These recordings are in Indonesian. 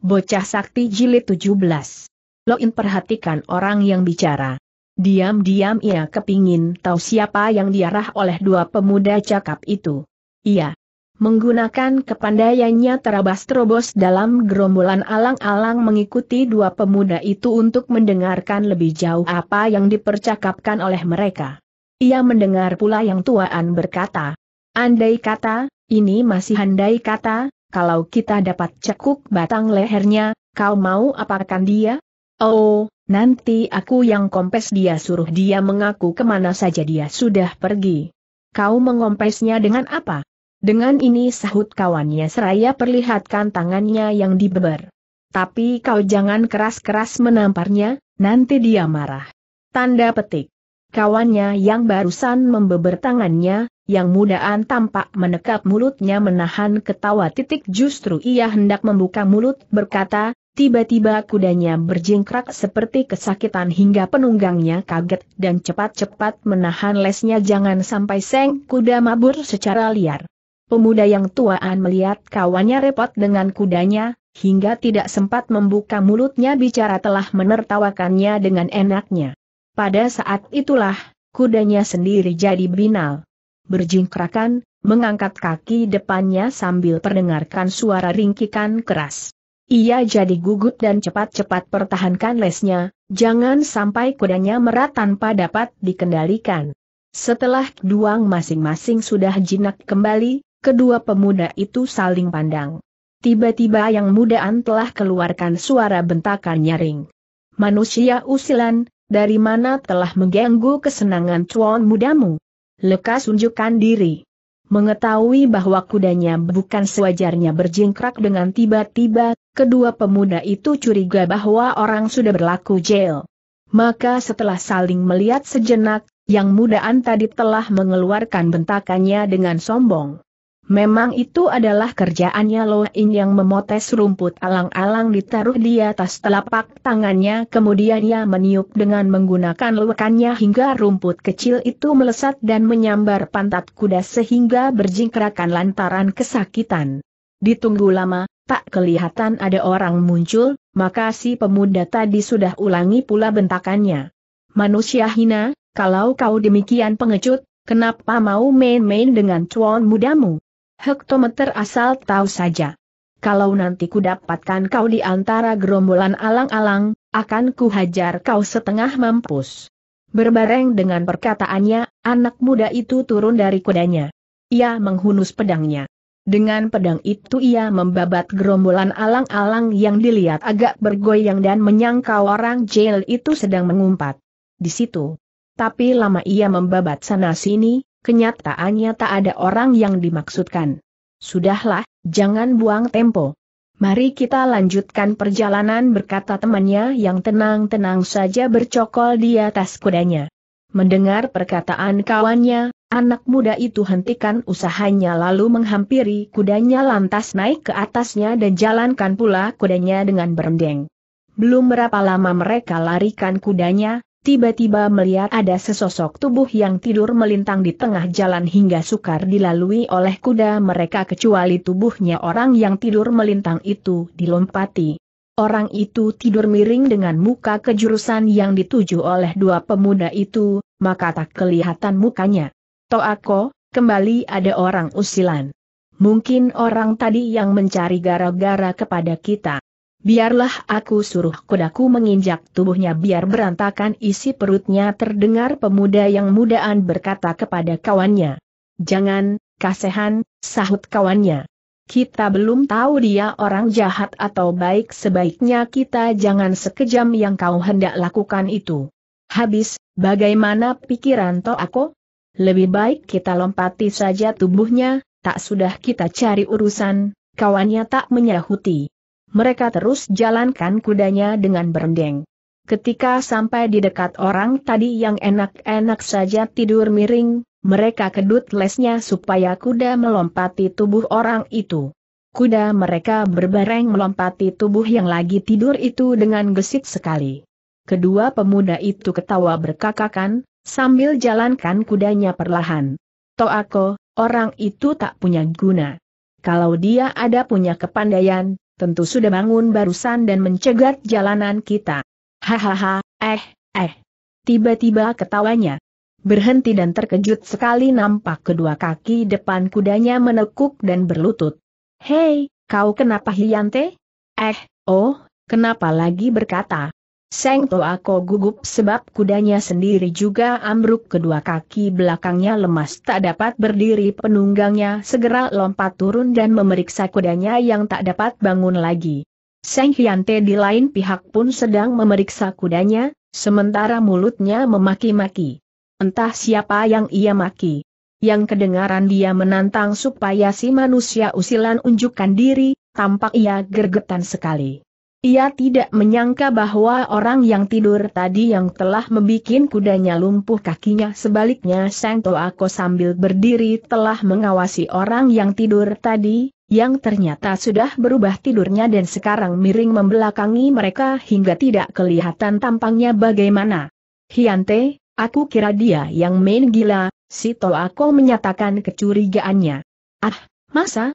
Bocah Sakti Jilid 17. Loin perhatikan orang yang bicara. Diam-diam ia kepingin tahu siapa yang diarah oleh dua pemuda cakap itu. Ia menggunakan kepandaiannya terabas terobos dalam gerombolan alang-alang mengikuti dua pemuda itu untuk mendengarkan lebih jauh apa yang dipercakapkan oleh mereka. Ia mendengar pula yang tuaan berkata, Andai kata, ini masih andai kata, kalau kita dapat cekuk batang lehernya, kau mau apakan dia? Oh, nanti aku yang kompes dia suruh dia mengaku kemana saja dia sudah pergi. Kau mengompesnya dengan apa? Dengan ini sahut kawannya seraya perlihatkan tangannya yang dibeber. Tapi kau jangan keras-keras menamparnya, nanti dia marah. Tanda petik. Kawannya yang barusan membeber tangannya, yang mudaan tampak menekap mulutnya menahan ketawa titik justru ia hendak membuka mulut berkata, tiba-tiba kudanya berjingkrak seperti kesakitan hingga penunggangnya kaget dan cepat-cepat menahan lesnya jangan sampai seng kuda mabur secara liar. Pemuda yang tuaan melihat kawannya repot dengan kudanya, hingga tidak sempat membuka mulutnya bicara telah menertawakannya dengan enaknya. Pada saat itulah, kudanya sendiri jadi binal. Berjingkrakan, mengangkat kaki depannya sambil perdengarkan suara ringkikan keras. Ia jadi gugut dan cepat-cepat pertahankan lesnya, jangan sampai kudanya merat tanpa dapat dikendalikan. Setelah duang masing-masing sudah jinak kembali, kedua pemuda itu saling pandang. Tiba-tiba yang mudaan telah keluarkan suara bentakan nyaring. Manusia usilan, dari mana telah mengganggu kesenangan cuan mudamu? Lekas unjukkan diri. Mengetahui bahwa kudanya bukan sewajarnya berjingkrak dengan tiba-tiba, kedua pemuda itu curiga bahwa orang sudah berlaku jail. Maka setelah saling melihat sejenak, yang mudaan tadi telah mengeluarkan bentakannya dengan sombong. Memang itu adalah kerjaannya Loin yang memotes rumput alang-alang ditaruh di atas telapak tangannya kemudian ia meniup dengan menggunakan lewakannya hingga rumput kecil itu melesat dan menyambar pantat kuda sehingga berjingkrakan lantaran kesakitan. Ditunggu lama, tak kelihatan ada orang muncul, maka si pemuda tadi sudah ulangi pula bentakannya. Manusia hina, kalau kau demikian pengecut, kenapa mau main-main dengan cuan mudamu? hektometer asal tahu saja. Kalau nanti ku dapatkan kau di antara gerombolan alang-alang, akan ku hajar kau setengah mampus. Berbareng dengan perkataannya, anak muda itu turun dari kudanya. Ia menghunus pedangnya. Dengan pedang itu ia membabat gerombolan alang-alang yang dilihat agak bergoyang dan menyangka orang jail itu sedang mengumpat. Di situ. Tapi lama ia membabat sana-sini, kenyataannya tak ada orang yang dimaksudkan. Sudahlah, jangan buang tempo. Mari kita lanjutkan perjalanan berkata temannya yang tenang-tenang saja bercokol di atas kudanya. Mendengar perkataan kawannya, anak muda itu hentikan usahanya lalu menghampiri kudanya lantas naik ke atasnya dan jalankan pula kudanya dengan berendeng. Belum berapa lama mereka larikan kudanya, tiba-tiba melihat ada sesosok tubuh yang tidur melintang di tengah jalan hingga sukar dilalui oleh kuda mereka kecuali tubuhnya orang yang tidur melintang itu dilompati. Orang itu tidur miring dengan muka kejurusan yang dituju oleh dua pemuda itu, maka tak kelihatan mukanya. Toako, kembali ada orang usilan. Mungkin orang tadi yang mencari gara-gara kepada kita. Biarlah aku suruh kudaku menginjak tubuhnya biar berantakan isi perutnya terdengar pemuda yang mudaan berkata kepada kawannya. Jangan, kasehan, sahut kawannya. Kita belum tahu dia orang jahat atau baik sebaiknya kita jangan sekejam yang kau hendak lakukan itu. Habis, bagaimana pikiran toh aku? Lebih baik kita lompati saja tubuhnya, tak sudah kita cari urusan, kawannya tak menyahuti mereka terus jalankan kudanya dengan berendeng. Ketika sampai di dekat orang tadi yang enak-enak saja tidur miring, mereka kedut lesnya supaya kuda melompati tubuh orang itu. Kuda mereka berbareng melompati tubuh yang lagi tidur itu dengan gesit sekali. Kedua pemuda itu ketawa berkakakan, sambil jalankan kudanya perlahan. Toako, orang itu tak punya guna. Kalau dia ada punya kepandaian, tentu sudah bangun barusan dan mencegat jalanan kita. Hahaha, eh, eh. Tiba-tiba ketawanya. Berhenti dan terkejut sekali nampak kedua kaki depan kudanya menekuk dan berlutut. Hei, kau kenapa Hyante? Eh, oh, kenapa lagi berkata? Seng Toako gugup sebab kudanya sendiri juga ambruk kedua kaki belakangnya lemas tak dapat berdiri penunggangnya segera lompat turun dan memeriksa kudanya yang tak dapat bangun lagi. Seng Hyante di lain pihak pun sedang memeriksa kudanya, sementara mulutnya memaki-maki. Entah siapa yang ia maki. Yang kedengaran dia menantang supaya si manusia usilan unjukkan diri, tampak ia gergetan sekali. Ia tidak menyangka bahwa orang yang tidur tadi yang telah membuat kudanya lumpuh kakinya sebaliknya Sang Toako sambil berdiri telah mengawasi orang yang tidur tadi, yang ternyata sudah berubah tidurnya dan sekarang miring membelakangi mereka hingga tidak kelihatan tampangnya bagaimana. Hiante, aku kira dia yang main gila, si Toako menyatakan kecurigaannya. Ah, masa,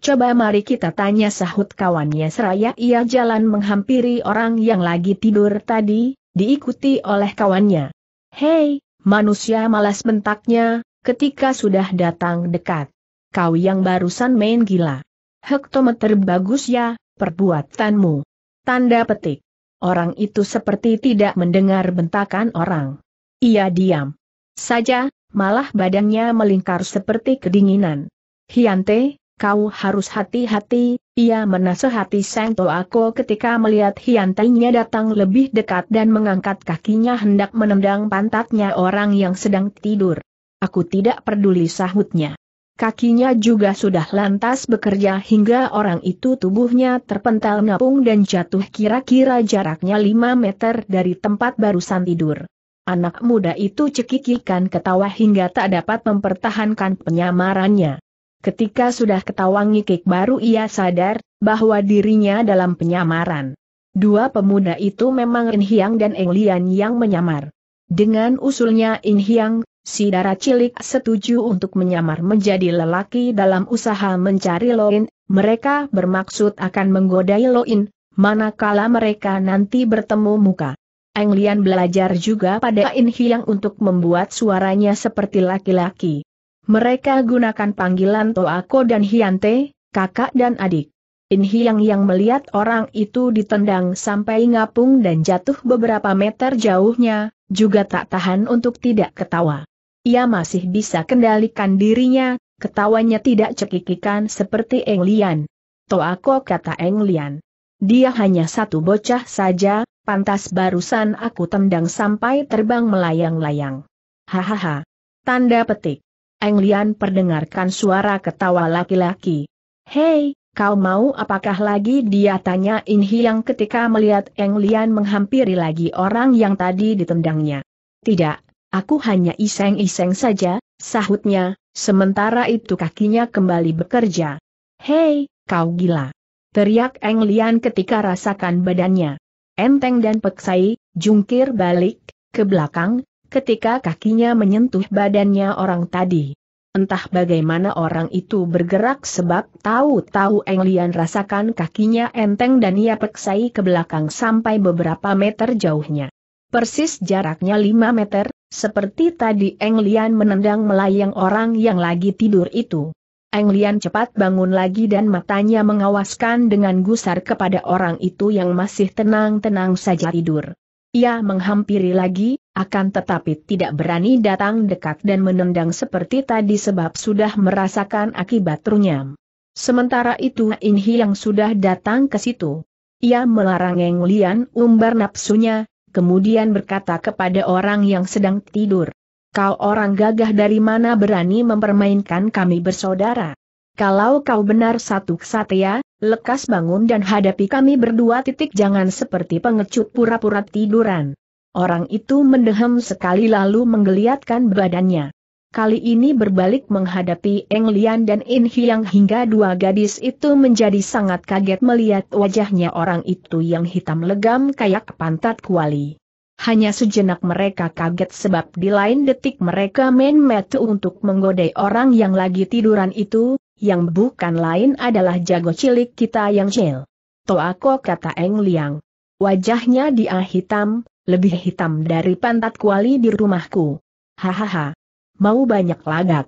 Coba mari kita tanya sahut kawannya seraya ia jalan menghampiri orang yang lagi tidur tadi, diikuti oleh kawannya. Hei, manusia malas bentaknya, ketika sudah datang dekat. Kau yang barusan main gila. Hektometer bagus ya, perbuatanmu. Tanda petik. Orang itu seperti tidak mendengar bentakan orang. Ia diam. Saja, malah badannya melingkar seperti kedinginan. Hiante, kau harus hati-hati, ia menasehati Sang Toako ketika melihat Hian Tengnya datang lebih dekat dan mengangkat kakinya hendak menendang pantatnya orang yang sedang tidur. Aku tidak peduli sahutnya. Kakinya juga sudah lantas bekerja hingga orang itu tubuhnya terpental ngapung dan jatuh kira-kira jaraknya 5 meter dari tempat barusan tidur. Anak muda itu cekikikan ketawa hingga tak dapat mempertahankan penyamarannya. Ketika sudah ketawangi kek baru ia sadar, bahwa dirinya dalam penyamaran. Dua pemuda itu memang In Hiang dan Eng Lian yang menyamar. Dengan usulnya In Hiang, si dara cilik setuju untuk menyamar menjadi lelaki dalam usaha mencari Loin, mereka bermaksud akan menggodai Loin, manakala mereka nanti bertemu muka. Eng Lian belajar juga pada In Hiang untuk membuat suaranya seperti laki-laki. Mereka gunakan panggilan Toako dan Hiante, kakak dan adik. In Hiang yang melihat orang itu ditendang sampai ngapung dan jatuh beberapa meter jauhnya, juga tak tahan untuk tidak ketawa. Ia masih bisa kendalikan dirinya, ketawanya tidak cekikikan seperti Eng Lian. Toako kata Eng Lian. Dia hanya satu bocah saja, pantas barusan aku tendang sampai terbang melayang-layang. Hahaha. Tanda petik. Eng Lian perdengarkan suara ketawa laki-laki. Hei, kau mau apakah lagi dia tanya In yang ketika melihat Eng Lian menghampiri lagi orang yang tadi ditendangnya. Tidak, aku hanya iseng-iseng saja, sahutnya, sementara itu kakinya kembali bekerja. Hei, kau gila. Teriak Eng Lian ketika rasakan badannya. Enteng dan peksai, jungkir balik, ke belakang, ketika kakinya menyentuh badannya orang tadi. Entah bagaimana orang itu bergerak sebab tahu-tahu Eng Lian rasakan kakinya enteng dan ia peksai ke belakang sampai beberapa meter jauhnya. Persis jaraknya 5 meter, seperti tadi Eng Lian menendang melayang orang yang lagi tidur itu. Eng Lian cepat bangun lagi dan matanya mengawaskan dengan gusar kepada orang itu yang masih tenang-tenang saja tidur. Ia menghampiri lagi, akan tetapi tidak berani datang dekat dan menendang seperti tadi sebab sudah merasakan akibat runyam. Sementara itu Inhi yang sudah datang ke situ. Ia melarang Eng Lian umbar nafsunya, kemudian berkata kepada orang yang sedang tidur. Kau orang gagah dari mana berani mempermainkan kami bersaudara? Kalau kau benar satu ksatya, lekas bangun dan hadapi kami berdua titik jangan seperti pengecut pura-pura tiduran. Orang itu mendehem sekali lalu menggeliatkan badannya. Kali ini berbalik menghadapi Eng Lian dan In Hyang hingga dua gadis itu menjadi sangat kaget melihat wajahnya orang itu yang hitam legam kayak pantat kuali. Hanya sejenak mereka kaget sebab di lain detik mereka main metu untuk menggodai orang yang lagi tiduran itu, yang bukan lain adalah jago cilik kita yang cil. aku kata Eng Liang. Wajahnya dia hitam, lebih hitam dari pantat kuali di rumahku. Hahaha. Mau banyak lagak.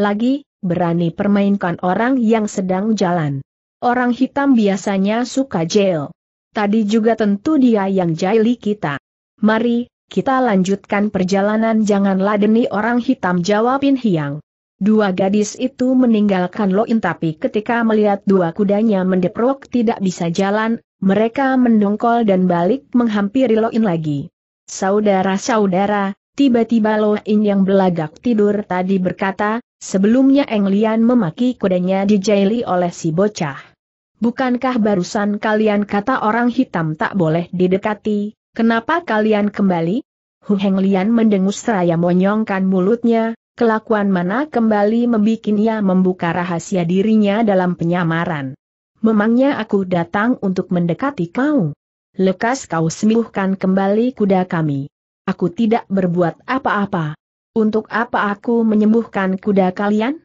Lagi, berani permainkan orang yang sedang jalan. Orang hitam biasanya suka jail. Tadi juga tentu dia yang jaili kita. Mari, kita lanjutkan perjalanan jangan ladeni orang hitam jawabin Hiang. Dua gadis itu meninggalkan Loin tapi ketika melihat dua kudanya mendeprok tidak bisa jalan, mereka mendongkol dan balik menghampiri Loin lagi. Saudara-saudara, tiba-tiba Loin yang belagak tidur tadi berkata, sebelumnya Englian memaki kudanya dijaili oleh si bocah. Bukankah barusan kalian kata orang hitam tak boleh didekati, kenapa kalian kembali? Hu Heng Lian mendengus seraya monyongkan mulutnya, kelakuan mana kembali membuat ia membuka rahasia dirinya dalam penyamaran memangnya aku datang untuk mendekati kau. Lekas kau sembuhkan kembali kuda kami. Aku tidak berbuat apa-apa. Untuk apa aku menyembuhkan kuda kalian?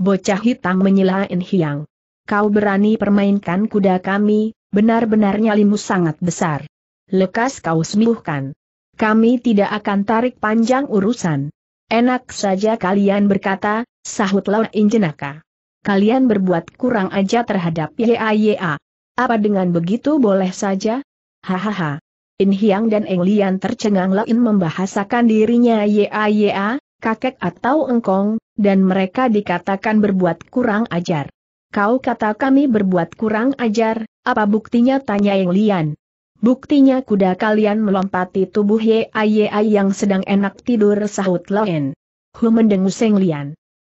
Bocah hitam In hiang. Kau berani permainkan kuda kami, benar-benar nyalimu sangat besar. Lekas kau sembuhkan. Kami tidak akan tarik panjang urusan. Enak saja kalian berkata, sahut Laura Injenaka kalian berbuat kurang aja terhadap YAYA. Apa dengan begitu boleh saja? Hahaha. In Hiang dan Eng Lian tercengang lain membahasakan dirinya YAYA, kakek atau engkong, dan mereka dikatakan berbuat kurang ajar. Kau kata kami berbuat kurang ajar, apa buktinya tanya Eng Lian. Buktinya kuda kalian melompati tubuh YAYA yang sedang enak tidur sahut Loen. Hu mendengus Eng Lian.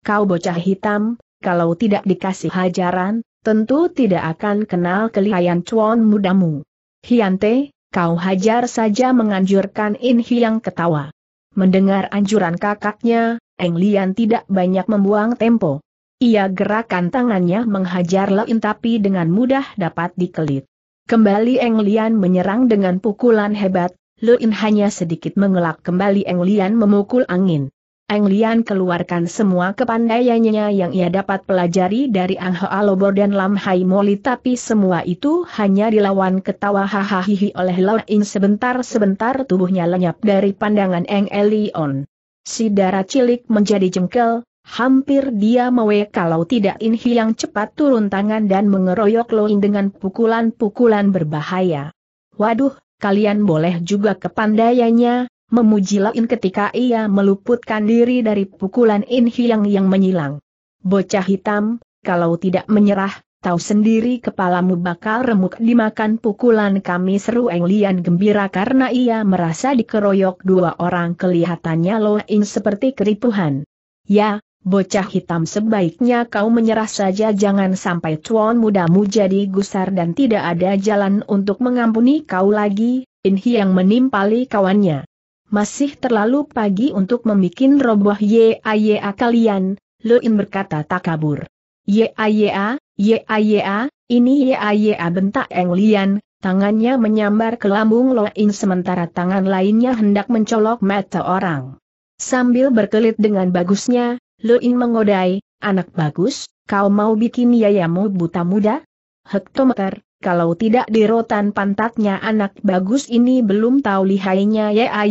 Kau bocah hitam, kalau tidak dikasih hajaran, tentu tidak akan kenal kelihayan cuan mudamu. Hiante, kau hajar saja menganjurkan In Hyang ketawa. Mendengar anjuran kakaknya, Eng Lian tidak banyak membuang tempo. Ia gerakan tangannya menghajar Lein tapi dengan mudah dapat dikelit. Kembali Eng Lian menyerang dengan pukulan hebat, Lein hanya sedikit mengelak kembali Eng Lian memukul angin. Eng Lian keluarkan semua kepandaiannya yang ia dapat pelajari dari Ang Hoa Lobo dan Lam Hai Moli tapi semua itu hanya dilawan ketawa hahaha oleh Lao In sebentar-sebentar tubuhnya lenyap dari pandangan Eng Elion. Si darah cilik menjadi jengkel, hampir dia mewe kalau tidak In yang cepat turun tangan dan mengeroyok Loin dengan pukulan-pukulan berbahaya. Waduh, kalian boleh juga kepandaiannya, memuji Lain ketika ia meluputkan diri dari pukulan In Hiang yang menyilang. Bocah hitam, kalau tidak menyerah, tahu sendiri kepalamu bakal remuk dimakan pukulan kami seru Eng Lian gembira karena ia merasa dikeroyok dua orang kelihatannya Lo In seperti keripuhan. Ya, Bocah hitam sebaiknya kau menyerah saja jangan sampai cuan mudamu jadi gusar dan tidak ada jalan untuk mengampuni kau lagi, Inhi yang menimpali kawannya masih terlalu pagi untuk membuat roboh YAYA kalian, Luin berkata tak kabur. YAYA, YAYA, ini YAYA bentak Eng Lian, tangannya menyambar ke lambung Luin sementara tangan lainnya hendak mencolok mata orang. Sambil berkelit dengan bagusnya, Luin mengodai, anak bagus, kau mau bikin yayamu buta muda? Hektometer, kalau tidak di rotan pantatnya anak bagus ini belum tahu lihainya ya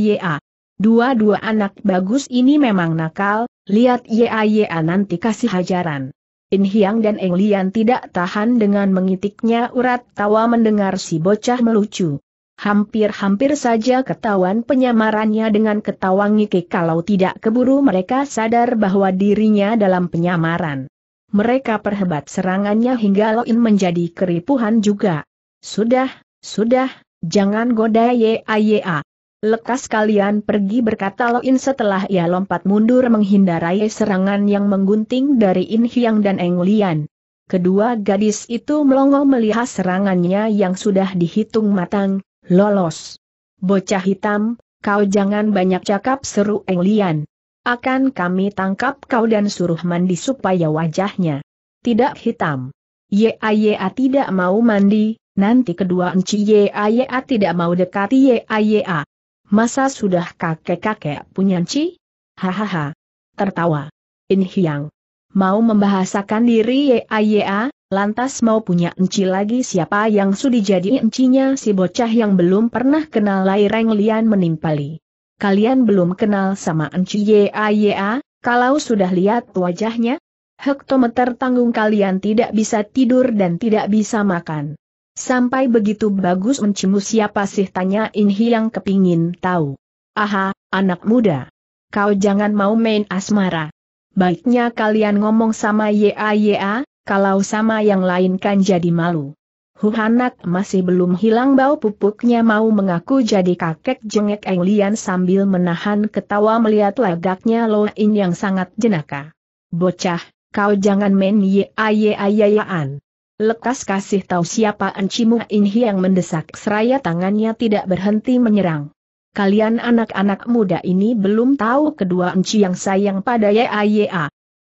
Dua-dua anak bagus ini memang nakal, lihat ya ya nanti kasih hajaran. In Hiang dan Eng Lian tidak tahan dengan mengitiknya urat tawa mendengar si bocah melucu. Hampir-hampir saja ketahuan penyamarannya dengan ketawangi ke kalau tidak keburu mereka sadar bahwa dirinya dalam penyamaran. Mereka perhebat serangannya hingga Loin menjadi keripuhan juga. Sudah, sudah, jangan goda YAYA. Lekas kalian pergi berkata Loin setelah ia lompat mundur menghindari serangan yang menggunting dari In Hyang dan Eng Lian. Kedua gadis itu melongo melihat serangannya yang sudah dihitung matang, lolos. Bocah hitam, kau jangan banyak cakap seru Eng Lian. Akan kami tangkap kau dan suruh mandi supaya wajahnya tidak hitam. Ya ya tidak mau mandi, nanti kedua enci ya tidak mau dekati ya ya. Masa sudah kakek-kakek punya enci? Hahaha. Tertawa. In Hyang. Mau membahasakan diri ya ya, lantas mau punya enci lagi siapa yang sudi jadi encinya si bocah yang belum pernah kenal Lai Reng Lian menimpali kalian belum kenal sama Enci YAYA, kalau sudah lihat wajahnya, hektometer tanggung kalian tidak bisa tidur dan tidak bisa makan. Sampai begitu bagus mencimu siapa sih tanyain yang kepingin tahu. Aha, anak muda. Kau jangan mau main asmara. Baiknya kalian ngomong sama YAYA, kalau sama yang lain kan jadi malu. Huhanak masih belum hilang bau pupuknya mau mengaku jadi kakek jengek Eng sambil menahan ketawa melihat lagaknya Lo In yang sangat jenaka. Bocah, kau jangan main ye aye ayayaan. Lekas kasih tahu siapa Encimu Inhi yang mendesak seraya tangannya tidak berhenti menyerang. Kalian anak-anak muda ini belum tahu kedua Enci yang sayang pada a.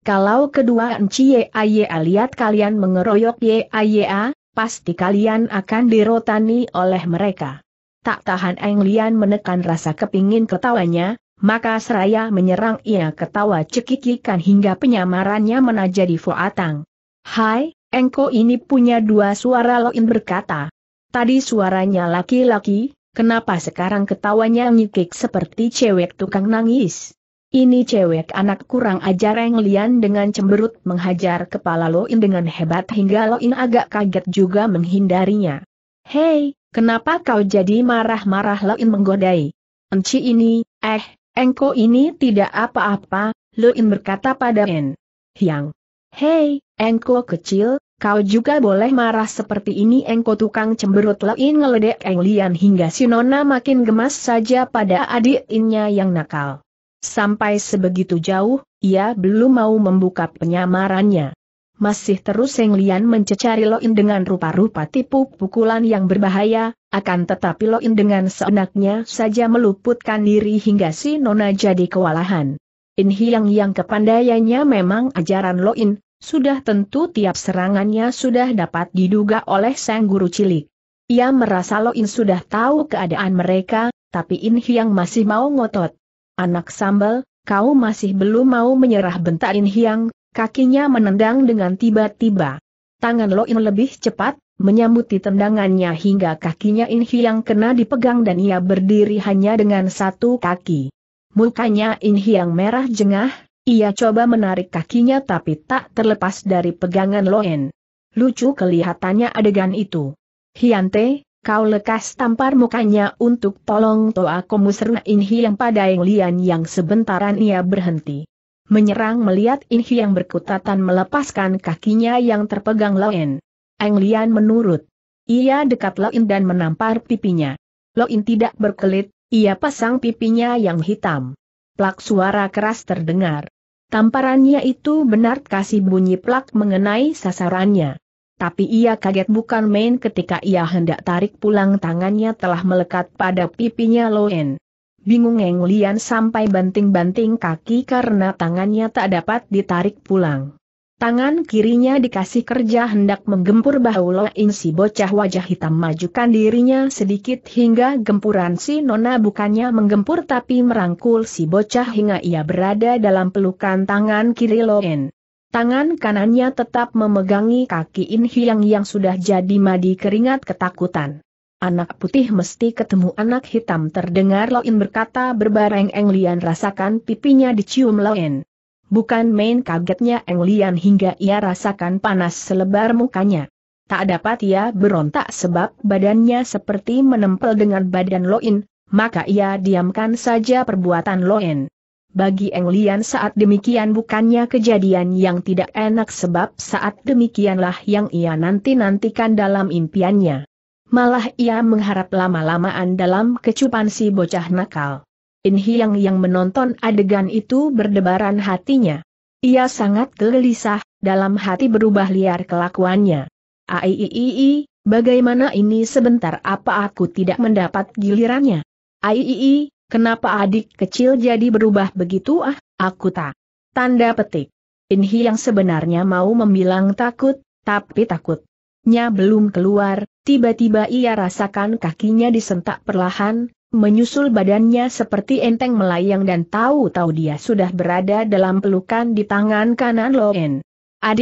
Kalau kedua Enci YAYA lihat kalian mengeroyok ye aye a? pasti kalian akan dirotani oleh mereka. Tak tahan Eng Lian menekan rasa kepingin ketawanya, maka seraya menyerang ia ketawa cekikikan hingga penyamarannya menajadi Foatang. Hai, engko ini punya dua suara Loin berkata. Tadi suaranya laki-laki, kenapa sekarang ketawanya nyikik seperti cewek tukang nangis? Ini cewek anak kurang ajar yang Lian dengan cemberut menghajar kepala Loin dengan hebat hingga Loin agak kaget juga menghindarinya. Hei, kenapa kau jadi marah-marah Loin menggodai? Enci ini, eh, engko ini tidak apa-apa, Loin berkata pada En. Hyang. Hei, engko kecil, Kau juga boleh marah seperti ini engko tukang cemberut loin ngeledek Eng Lian hingga si Nona makin gemas saja pada adik innya yang nakal. Sampai sebegitu jauh, ia belum mau membuka penyamarannya. Masih terus Seng Lian mencecari Loin dengan rupa-rupa tipu pukulan yang berbahaya, akan tetapi Loin dengan seenaknya saja meluputkan diri hingga si Nona jadi kewalahan. In Hiang yang kepandaiannya memang ajaran Loin, sudah tentu tiap serangannya sudah dapat diduga oleh sang guru cilik. Ia merasa Loin sudah tahu keadaan mereka, tapi In Hiang masih mau ngotot. Anak sambal, kau masih belum mau menyerah bentakin In Hiang, kakinya menendang dengan tiba-tiba. Tangan Lo In lebih cepat, menyambuti tendangannya hingga kakinya In Hiang kena dipegang dan ia berdiri hanya dengan satu kaki. Mukanya In Hiang merah jengah, ia coba menarik kakinya tapi tak terlepas dari pegangan Loen. Lucu kelihatannya adegan itu. Hiante, kau lekas tampar mukanya untuk tolong toa komusrun Inhi yang pada yang lian yang sebentaran ia berhenti. Menyerang melihat Inhi yang berkutatan melepaskan kakinya yang terpegang Loen. Eng Lian menurut. Ia dekat Loen dan menampar pipinya. Loen tidak berkelit, ia pasang pipinya yang hitam. Plak suara keras terdengar. Tamparannya itu benar kasih bunyi plak mengenai sasarannya. Tapi ia kaget bukan main ketika ia hendak tarik pulang tangannya telah melekat pada pipinya Loen. Bingung Eng Lian sampai banting-banting kaki karena tangannya tak dapat ditarik pulang. Tangan kirinya dikasih kerja hendak menggempur bahu Loen si bocah wajah hitam majukan dirinya sedikit hingga gempuran si nona bukannya menggempur tapi merangkul si bocah hingga ia berada dalam pelukan tangan kiri Loen. Tangan kanannya tetap memegangi kaki In Hyang yang sudah jadi madi keringat ketakutan. Anak putih mesti ketemu anak hitam terdengar Loin berkata berbareng Eng Lian rasakan pipinya dicium Loin. Bukan main kagetnya Eng Lian hingga ia rasakan panas selebar mukanya. Tak dapat ia berontak sebab badannya seperti menempel dengan badan Loin, maka ia diamkan saja perbuatan Loin. Bagi Eng Lian saat demikian bukannya kejadian yang tidak enak sebab saat demikianlah yang ia nanti-nantikan dalam impiannya. Malah ia mengharap lama-lamaan dalam kecupan si bocah nakal. In Hiang yang menonton adegan itu berdebaran hatinya. Ia sangat gelisah, dalam hati berubah liar kelakuannya. Aiiii, bagaimana ini sebentar apa aku tidak mendapat gilirannya? Aiiii. Kenapa adik kecil jadi berubah begitu ah, aku tak. Tanda petik. Inhi yang sebenarnya mau membilang takut, tapi takut. Nya belum keluar, tiba-tiba ia rasakan kakinya disentak perlahan, menyusul badannya seperti enteng melayang dan tahu-tahu dia sudah berada dalam pelukan di tangan kanan Loen.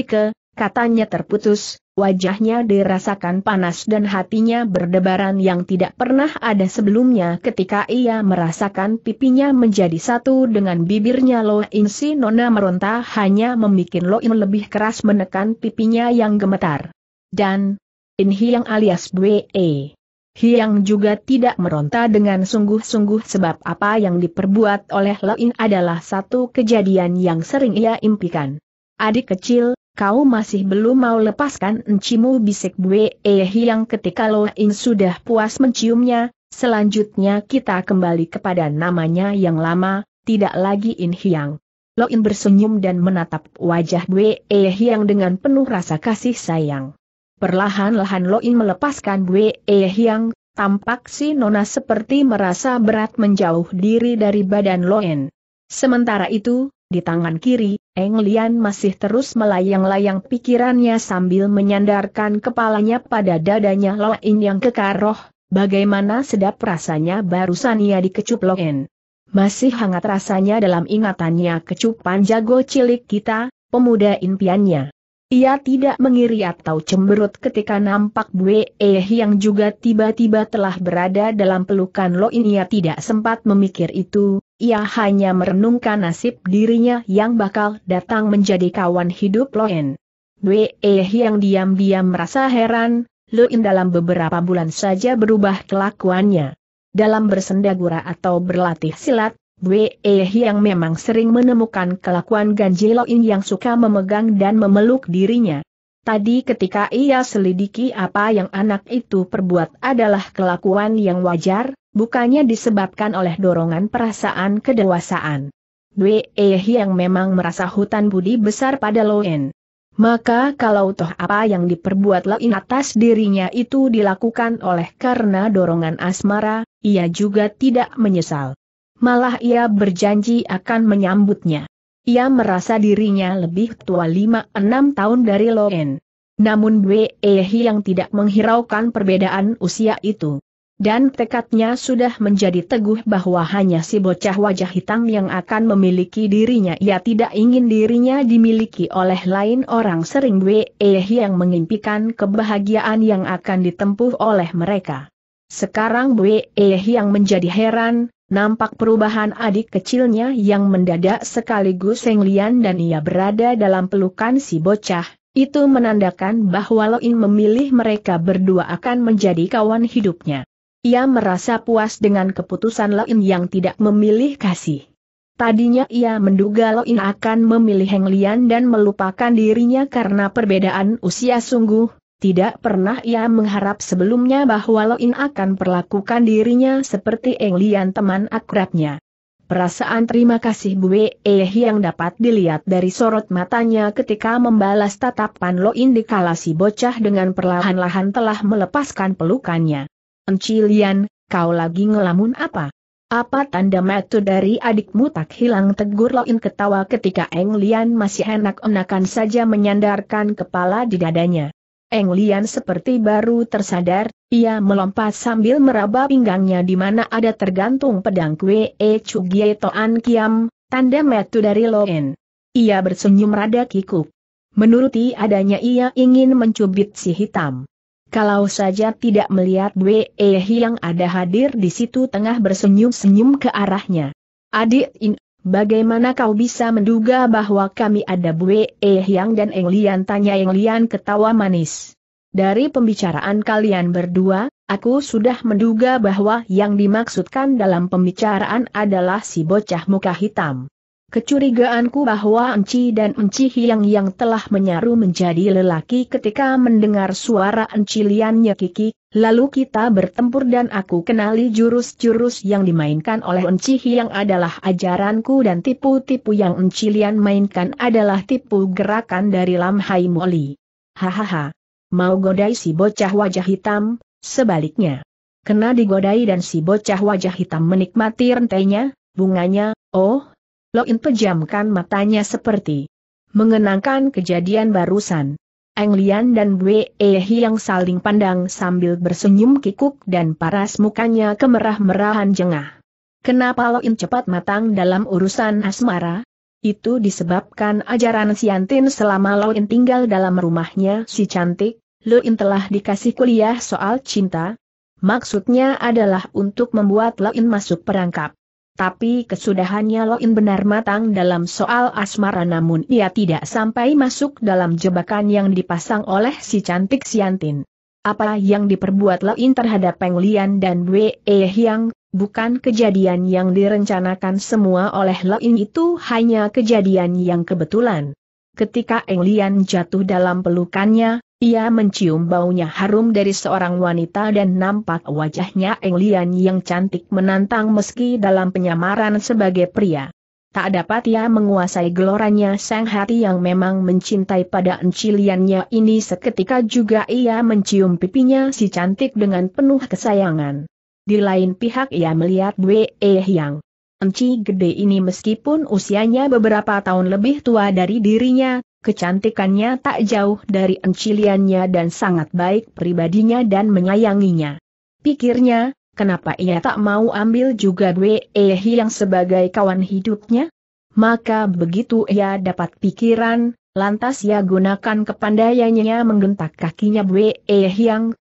ke, katanya terputus, wajahnya dirasakan panas dan hatinya berdebaran yang tidak pernah ada sebelumnya ketika ia merasakan pipinya menjadi satu dengan bibirnya Lo In Si Nona meronta hanya membuat Lo In lebih keras menekan pipinya yang gemetar. Dan, In Hiang alias B.E. E, Hiang juga tidak meronta dengan sungguh-sungguh sebab apa yang diperbuat oleh In adalah satu kejadian yang sering ia impikan. Adik kecil, kau masih belum mau lepaskan encimu bisik Bue eh yang ketika Lo In sudah puas menciumnya, selanjutnya kita kembali kepada namanya yang lama, tidak lagi In Hiang. Lo In bersenyum dan menatap wajah Bue eh yang dengan penuh rasa kasih sayang. Perlahan-lahan Lo In melepaskan Bue eh yang Tampak si Nona seperti merasa berat menjauh diri dari badan loin. Sementara itu, di tangan kiri, Eng Lian masih terus melayang-layang pikirannya sambil menyandarkan kepalanya pada dadanya Loin yang kekaroh, bagaimana sedap rasanya barusan ia dikecup Loin. Masih hangat rasanya dalam ingatannya kecupan jago cilik kita, pemuda impiannya. Ia tidak mengiri atau cemberut ketika nampak Bue Eh yang juga tiba-tiba telah berada dalam pelukan Lo In. ia tidak sempat memikir itu, ia hanya merenungkan nasib dirinya yang bakal datang menjadi kawan hidup Loen. Wei yang diam-diam merasa heran, Loen dalam beberapa bulan saja berubah kelakuannya. Dalam bersendagura atau berlatih silat, Wei yang memang sering menemukan kelakuan ganjil Loen yang suka memegang dan memeluk dirinya. Tadi ketika ia selidiki apa yang anak itu perbuat adalah kelakuan yang wajar, bukannya disebabkan oleh dorongan perasaan kedewasaan. Dwi eh yang memang merasa hutan budi besar pada Loen. Maka kalau toh apa yang diperbuat Loin atas dirinya itu dilakukan oleh karena dorongan asmara, ia juga tidak menyesal. Malah ia berjanji akan menyambutnya. Ia merasa dirinya lebih tua 5-6 tahun dari Loen. Namun Bwe yang tidak menghiraukan perbedaan usia itu. Dan tekadnya sudah menjadi teguh bahwa hanya si bocah wajah hitam yang akan memiliki dirinya. Ia tidak ingin dirinya dimiliki oleh lain orang sering Bwe yang mengimpikan kebahagiaan yang akan ditempuh oleh mereka. Sekarang Bwe yang menjadi heran, Nampak perubahan adik kecilnya yang mendadak sekaligus Seng Lian dan ia berada dalam pelukan si bocah, itu menandakan bahwa Loin memilih mereka berdua akan menjadi kawan hidupnya. Ia merasa puas dengan keputusan Loin yang tidak memilih kasih. Tadinya ia menduga Loin akan memilih Heng Lian dan melupakan dirinya karena perbedaan usia sungguh, tidak pernah ia mengharap sebelumnya bahwa Loin akan perlakukan dirinya seperti Englian teman akrabnya. Perasaan terima kasih Bu Eh yang dapat dilihat dari sorot matanya ketika membalas tatapan Loin di kala si bocah dengan perlahan-lahan telah melepaskan pelukannya. Enci kau lagi ngelamun apa? Apa tanda metu dari adikmu tak hilang tegur Loin ketawa ketika Englian masih enak-enakan saja menyandarkan kepala di dadanya. Eng Lian seperti baru tersadar, ia melompat sambil meraba pinggangnya di mana ada tergantung pedang Kwe E Chugie Toan Kiam, tanda metu dari Loen. Ia bersenyum rada kikuk. Menuruti adanya ia ingin mencubit si hitam. Kalau saja tidak melihat Wei e yang ada hadir di situ tengah bersenyum-senyum ke arahnya. Adik In Bagaimana kau bisa menduga bahwa kami ada Bue Eh Yang dan Eng Lian? Tanya Eng Lian ketawa manis. Dari pembicaraan kalian berdua, aku sudah menduga bahwa yang dimaksudkan dalam pembicaraan adalah si bocah muka hitam. Kecurigaanku bahwa Enci dan Enci Hiang yang telah menyaru menjadi lelaki ketika mendengar suara Enci Lian Nyekiki, Lalu kita bertempur dan aku kenali jurus-jurus yang dimainkan oleh Enci yang adalah ajaranku dan tipu-tipu yang Enci Lian mainkan adalah tipu gerakan dari Lam Hai Moli. Hahaha. Mau godai si bocah wajah hitam, sebaliknya. Kena digodai dan si bocah wajah hitam menikmati rentenya, bunganya, oh. Loin pejamkan matanya seperti mengenangkan kejadian barusan. Eng Lian dan Bwe Ehi yang saling pandang sambil bersenyum kikuk dan paras mukanya kemerah-merahan jengah. Kenapa Loin cepat matang dalam urusan asmara? Itu disebabkan ajaran Siantin selama Loin tinggal dalam rumahnya si cantik, Loin telah dikasih kuliah soal cinta. Maksudnya adalah untuk membuat Loin masuk perangkap tapi kesudahannya Loin benar matang dalam soal asmara namun ia tidak sampai masuk dalam jebakan yang dipasang oleh si cantik Siantin. Apa yang diperbuat Loin terhadap Peng Lian dan Wei Yang, bukan kejadian yang direncanakan semua oleh Loin itu hanya kejadian yang kebetulan. Ketika Eng Lian jatuh dalam pelukannya, ia mencium baunya harum dari seorang wanita dan nampak wajahnya Eng Lian yang cantik menantang meski dalam penyamaran sebagai pria. Tak dapat ia menguasai geloranya sang hati yang memang mencintai pada enciliannya ini seketika juga ia mencium pipinya si cantik dengan penuh kesayangan. Di lain pihak ia melihat Wei Yang. Enci gede ini meskipun usianya beberapa tahun lebih tua dari dirinya, kecantikannya tak jauh dari enciliannya dan sangat baik pribadinya dan menyayanginya. Pikirnya, kenapa ia tak mau ambil juga gue Ehi yang sebagai kawan hidupnya? Maka begitu ia dapat pikiran, lantas ia gunakan kepandaiannya menggentak kakinya gue eh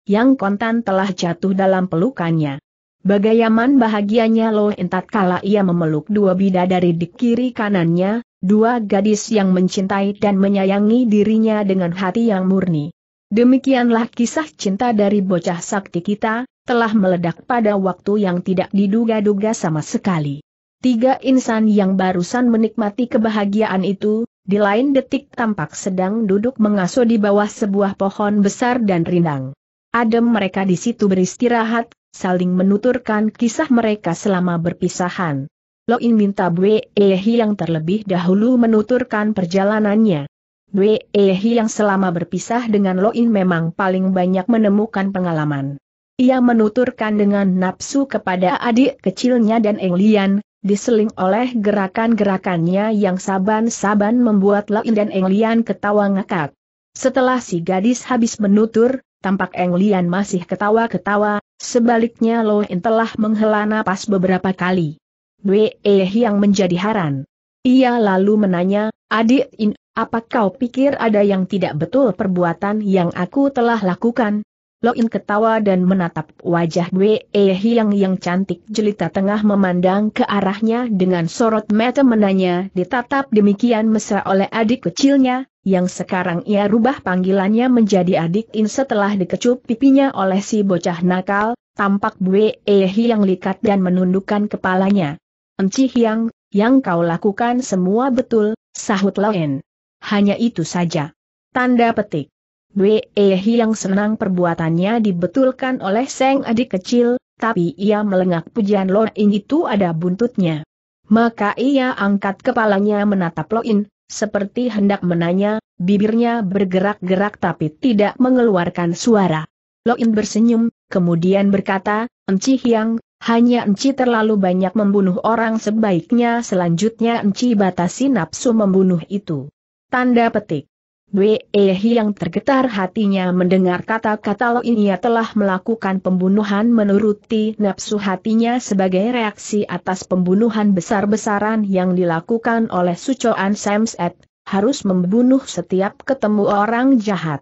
yang kontan telah jatuh dalam pelukannya. Bagaiman bahagianya loh Entat kala ia memeluk dua bidadari di kiri kanannya, Dua gadis yang mencintai dan menyayangi dirinya dengan hati yang murni. Demikianlah kisah cinta dari bocah sakti kita, telah meledak pada waktu yang tidak diduga-duga sama sekali. Tiga insan yang barusan menikmati kebahagiaan itu, di lain detik tampak sedang duduk mengasuh di bawah sebuah pohon besar dan rindang. Adem mereka di situ beristirahat, saling menuturkan kisah mereka selama berpisahan. Loin minta Bwe Ehi yang terlebih dahulu menuturkan perjalanannya. Bwe Ehi yang selama berpisah dengan Loin memang paling banyak menemukan pengalaman. Ia menuturkan dengan nafsu kepada adik kecilnya dan Eng Lian, diseling oleh gerakan-gerakannya yang saban-saban membuat Loin dan Eng Lian ketawa ngakak. Setelah si gadis habis menutur, tampak Eng Lian masih ketawa-ketawa, sebaliknya Loin telah menghela napas beberapa kali. Wei yang menjadi heran. Ia lalu menanya, adik In, apa kau pikir ada yang tidak betul perbuatan yang aku telah lakukan? Loin ketawa dan menatap wajah Wei Hiang yang cantik jelita tengah memandang ke arahnya dengan sorot mata menanya ditatap demikian mesra oleh adik kecilnya, yang sekarang ia rubah panggilannya menjadi adik In setelah dikecup pipinya oleh si bocah nakal, tampak Wei yang likat dan menundukkan kepalanya. Enci Hiang, yang kau lakukan semua betul, sahut Loen. Hanya itu saja. Tanda petik. Wei e Hiang senang perbuatannya dibetulkan oleh Seng adik kecil, tapi ia melengak pujian Loen itu ada buntutnya. Maka ia angkat kepalanya menatap Loen, seperti hendak menanya, bibirnya bergerak-gerak tapi tidak mengeluarkan suara. Loin bersenyum, kemudian berkata, Enci Hiang, hanya Enci terlalu banyak membunuh orang sebaiknya selanjutnya Enci batasi nafsu membunuh itu. Tanda petik. Wehi yang tergetar hatinya mendengar kata-kata ia telah melakukan pembunuhan menuruti nafsu hatinya sebagai reaksi atas pembunuhan besar-besaran yang dilakukan oleh Sucoan Samset, harus membunuh setiap ketemu orang jahat.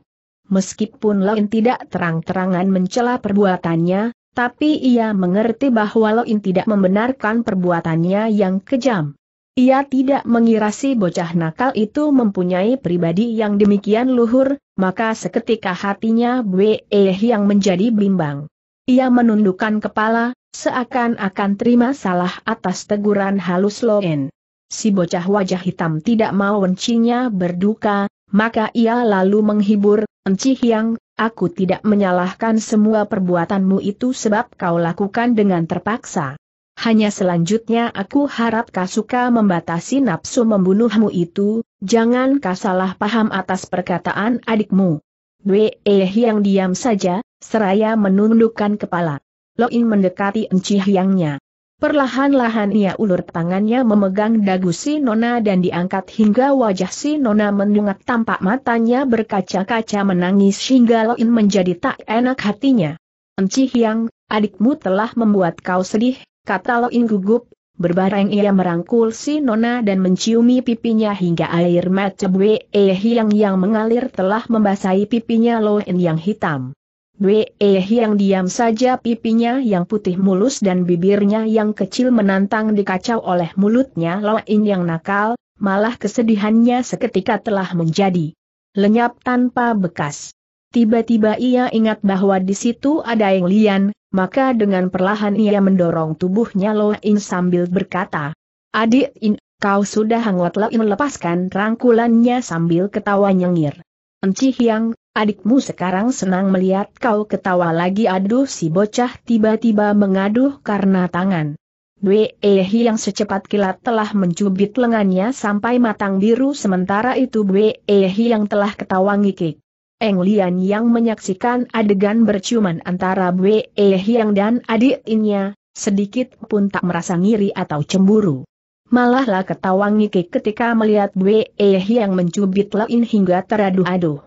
Meskipun lain tidak terang-terangan mencela perbuatannya, tapi ia mengerti bahwa Loin tidak membenarkan perbuatannya yang kejam. Ia tidak mengira si bocah nakal itu mempunyai pribadi yang demikian luhur, maka seketika hatinya Bwe eh yang menjadi bimbang. Ia menundukkan kepala, seakan-akan terima salah atas teguran halus Loen. Si bocah wajah hitam tidak mau encinya berduka, maka ia lalu menghibur, Enci yang Aku tidak menyalahkan semua perbuatanmu itu sebab kau lakukan dengan terpaksa. Hanya selanjutnya aku harap kau suka membatasi nafsu membunuhmu itu, jangan kau salah paham atas perkataan adikmu. Wei eh, yang diam saja, seraya menundukkan kepala. Loin mendekati Enci Hyangnya. Perlahan-lahan ia ulur tangannya memegang dagu si Nona dan diangkat hingga wajah si Nona menyungat tampak matanya berkaca-kaca menangis hingga Loin menjadi tak enak hatinya. Enci Hyang, adikmu telah membuat kau sedih, kata Loin gugup, berbareng ia merangkul si Nona dan menciumi pipinya hingga air mata Wei Hyang yang mengalir telah membasahi pipinya Loin yang hitam. Bwe eh, yang diam saja pipinya yang putih mulus dan bibirnya yang kecil menantang dikacau oleh mulutnya Lain yang nakal, malah kesedihannya seketika telah menjadi lenyap tanpa bekas. Tiba-tiba ia ingat bahwa di situ ada yang lian, maka dengan perlahan ia mendorong tubuhnya Loin sambil berkata, Adik In, kau sudah hangat Loin lepaskan rangkulannya sambil ketawa nyengir. Enci Hiang, Adikmu sekarang senang melihat kau ketawa lagi aduh si bocah tiba-tiba mengaduh karena tangan. Wehi eh, yang secepat kilat telah mencubit lengannya sampai matang biru sementara itu Wehi eh, yang telah ketawa ngikik. Eng Lian yang menyaksikan adegan berciuman antara Wei eh, yang dan adiknya, sedikit pun tak merasa ngiri atau cemburu. Malahlah ketawa ngikik ketika melihat Wei yang mencubit Lain hingga teraduh-aduh.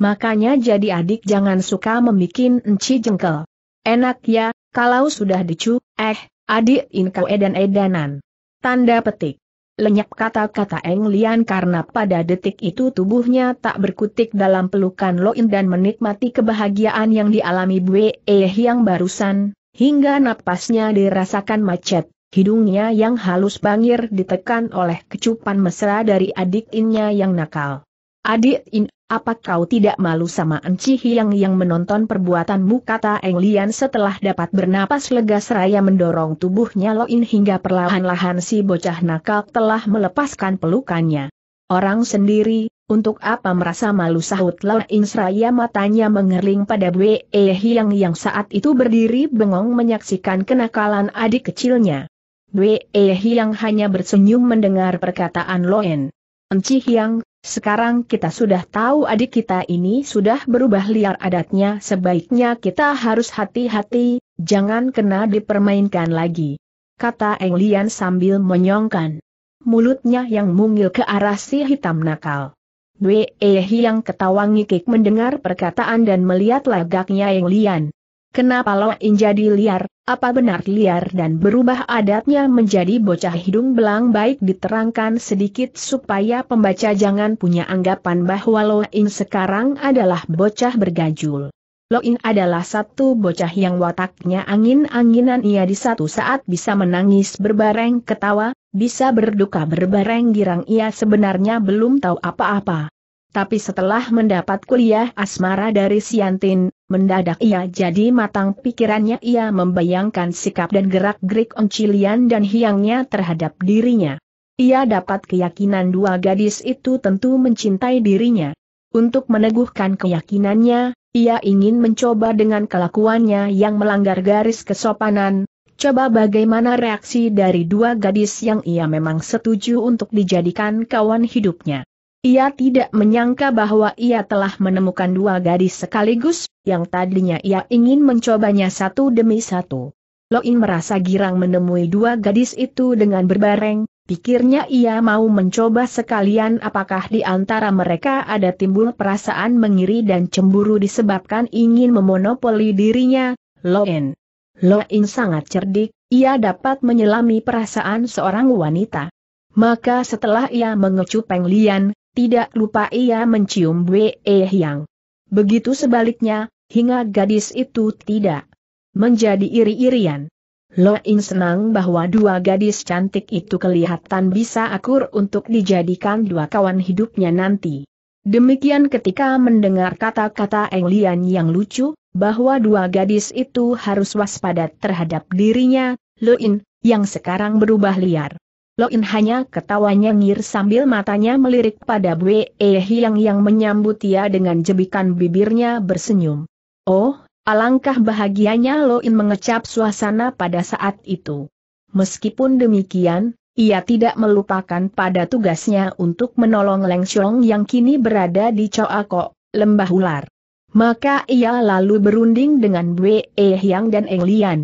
Makanya jadi adik jangan suka membikin enci jengkel. Enak ya, kalau sudah dicu, eh, adik in edan-edanan. Tanda petik. Lenyap kata-kata Eng Lian karena pada detik itu tubuhnya tak berkutik dalam pelukan Loin dan menikmati kebahagiaan yang dialami Bue eh yang barusan, hingga napasnya dirasakan macet. Hidungnya yang halus bangir ditekan oleh kecupan mesra dari adik innya yang nakal. Adik In apa kau tidak malu sama Enci Hiang yang menonton perbuatanmu kata Eng Lian setelah dapat bernapas lega seraya mendorong tubuhnya Loin hingga perlahan-lahan si bocah nakal telah melepaskan pelukannya. Orang sendiri, untuk apa merasa malu sahut Loin seraya matanya mengerling pada Bwe Hiang yang saat itu berdiri bengong menyaksikan kenakalan adik kecilnya. Bwe Hiang hanya bersenyum mendengar perkataan Loin. Enci Hiang, sekarang kita sudah tahu adik kita ini sudah berubah liar adatnya sebaiknya kita harus hati-hati, jangan kena dipermainkan lagi. Kata Eng Lian sambil menyongkan. Mulutnya yang mungil ke arah si hitam nakal. Wei yang ketawa ngikik mendengar perkataan dan melihat lagaknya Eng Lian. Kenapa Lo In jadi liar, apa benar liar dan berubah adatnya menjadi bocah hidung belang baik diterangkan sedikit supaya pembaca jangan punya anggapan bahwa Lo In sekarang adalah bocah bergajul. Lo In adalah satu bocah yang wataknya angin-anginan ia di satu saat bisa menangis berbareng ketawa, bisa berduka berbareng girang ia sebenarnya belum tahu apa-apa. Tapi setelah mendapat kuliah asmara dari Siantin, mendadak ia jadi matang pikirannya ia membayangkan sikap dan gerak-gerik Oncilian dan hiangnya terhadap dirinya. Ia dapat keyakinan dua gadis itu tentu mencintai dirinya. Untuk meneguhkan keyakinannya, ia ingin mencoba dengan kelakuannya yang melanggar garis kesopanan, coba bagaimana reaksi dari dua gadis yang ia memang setuju untuk dijadikan kawan hidupnya. Ia tidak menyangka bahwa ia telah menemukan dua gadis sekaligus, yang tadinya ia ingin mencobanya satu demi satu. Loin merasa girang menemui dua gadis itu dengan berbareng, pikirnya ia mau mencoba sekalian apakah di antara mereka ada timbul perasaan mengiri dan cemburu disebabkan ingin memonopoli dirinya, Loin. Loin sangat cerdik, ia dapat menyelami perasaan seorang wanita. Maka setelah ia mengecup Peng Lian, tidak lupa ia mencium Wei Yang. Begitu sebaliknya, hingga gadis itu tidak menjadi iri-irian. Lo In senang bahwa dua gadis cantik itu kelihatan bisa akur untuk dijadikan dua kawan hidupnya nanti. Demikian ketika mendengar kata-kata Eng Lian yang lucu, bahwa dua gadis itu harus waspada terhadap dirinya, Lo In, yang sekarang berubah liar. Loin hanya ketawanya ngir sambil matanya melirik pada Bwe Hiang yang menyambut ia dengan jebikan bibirnya bersenyum. Oh, alangkah bahagianya Loin mengecap suasana pada saat itu. Meskipun demikian, ia tidak melupakan pada tugasnya untuk menolong Leng Xiong yang kini berada di Kok, Lembah Ular. Maka ia lalu berunding dengan Bwe Hiang dan Eng Lian.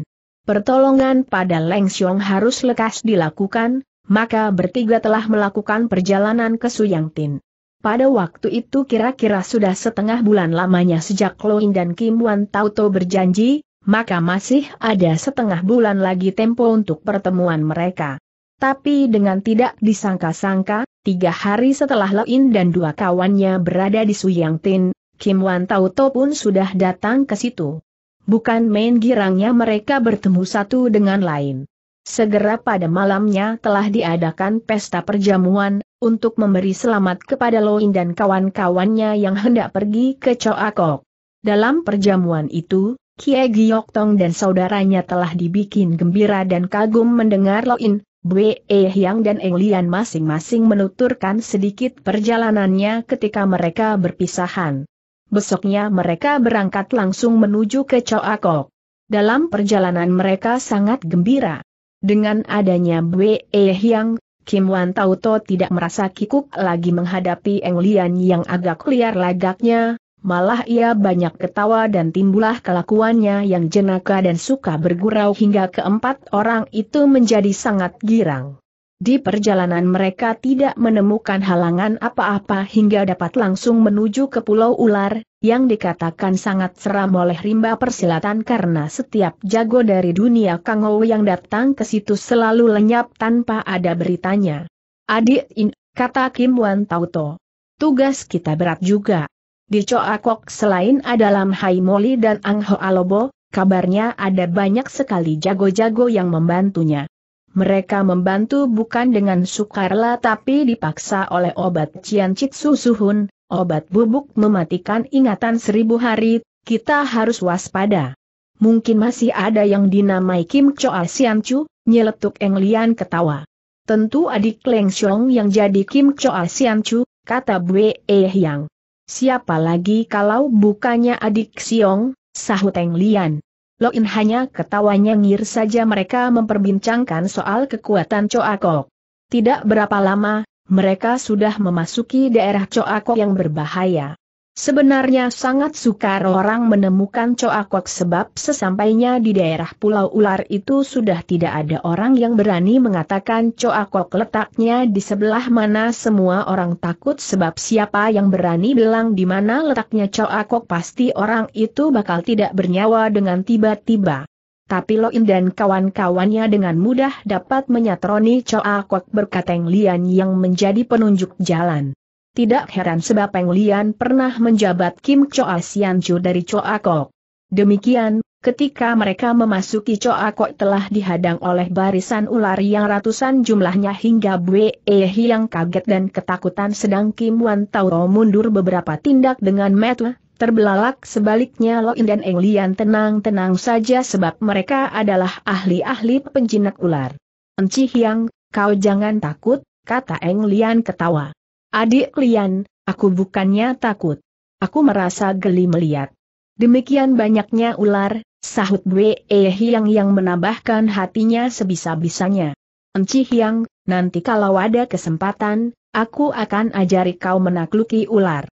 Pertolongan pada Leng Xiong harus lekas dilakukan, maka bertiga telah melakukan perjalanan ke Suyangtin. Pada waktu itu kira-kira sudah setengah bulan lamanya sejak Loin dan Kim Wan Tauto berjanji, maka masih ada setengah bulan lagi tempo untuk pertemuan mereka. Tapi dengan tidak disangka-sangka, tiga hari setelah Loin dan dua kawannya berada di Suyangtin, Kim Wan Tauto pun sudah datang ke situ. Bukan main girangnya mereka bertemu satu dengan lain. Segera pada malamnya telah diadakan pesta perjamuan, untuk memberi selamat kepada Loin dan kawan-kawannya yang hendak pergi ke Coakok. Dalam perjamuan itu, Kie Giok Tong dan saudaranya telah dibikin gembira dan kagum mendengar Loin, Bwe Hyang eh dan Eng Lian masing-masing menuturkan sedikit perjalanannya ketika mereka berpisahan. Besoknya mereka berangkat langsung menuju ke Coakok. Dalam perjalanan mereka sangat gembira. Dengan adanya Bwe Hyang, Kim Wan Tauto tidak merasa kikuk lagi menghadapi Eng Lian yang agak liar lagaknya, malah ia banyak ketawa dan timbullah kelakuannya yang jenaka dan suka bergurau hingga keempat orang itu menjadi sangat girang. Di perjalanan mereka tidak menemukan halangan apa-apa hingga dapat langsung menuju ke Pulau Ular, yang dikatakan sangat seram oleh rimba persilatan karena setiap jago dari dunia Kangou yang datang ke situ selalu lenyap tanpa ada beritanya. Adik In, kata Kim Wan Tauto. Tugas kita berat juga. Di Coakok selain ada Lam Hai Moli dan Ang Ho Alobo, kabarnya ada banyak sekali jago-jago yang membantunya. Mereka membantu bukan dengan sukarela tapi dipaksa oleh obat Cian Chitsu Suhun, Obat bubuk mematikan ingatan seribu hari, kita harus waspada. Mungkin masih ada yang dinamai Kim Choa Sian Chu, nyeletuk Eng Lian ketawa. Tentu adik Leng Xiong yang jadi Kim Choa Sian Chu, kata Bwe Eh Yang. Siapa lagi kalau bukannya adik Xiong, sahut Eng Lian. Lo in hanya ketawanya ngir saja mereka memperbincangkan soal kekuatan Choa Kok. Tidak berapa lama, mereka sudah memasuki daerah Coakok yang berbahaya. Sebenarnya sangat sukar orang menemukan Coakok sebab sesampainya di daerah Pulau Ular itu sudah tidak ada orang yang berani mengatakan Coakok letaknya di sebelah mana semua orang takut sebab siapa yang berani bilang di mana letaknya Coakok pasti orang itu bakal tidak bernyawa dengan tiba-tiba tapi Loin dan kawan-kawannya dengan mudah dapat menyatroni Choa Kok berkat Eng Lian yang menjadi penunjuk jalan. Tidak heran sebab Eng Lian pernah menjabat Kim Choa Sian Chu dari Choa Kok. Demikian, ketika mereka memasuki Choa Kok telah dihadang oleh barisan ular yang ratusan jumlahnya hingga Bwe Ehi yang kaget dan ketakutan sedang Kim Wan Tauro mundur beberapa tindak dengan metu Terbelalak sebaliknya Loin dan Englian tenang-tenang saja sebab mereka adalah ahli-ahli penjinak ular. Enci Hiang, kau jangan takut, kata Englian ketawa. Adik Lian, aku bukannya takut. Aku merasa geli melihat. Demikian banyaknya ular, sahut Bwe Hiang yang menambahkan hatinya sebisa-bisanya. Enci Hiang, nanti kalau ada kesempatan, aku akan ajari kau menakluki ular.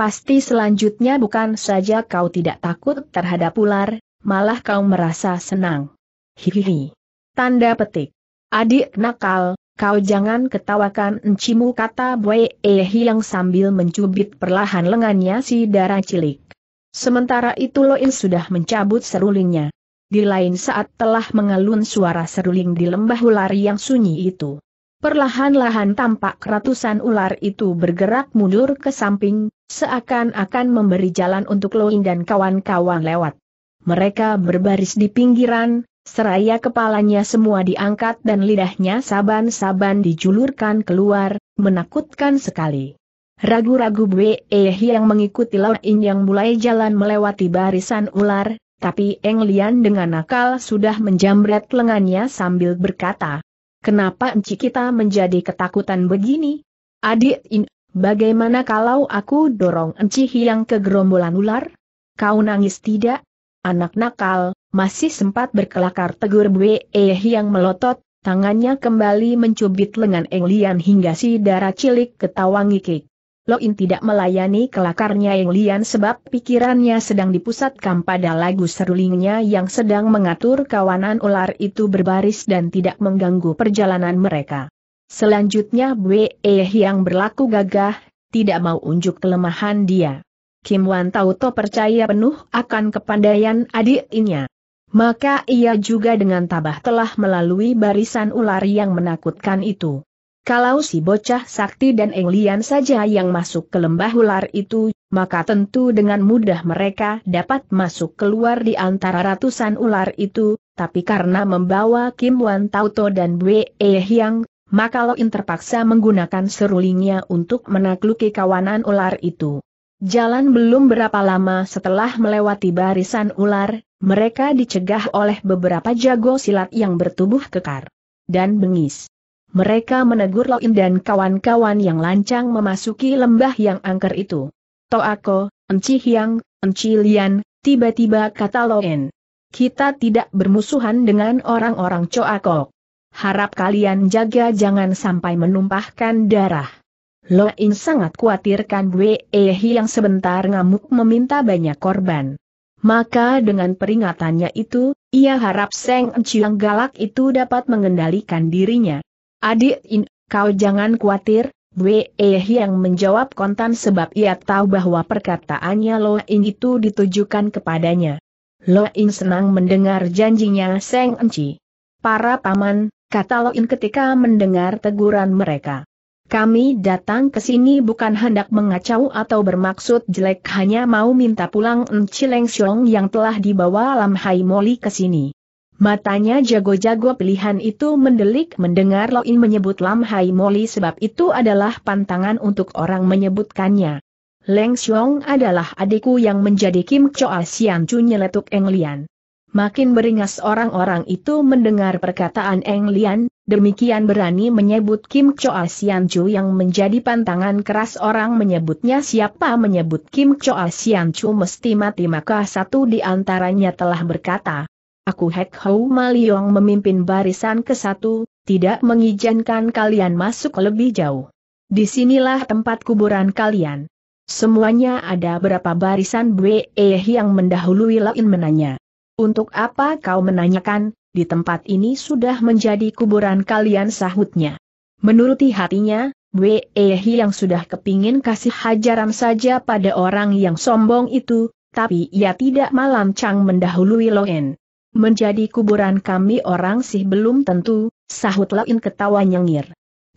Pasti selanjutnya bukan saja kau tidak takut terhadap ular, malah kau merasa senang. Hihihi. Tanda petik. Adik nakal, kau jangan ketawakan encimu kata Boy Bue yang sambil mencubit perlahan lengannya si darah cilik. Sementara itu Loin sudah mencabut serulingnya. Di lain saat telah mengelun suara seruling di lembah ular yang sunyi itu. Perlahan-lahan tampak ratusan ular itu bergerak mundur ke samping, seakan-akan memberi jalan untuk Loin dan kawan-kawan lewat. Mereka berbaris di pinggiran, seraya kepalanya semua diangkat dan lidahnya saban-saban dijulurkan keluar, menakutkan sekali. Ragu-ragu Bwe yang mengikuti Loin yang mulai jalan melewati barisan ular, tapi Eng Lian dengan nakal sudah menjamret lengannya sambil berkata, Kenapa enci kita menjadi ketakutan begini? Adik In, Bagaimana kalau aku dorong enci Hiang ke gerombolan ular? Kau nangis tidak? Anak nakal, masih sempat berkelakar tegur Bwe yang e melotot, tangannya kembali mencubit lengan Eng Lian hingga si darah cilik ketawa ngikik. Loin tidak melayani kelakarnya Eng Lian sebab pikirannya sedang dipusatkan pada lagu serulingnya yang sedang mengatur kawanan ular itu berbaris dan tidak mengganggu perjalanan mereka. Selanjutnya Bwe yang berlaku gagah, tidak mau unjuk kelemahan dia. Kim Wan Tauto percaya penuh akan kepandaian adiknya. Maka ia juga dengan tabah telah melalui barisan ular yang menakutkan itu. Kalau si bocah sakti dan Englian saja yang masuk ke lembah ular itu, maka tentu dengan mudah mereka dapat masuk keluar di antara ratusan ular itu, tapi karena membawa Kim Wan Tauto dan Bwe Yang, maka Loin terpaksa menggunakan serulingnya untuk menakluki kawanan ular itu. Jalan belum berapa lama setelah melewati barisan ular, mereka dicegah oleh beberapa jago silat yang bertubuh kekar dan bengis. Mereka menegur Loin dan kawan-kawan yang lancang memasuki lembah yang angker itu. Toako, Enci Hyang, Enci Lian, tiba-tiba kata Loin. Kita tidak bermusuhan dengan orang-orang Coakok. Harap kalian jaga jangan sampai menumpahkan darah. Lo in sangat khawatirkan Wei yang sebentar ngamuk meminta banyak korban. Maka dengan peringatannya itu, ia harap Seng Chiang galak itu dapat mengendalikan dirinya. Adik In, kau jangan khawatir, Wei yang menjawab kontan sebab ia tahu bahwa perkataannya Lo In itu ditujukan kepadanya. Lo In senang mendengar janjinya Seng Enci. Para paman, kata Loin ketika mendengar teguran mereka. Kami datang ke sini bukan hendak mengacau atau bermaksud jelek hanya mau minta pulang Ncileng Xiong yang telah dibawa Lam Hai Moli ke sini. Matanya jago-jago pilihan itu mendelik mendengar Loin menyebut Lam Hai Moli sebab itu adalah pantangan untuk orang menyebutkannya. Leng Xiong adalah adikku yang menjadi Kim Choa Sian Chu nyeletuk Eng Lian. Makin beringas orang-orang itu mendengar perkataan Eng Lian, demikian berani menyebut Kim Choa Sian Chu yang menjadi pantangan keras orang menyebutnya siapa menyebut Kim Choa Sian Chu mesti mati maka satu di antaranya telah berkata, Aku Hek Hou Maliong memimpin barisan ke satu, tidak mengizinkan kalian masuk lebih jauh. Disinilah tempat kuburan kalian. Semuanya ada berapa barisan Eh yang mendahului lain menanya. Untuk apa kau menanyakan, di tempat ini sudah menjadi kuburan kalian sahutnya. Menuruti hatinya, Wei yang sudah kepingin kasih hajaran saja pada orang yang sombong itu, tapi ia tidak malam cang mendahului Loen. Menjadi kuburan kami orang sih belum tentu, sahut Loen ketawa nyengir.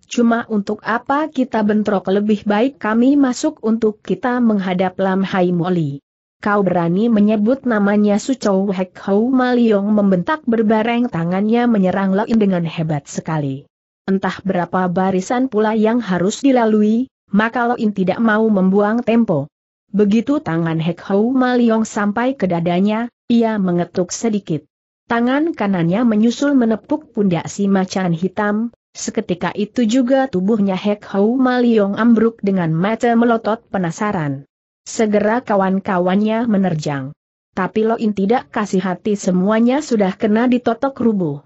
Cuma untuk apa kita bentrok lebih baik kami masuk untuk kita menghadap Lam Hai Moli. Kau berani menyebut namanya Sucow Hek Hou Maliong membentak berbareng tangannya menyerang Lain dengan hebat sekali. Entah berapa barisan pula yang harus dilalui, maka Lain tidak mau membuang tempo. Begitu tangan Hek Hou Maliong sampai ke dadanya, ia mengetuk sedikit. Tangan kanannya menyusul menepuk pundak si macan hitam, seketika itu juga tubuhnya Hek Hou Maliong ambruk dengan mata melotot penasaran. Segera kawan-kawannya menerjang. Tapi Loin tidak kasih hati semuanya sudah kena ditotok rubuh.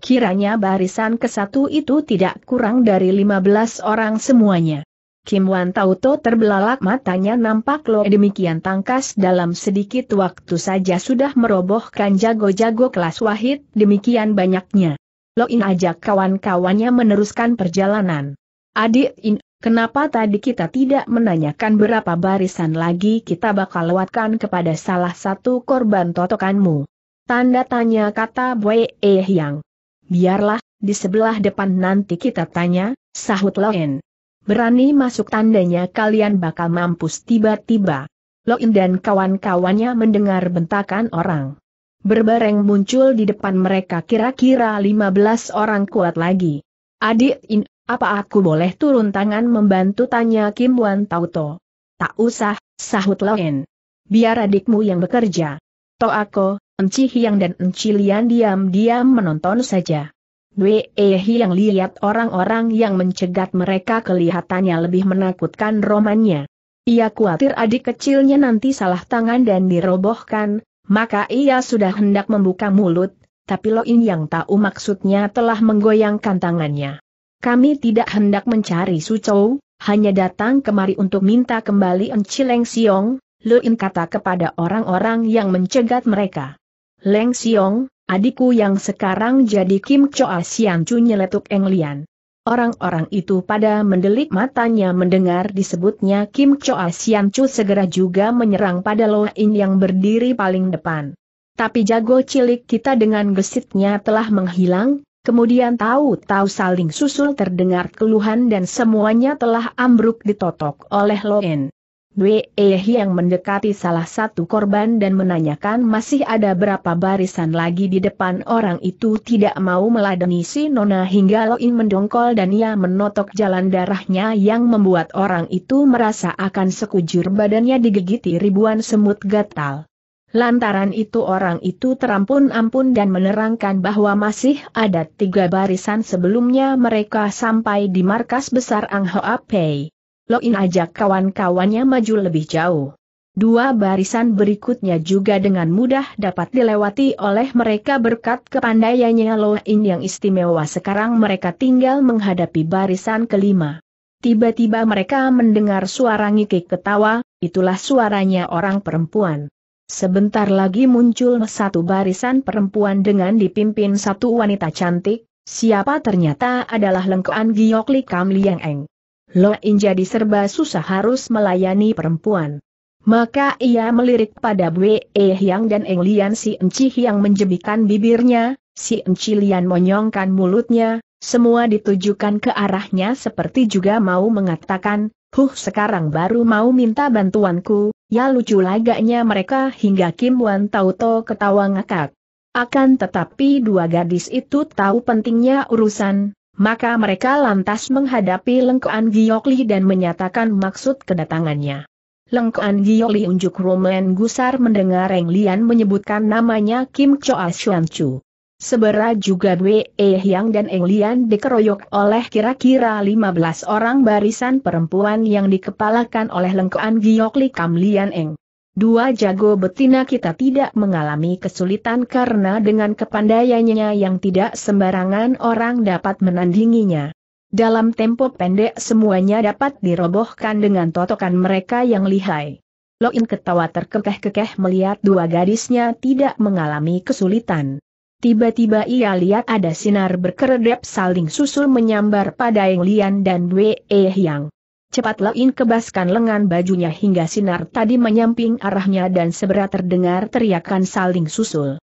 Kiranya barisan ke satu itu tidak kurang dari 15 orang semuanya. Kim Wan Tauto terbelalak matanya nampak lo demikian tangkas dalam sedikit waktu saja sudah merobohkan jago-jago kelas wahid demikian banyaknya. Lo in ajak kawan-kawannya meneruskan perjalanan. Adik In Kenapa tadi kita tidak menanyakan berapa barisan lagi kita bakal lewatkan kepada salah satu korban totokanmu? Tanda tanya kata Boye eh Yang. Biarlah, di sebelah depan nanti kita tanya, sahut Loen. Berani masuk tandanya kalian bakal mampus tiba-tiba. Loen dan kawan-kawannya mendengar bentakan orang. Berbareng muncul di depan mereka kira-kira 15 orang kuat lagi. Adik In apa aku boleh turun tangan membantu tanya Kim Wan Tauto? Tak usah, sahut Loen. Biar adikmu yang bekerja. aku, Enci Hiang dan Enci Lian diam-diam menonton saja. Wei e Hiang lihat orang-orang yang mencegat mereka kelihatannya lebih menakutkan romannya. Ia khawatir adik kecilnya nanti salah tangan dan dirobohkan, maka ia sudah hendak membuka mulut, tapi Loin yang tahu maksudnya telah menggoyangkan tangannya. Kami tidak hendak mencari Sucou, hanya datang kemari untuk minta kembali Enci Leng Siong, In kata kepada orang-orang yang mencegat mereka. Leng Siong, adikku yang sekarang jadi Kim Choa Sian Chu nyeletuk Eng Lian. Orang-orang itu pada mendelik matanya mendengar disebutnya Kim Choa Sian Chu segera juga menyerang pada In yang berdiri paling depan. Tapi jago cilik kita dengan gesitnya telah menghilang, Kemudian tahu-tahu saling susul terdengar keluhan dan semuanya telah ambruk ditotok oleh Loen. Weh yang mendekati salah satu korban dan menanyakan masih ada berapa barisan lagi di depan orang itu tidak mau meladeni si Nona hingga Loin mendongkol dan ia menotok jalan darahnya yang membuat orang itu merasa akan sekujur badannya digigiti ribuan semut gatal. Lantaran itu orang itu terampun-ampun dan menerangkan bahwa masih ada tiga barisan sebelumnya mereka sampai di markas besar Ang Hoa Pei. Lo In ajak kawan-kawannya maju lebih jauh. Dua barisan berikutnya juga dengan mudah dapat dilewati oleh mereka berkat kepandaiannya Lo In yang istimewa sekarang mereka tinggal menghadapi barisan kelima. Tiba-tiba mereka mendengar suara ngikik ketawa, itulah suaranya orang perempuan. Sebentar lagi muncul satu barisan perempuan dengan dipimpin satu wanita cantik, siapa ternyata adalah lengkuan Giok Li Kam Liang Eng. Lo In jadi serba susah harus melayani perempuan. Maka ia melirik pada Bwe Hyang dan Eng Lian si Enci yang menjebikan bibirnya, si Enci Lian menyongkan mulutnya, semua ditujukan ke arahnya seperti juga mau mengatakan, huh sekarang baru mau minta bantuanku, Ya lucu lagaknya mereka hingga Kim Wan Tauto ketawa ngakak. Akan tetapi dua gadis itu tahu pentingnya urusan, maka mereka lantas menghadapi Lengkoan Giokli dan menyatakan maksud kedatangannya. Lengkoan Giokli unjuk Roman Gusar mendengar Reng Lian menyebutkan namanya Kim Choa Xuan Chu. Sebera juga Wei Yang dan Eng Lian dikeroyok oleh kira-kira 15 orang barisan perempuan yang dikepalakan oleh lengkoan Giok Li Kam Lian Eng. Dua jago betina kita tidak mengalami kesulitan karena dengan kepandaiannya yang tidak sembarangan orang dapat menandinginya. Dalam tempo pendek semuanya dapat dirobohkan dengan totokan mereka yang lihai. Loin ketawa terkekeh-kekeh melihat dua gadisnya tidak mengalami kesulitan. Tiba-tiba ia lihat ada sinar berkeredap saling susul menyambar pada Eng Lian dan Dwe E Hyang. Cepat kebaskan lengan bajunya hingga sinar tadi menyamping arahnya dan seberat terdengar teriakan saling susul.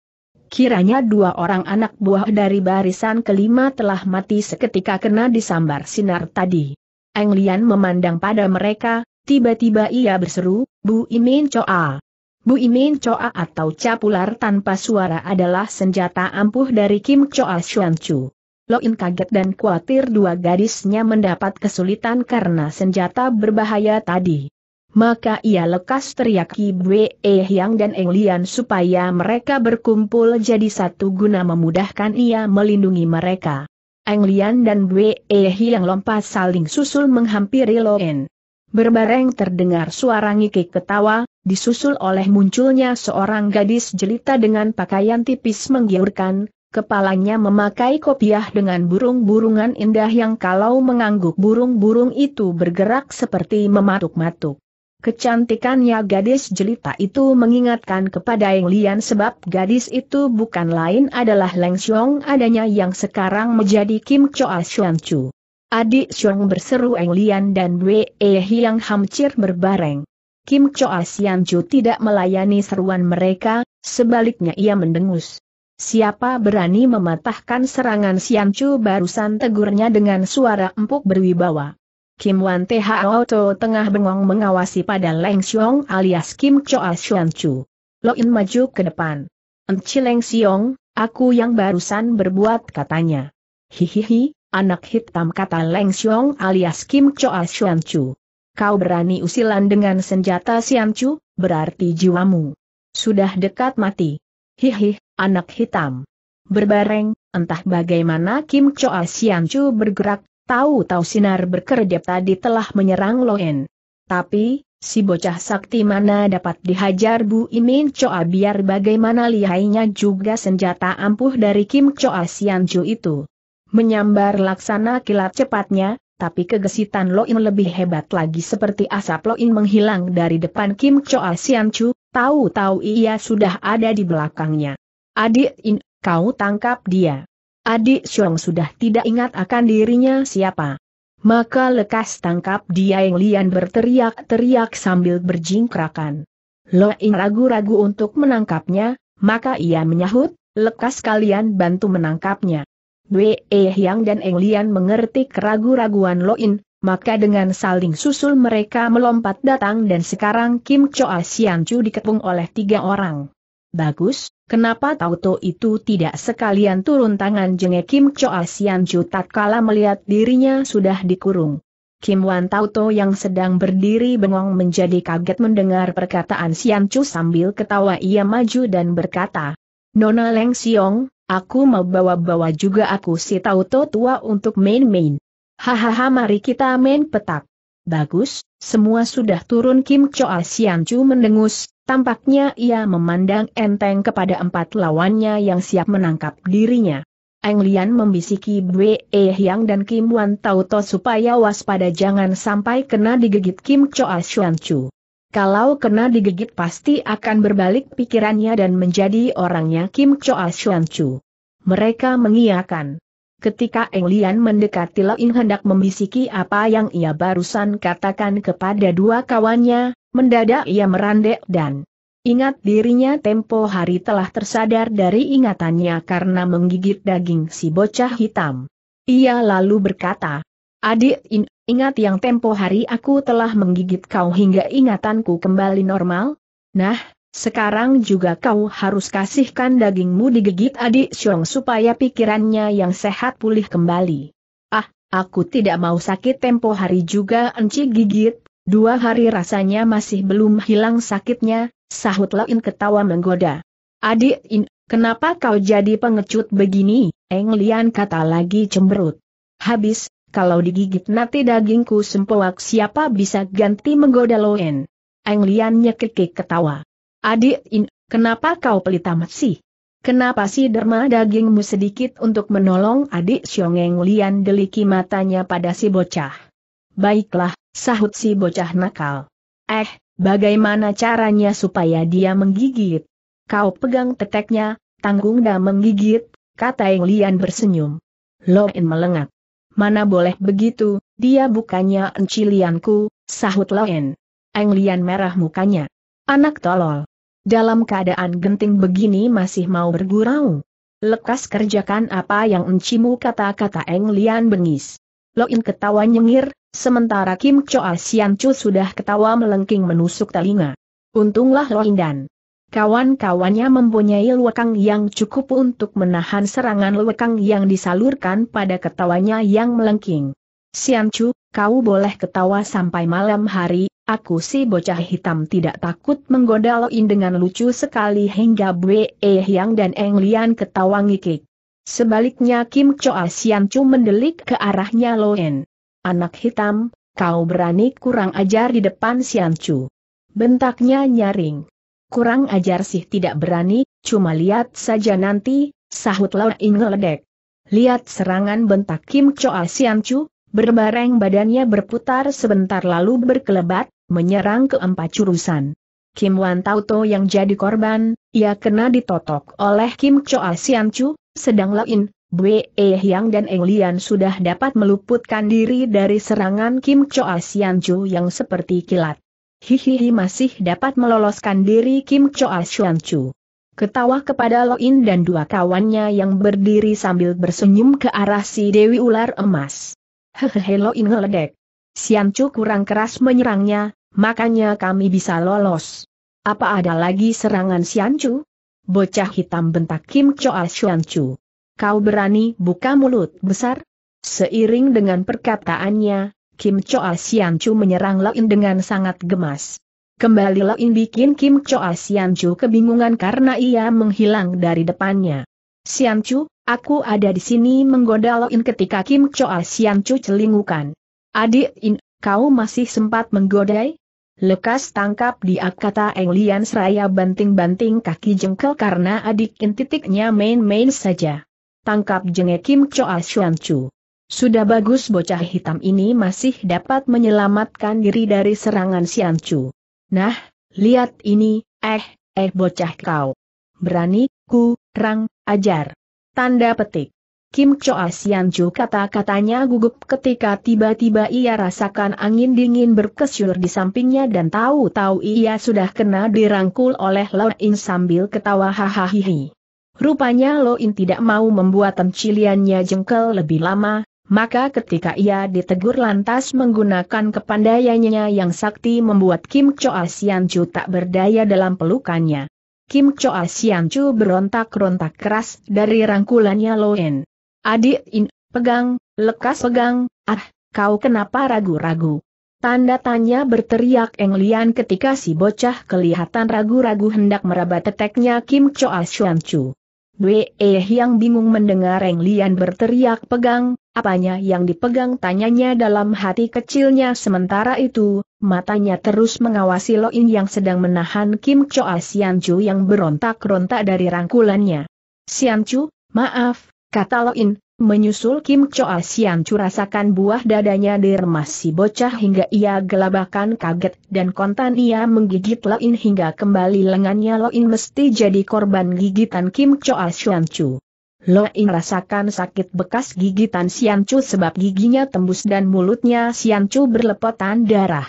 Kiranya dua orang anak buah dari barisan kelima telah mati seketika kena disambar sinar tadi. Eng Lian memandang pada mereka, tiba-tiba ia berseru, Bu Imin Choa. Bu Imin Choa atau capular tanpa suara adalah senjata ampuh dari Kim Choa Shuan Chu. Loin kaget dan khawatir dua gadisnya mendapat kesulitan karena senjata berbahaya tadi. Maka ia lekas teriak Kibwe Eh Yang dan Eng Lian supaya mereka berkumpul jadi satu guna memudahkan ia melindungi mereka. Eng Lian dan Bwe Eh Yang lompat saling susul menghampiri Loin. Berbareng terdengar suara ngikik ketawa, disusul oleh munculnya seorang gadis jelita dengan pakaian tipis menggiurkan, kepalanya memakai kopiah dengan burung-burungan indah yang kalau mengangguk burung-burung itu bergerak seperti mematuk-matuk. Kecantikannya gadis jelita itu mengingatkan kepada Yang Lian sebab gadis itu bukan lain adalah Leng Xiong adanya yang sekarang menjadi Kim Choa Xuan Chu. Adik Xiong berseru Eng Lian dan Wei e Hiang hampir berbareng. Kim Choa Sian Chu tidak melayani seruan mereka, sebaliknya ia mendengus. Siapa berani mematahkan serangan Sian Chu barusan tegurnya dengan suara empuk berwibawa. Kim Wan Thao Auto tengah bengong mengawasi pada Leng Xiong alias Kim Choa Sian Chu. Lo maju ke depan. Enci Leng Xiong, aku yang barusan berbuat katanya. Hihihi, anak hitam kata Leng Xiong alias Kim Choa Xuan Chu. Kau berani usilan dengan senjata Xian Chu, berarti jiwamu sudah dekat mati. Hihi, anak hitam. Berbareng, entah bagaimana Kim Choa Xian Chu bergerak, tahu-tahu sinar berkedip tadi telah menyerang Loen. Tapi, si bocah sakti mana dapat dihajar Bu Imin Choa biar bagaimana lihainya juga senjata ampuh dari Kim Choa Xian Chu itu menyambar laksana kilat cepatnya, tapi kegesitan Loin lebih hebat lagi seperti asap Loin menghilang dari depan Kim Choa Sian Chu, tahu-tahu ia sudah ada di belakangnya. Adik In, kau tangkap dia. Adik Xiong sudah tidak ingat akan dirinya siapa. Maka lekas tangkap dia yang lian berteriak-teriak sambil berjingkrakan. Loin ragu-ragu untuk menangkapnya, maka ia menyahut, lekas kalian bantu menangkapnya. Wei e eh, Hyang dan Eng Lian mengerti keragu-raguan Loin, maka dengan saling susul mereka melompat datang dan sekarang Kim Choa Sian Chu dikepung oleh tiga orang. Bagus, kenapa Tauto itu tidak sekalian turun tangan jenge Kim Choa Sian Chu tatkala melihat dirinya sudah dikurung. Kim Wan Tauto yang sedang berdiri bengong menjadi kaget mendengar perkataan Sian Chu sambil ketawa ia maju dan berkata, Nona Leng Siong, Aku mau bawa-bawa juga aku si Tauto tua untuk main-main. Hahaha mari kita main petak. Bagus, semua sudah turun Kim Choa Sian Chu mendengus, tampaknya ia memandang enteng kepada empat lawannya yang siap menangkap dirinya. Eng Lian membisiki Bwe E Hyang dan Kim Wan Tauto supaya waspada jangan sampai kena digigit Kim Choa Sian Chu. Kalau kena digigit pasti akan berbalik pikirannya dan menjadi orangnya Kim Choa Xuan Chu. Mereka mengiyakan. Ketika Eng Lian mendekati Ing hendak membisiki apa yang ia barusan katakan kepada dua kawannya, mendadak ia merandek dan ingat dirinya tempo hari telah tersadar dari ingatannya karena menggigit daging si bocah hitam. Ia lalu berkata, Adik In, ingat yang tempo hari aku telah menggigit kau hingga ingatanku kembali normal? Nah, sekarang juga kau harus kasihkan dagingmu digigit adik Xiong supaya pikirannya yang sehat pulih kembali. Ah, aku tidak mau sakit tempo hari juga enci gigit, dua hari rasanya masih belum hilang sakitnya, sahut Lain ketawa menggoda. Adik In, kenapa kau jadi pengecut begini? Eng Lian kata lagi cemberut. Habis, kalau digigit nanti dagingku sempoak siapa bisa ganti menggoda Loen. Eng Lian nyekik ketawa. Adik In, kenapa kau pelit amat sih? Kenapa sih derma dagingmu sedikit untuk menolong adik siong Eng Lian deliki matanya pada si bocah? Baiklah, sahut si bocah nakal. Eh, bagaimana caranya supaya dia menggigit? Kau pegang teteknya, tanggung dan menggigit, kata Eng Lian bersenyum. Loen melengat. Mana boleh begitu, dia bukannya encilianku, sahut Loen. Englian merah mukanya. Anak tolol. Dalam keadaan genting begini masih mau bergurau. Lekas kerjakan apa yang encimu kata-kata Englian bengis. Loen ketawa nyengir, sementara Kim Choa Sian Chu sudah ketawa melengking menusuk telinga. Untunglah Loen dan Kawan-kawannya mempunyai lekang yang cukup untuk menahan serangan lekang yang disalurkan pada ketawanya yang melengking. Siancu, kau boleh ketawa sampai malam hari, aku si bocah hitam tidak takut menggoda Loin dengan lucu sekali hingga Bwe Yang dan Eng Lian ketawa ngikik. Sebaliknya Kim Choa Siancu mendelik ke arahnya Loin. Anak hitam, kau berani kurang ajar di depan Siancu. Bentaknya nyaring. Kurang ajar sih tidak berani, cuma lihat saja nanti, sahut Lau Ing ngeledek. Lihat serangan bentak Kim Choa Sian Chu, berbareng badannya berputar sebentar lalu berkelebat, menyerang keempat jurusan. Kim Wan Tauto yang jadi korban, ia kena ditotok oleh Kim Choa Sian Chu, sedang Lain, Bwe Hyang dan Eng Lian sudah dapat meluputkan diri dari serangan Kim Choa Sian Chu yang seperti kilat hihihi masih dapat meloloskan diri Kim Choa ah Shuan Chu. Ketawa kepada Loin dan dua kawannya yang berdiri sambil bersenyum ke arah si Dewi Ular Emas. Hehehe In ngeledek. Sian Chu kurang keras menyerangnya, makanya kami bisa lolos. Apa ada lagi serangan Sian Chu? Bocah hitam bentak Kim Choa ah Shuan Chu. Kau berani buka mulut besar? Seiring dengan perkataannya, Kim Choa Sian Chu menyerang Lain dengan sangat gemas. Kembali Lain bikin Kim Choa Sian kebingungan karena ia menghilang dari depannya. Sian aku ada di sini menggoda Lain ketika Kim Choa Sian celingukan. Adik In, kau masih sempat menggodai? Lekas tangkap dia kata Eng Lian seraya banting-banting kaki jengkel karena adik In titiknya main-main saja. Tangkap jenge Kim Choa Sian sudah bagus bocah hitam ini masih dapat menyelamatkan diri dari serangan Siancu. Nah, lihat ini, eh, eh bocah kau. Berani, ku, rang, ajar. Tanda petik. Kim Choa Siancu kata-katanya gugup ketika tiba-tiba ia rasakan angin dingin berkesyur di sampingnya dan tahu-tahu ia sudah kena dirangkul oleh Lo In sambil ketawa hahaha. Rupanya Lo In tidak mau membuat penciliannya jengkel lebih lama, maka ketika ia ditegur lantas menggunakan kepandaiannya yang sakti membuat Kim Choa ah Sian tak berdaya dalam pelukannya. Kim Choa ah Sian Chu berontak-rontak keras dari rangkulannya Loen. Adik In, pegang, lekas pegang, ah, kau kenapa ragu-ragu? Tanda tanya berteriak Eng Lian ketika si bocah kelihatan ragu-ragu hendak meraba teteknya Kim Choa ah Sian Chu. Wei yang bingung mendengar Eng Lian berteriak pegang, Apanya yang dipegang tanyanya dalam hati kecilnya sementara itu, matanya terus mengawasi Loin yang sedang menahan Kim Choa ah Sian Chu yang berontak-rontak dari rangkulannya. Sian Chu, maaf, kata Loin, menyusul Kim Choa ah Sian Chu rasakan buah dadanya diremas si bocah hingga ia gelabakan kaget dan kontan ia menggigit Loin hingga kembali lengannya Loin mesti jadi korban gigitan Kim Choa ah Sian Chu. Lo nah, Ing rasakan sakit bekas gigitan Sian Chu sebab giginya tembus dan mulutnya Sian Chu berlepotan darah.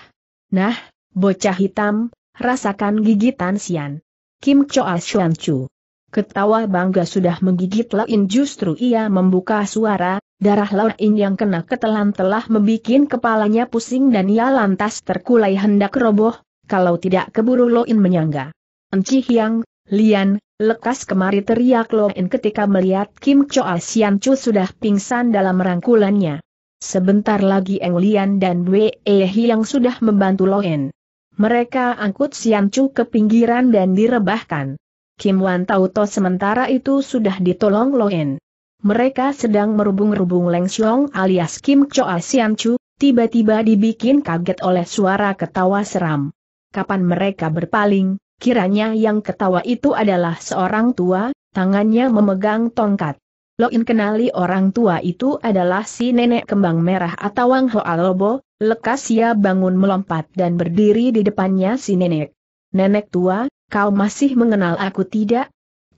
Nah, bocah hitam, rasakan gigitan Sian. Kim Choa Sian Chu. Ketawa bangga sudah menggigit Lo In justru ia membuka suara, darah Lo In yang kena ketelan telah membuat kepalanya pusing dan ia lantas terkulai hendak roboh, kalau tidak keburu Lo In menyangga. Enci Hiang, Lian, Lekas kemari teriak Lo In ketika melihat Kim Choa ah Sian Chu sudah pingsan dalam rangkulannya. Sebentar lagi Eng Lian dan Wei Ehi yang sudah membantu Lo In. Mereka angkut Sian Chu ke pinggiran dan direbahkan. Kim Wan Tauto sementara itu sudah ditolong Lo In. Mereka sedang merubung-rubung Leng Xiong alias Kim Choa ah Sian Chu, tiba-tiba dibikin kaget oleh suara ketawa seram. Kapan mereka berpaling, Kiranya yang ketawa itu adalah seorang tua, tangannya memegang tongkat. Loin kenali orang tua itu adalah si nenek kembang merah atau Wang Hoalobo, lekas ia bangun melompat dan berdiri di depannya si nenek. Nenek tua, kau masih mengenal aku tidak?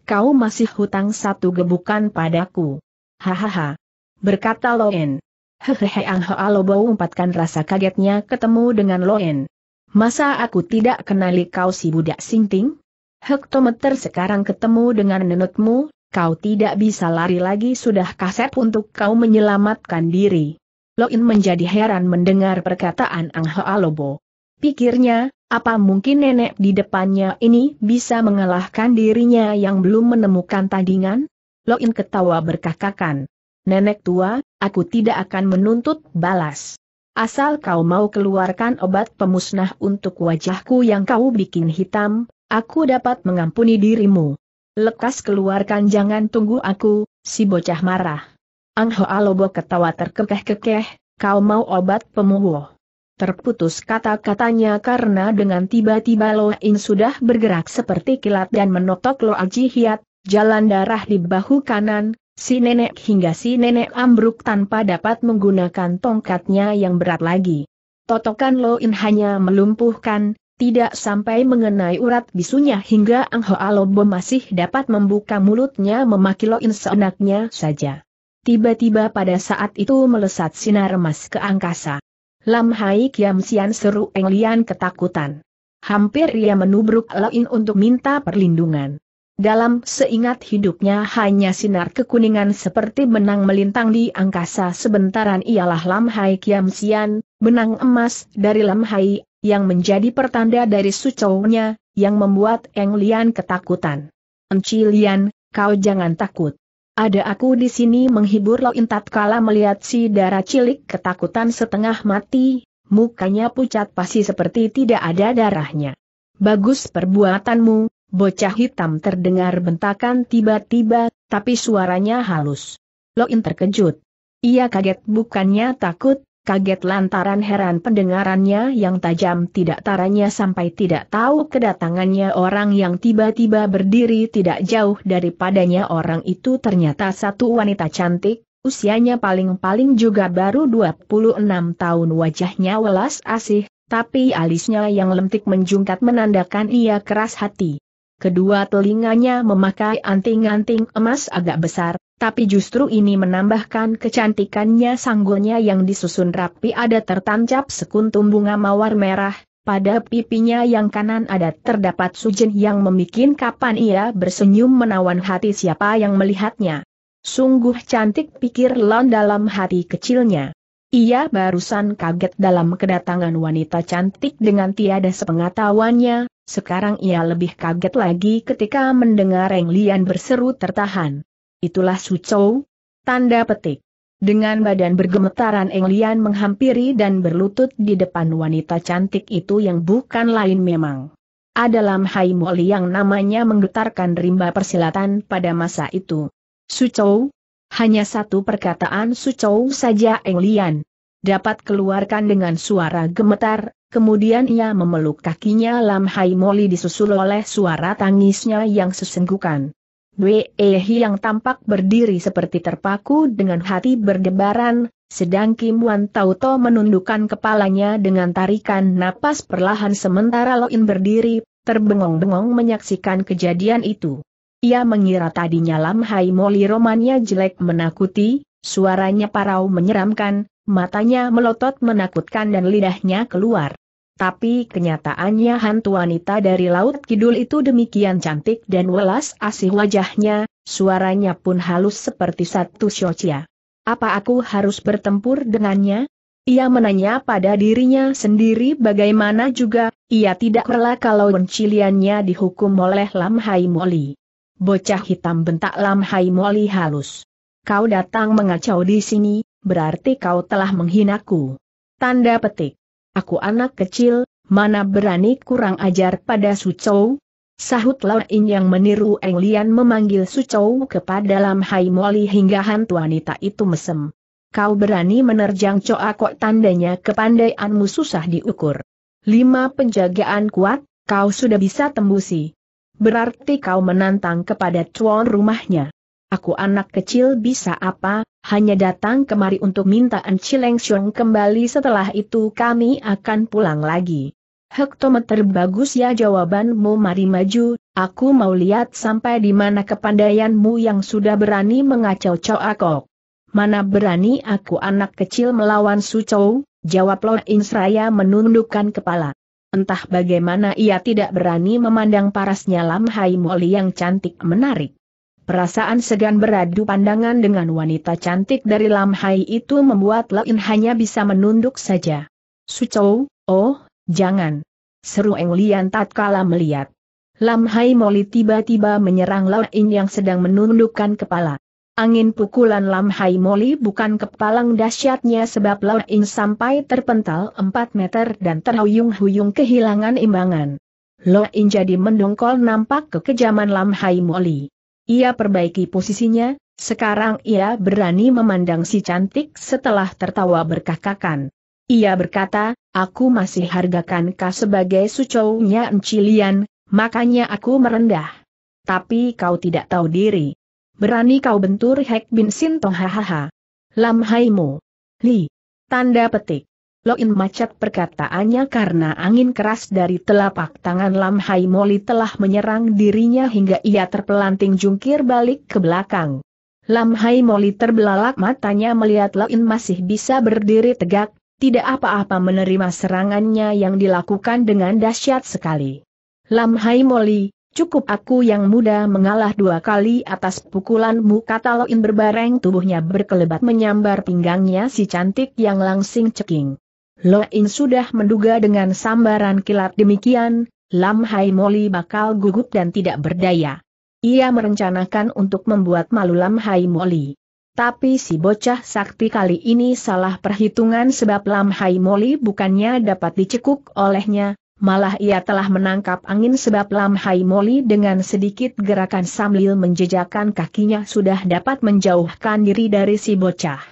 Kau masih hutang satu gebukan padaku. Hahaha. Berkata Loen. Hehehe Ang Hoalobo umpatkan rasa kagetnya ketemu dengan Loen. Masa aku tidak kenali kau si budak sinting? Hektometer sekarang ketemu dengan nenekmu kau tidak bisa lari lagi sudah kaset untuk kau menyelamatkan diri. Loin menjadi heran mendengar perkataan Ang alobo Pikirnya, apa mungkin nenek di depannya ini bisa mengalahkan dirinya yang belum menemukan tandingan? Loin ketawa berkakakan. Nenek tua, aku tidak akan menuntut balas. Asal kau mau keluarkan obat pemusnah untuk wajahku yang kau bikin hitam, aku dapat mengampuni dirimu. Lekas keluarkan jangan tunggu aku, si bocah marah. Ang Hoa Lobo ketawa terkekeh-kekeh, kau mau obat pemuwoh. Terputus kata-katanya karena dengan tiba-tiba Lo In sudah bergerak seperti kilat dan menotok Lo Aji Hiat, jalan darah di bahu kanan, Si nenek hingga si nenek ambruk tanpa dapat menggunakan tongkatnya yang berat lagi. Totokan Lo In hanya melumpuhkan, tidak sampai mengenai urat bisunya hingga Ang Alobo masih dapat membuka mulutnya memaki In seenaknya saja. Tiba-tiba pada saat itu melesat sinar emas ke angkasa. Lam Hai Kiam Sian seru Eng Lian ketakutan. Hampir ia menubruk In untuk minta perlindungan. Dalam seingat hidupnya hanya sinar kekuningan seperti benang melintang di angkasa sebentaran ialah Lam Hai Kiam Sian, benang emas dari Lam Hai, yang menjadi pertanda dari sucownya, yang membuat Eng Lian ketakutan. Enci Lian, kau jangan takut. Ada aku di sini menghibur Lo Intat kala melihat si darah cilik ketakutan setengah mati, mukanya pucat pasti seperti tidak ada darahnya. Bagus perbuatanmu, Bocah hitam terdengar bentakan tiba-tiba, tapi suaranya halus. Loin terkejut. Ia kaget bukannya takut, kaget lantaran heran pendengarannya yang tajam tidak taranya sampai tidak tahu kedatangannya orang yang tiba-tiba berdiri tidak jauh daripadanya orang itu ternyata satu wanita cantik, usianya paling-paling juga baru 26 tahun wajahnya welas asih, tapi alisnya yang lentik menjungkat menandakan ia keras hati kedua telinganya memakai anting-anting emas agak besar, tapi justru ini menambahkan kecantikannya sanggulnya yang disusun rapi ada tertancap sekuntum bunga mawar merah, pada pipinya yang kanan ada terdapat sujen yang membuat kapan ia bersenyum menawan hati siapa yang melihatnya. Sungguh cantik pikir Lon dalam hati kecilnya. Ia barusan kaget dalam kedatangan wanita cantik dengan tiada sepengetahuannya, sekarang ia lebih kaget lagi ketika mendengar Eng Lian berseru tertahan. Itulah Chou. Tanda petik. Dengan badan bergemetaran Eng Lian menghampiri dan berlutut di depan wanita cantik itu yang bukan lain memang adalah Hai Moli yang namanya menggetarkan rimba persilatan pada masa itu. Chou, hanya satu perkataan Sucou saja Eng Lian dapat keluarkan dengan suara gemetar, kemudian ia memeluk kakinya Lam Hai Moli disusul oleh suara tangisnya yang sesenggukan. Wei yang tampak berdiri seperti terpaku dengan hati berdebaran, sedang Kim Wan Tauto menundukkan kepalanya dengan tarikan napas perlahan sementara Loin berdiri, terbengong-bengong menyaksikan kejadian itu. Ia mengira tadinya Hai Moli romannya jelek menakuti, suaranya parau menyeramkan, matanya melotot menakutkan dan lidahnya keluar. Tapi kenyataannya hantu wanita dari Laut Kidul itu demikian cantik dan welas asih wajahnya, suaranya pun halus seperti satu syocia. Apa aku harus bertempur dengannya? Ia menanya pada dirinya sendiri bagaimana juga, ia tidak rela kalau penciliannya dihukum oleh Lam Hai Moli. Bocah hitam bentak Lam Hai Moli halus. Kau datang mengacau di sini, berarti kau telah menghinaku. Tanda petik. Aku anak kecil, mana berani kurang ajar pada Sucou? Sahut Lain yang meniru Eng Lian memanggil Sucou kepada Lam Hai Moli hingga hantu wanita itu mesem. Kau berani menerjang coa kok tandanya kepandaianmu susah diukur. Lima penjagaan kuat, kau sudah bisa tembusi. Berarti kau menantang kepada tuan rumahnya. Aku anak kecil bisa apa, hanya datang kemari untuk minta Enci Leng Xiong kembali setelah itu kami akan pulang lagi. Hektometer bagus ya jawabanmu mari maju, aku mau lihat sampai di mana kepandaianmu yang sudah berani mengacau aku. Mana berani aku anak kecil melawan Su Chow, jawab Lord Insraya menundukkan kepala. Entah bagaimana ia tidak berani memandang parasnya Lam Hai Moli yang cantik menarik. Perasaan segan beradu pandangan dengan wanita cantik dari Lam Hai itu membuat Lain hanya bisa menunduk saja. Sucou, oh, jangan. Seru Eng Lian tatkala melihat. Lam Hai Moli tiba-tiba menyerang Lain yang sedang menundukkan kepala. Angin pukulan Lam Hai Moli bukan kepalang dahsyatnya sebab Lau Ing sampai terpental 4 meter dan terhuyung-huyung kehilangan imbangan. Lo In jadi mendongkol nampak kekejaman Lam Hai Moli. Ia perbaiki posisinya, sekarang ia berani memandang si cantik setelah tertawa berkakakan. Ia berkata, aku masih hargakan kau sebagai sucownya Encilian, makanya aku merendah. Tapi kau tidak tahu diri. Berani kau bentur Hek Bin Sinto hahaha. Lam Haimo. Li. Tanda petik. Loin macet perkataannya karena angin keras dari telapak tangan Lam Hai Moli telah menyerang dirinya hingga ia terpelanting jungkir balik ke belakang. Lam Hai Moli terbelalak matanya melihat Loin masih bisa berdiri tegak, tidak apa-apa menerima serangannya yang dilakukan dengan dahsyat sekali. Lam Hai Moli, Cukup aku yang muda mengalah dua kali atas pukulanmu kata Loin berbareng tubuhnya berkelebat menyambar pinggangnya si cantik yang langsing ceking. Loin sudah menduga dengan sambaran kilat demikian, Lam Hai Moli bakal gugup dan tidak berdaya. Ia merencanakan untuk membuat malu Lam Hai Moli. Tapi si bocah sakti kali ini salah perhitungan sebab Lam Hai Moli bukannya dapat dicekuk olehnya, Malah ia telah menangkap angin sebab Lam Hai Moli dengan sedikit gerakan sambil menjejakkan kakinya sudah dapat menjauhkan diri dari si bocah.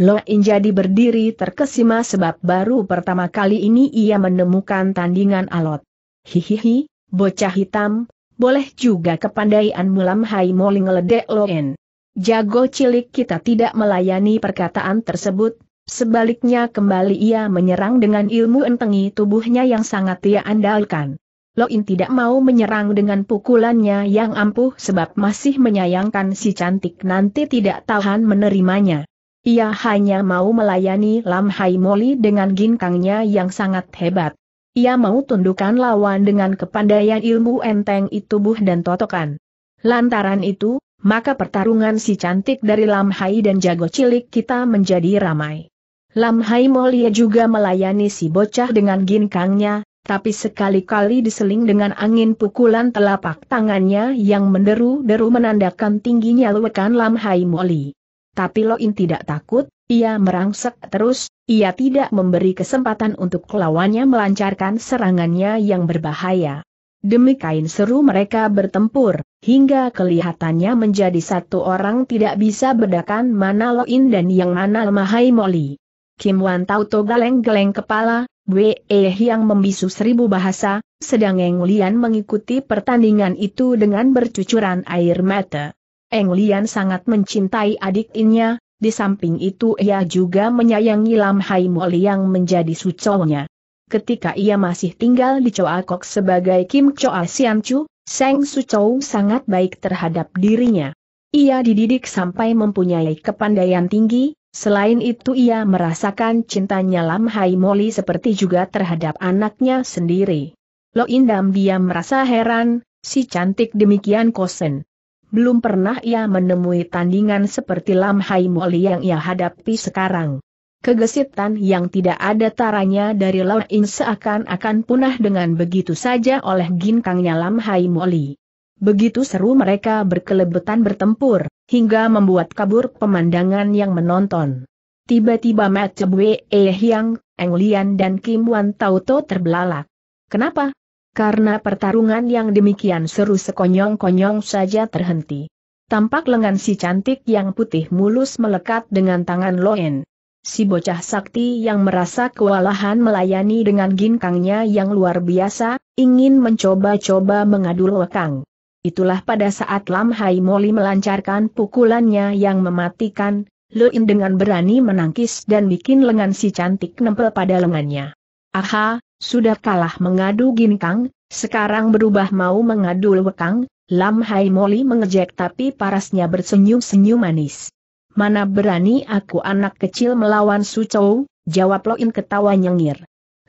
Lo In jadi berdiri terkesima sebab baru pertama kali ini ia menemukan tandingan alot. Hihihi, bocah hitam, boleh juga kepandaianmu Lam Hai Moli ngeledek Lo In. Jago cilik kita tidak melayani perkataan tersebut, Sebaliknya kembali ia menyerang dengan ilmu entengi tubuhnya yang sangat ia andalkan. Loin tidak mau menyerang dengan pukulannya yang ampuh sebab masih menyayangkan si cantik nanti tidak tahan menerimanya. Ia hanya mau melayani Lam Hai Moli dengan ginkangnya yang sangat hebat. Ia mau tundukkan lawan dengan kepandaian ilmu enteng itu buh dan totokan. Lantaran itu, maka pertarungan si cantik dari Lam Hai dan jago cilik kita menjadi ramai. Lam Hai Molia juga melayani si bocah dengan ginkangnya, tapi sekali-kali diseling dengan angin pukulan telapak tangannya yang menderu-deru menandakan tingginya luwekan Lam Hai Moli. Tapi Loin tidak takut, ia merangsek terus, ia tidak memberi kesempatan untuk lawannya melancarkan serangannya yang berbahaya. Demi kain seru mereka bertempur, hingga kelihatannya menjadi satu orang tidak bisa bedakan mana Loin dan yang mana Hai Moli. Kim Wan Tau To geleng-geleng kepala, Wei yang membisu seribu bahasa, sedang Eng Lian mengikuti pertandingan itu dengan bercucuran air mata. Eng Lian sangat mencintai adik innya, di samping itu ia juga menyayangi Lam Hai Moli yang menjadi suconya. Ketika ia masih tinggal di Choa Kok sebagai Kim Choa Sian Chu, Seng Suchou sangat baik terhadap dirinya. Ia dididik sampai mempunyai kepandaian tinggi, Selain itu ia merasakan cintanya Lam Hai Moli seperti juga terhadap anaknya sendiri. Lo Indam dia merasa heran, si cantik demikian kosen. Belum pernah ia menemui tandingan seperti Lam Hai Moli yang ia hadapi sekarang. Kegesitan yang tidak ada taranya dari Lo In seakan-akan punah dengan begitu saja oleh ginkangnya Lam Hai Moli. Begitu seru mereka berkelebetan bertempur, hingga membuat kabur pemandangan yang menonton. Tiba-tiba Ma Chebwe Eh Yang, Eng Lian dan Kim Wan Tauto terbelalak. Kenapa? Karena pertarungan yang demikian seru sekonyong-konyong saja terhenti. Tampak lengan si cantik yang putih mulus melekat dengan tangan Loen. Si bocah sakti yang merasa kewalahan melayani dengan ginkangnya yang luar biasa, ingin mencoba-coba mengadu lekang. Itulah pada saat Lam Hai Moli melancarkan pukulannya yang mematikan, Luin dengan berani menangkis dan bikin lengan si cantik nempel pada lengannya. Aha, sudah kalah mengadu ginkang, sekarang berubah mau mengadu lekang, Lam Hai Moli mengejek tapi parasnya bersenyum-senyum manis. Mana berani aku anak kecil melawan Su Chou, jawab Loin ketawa nyengir.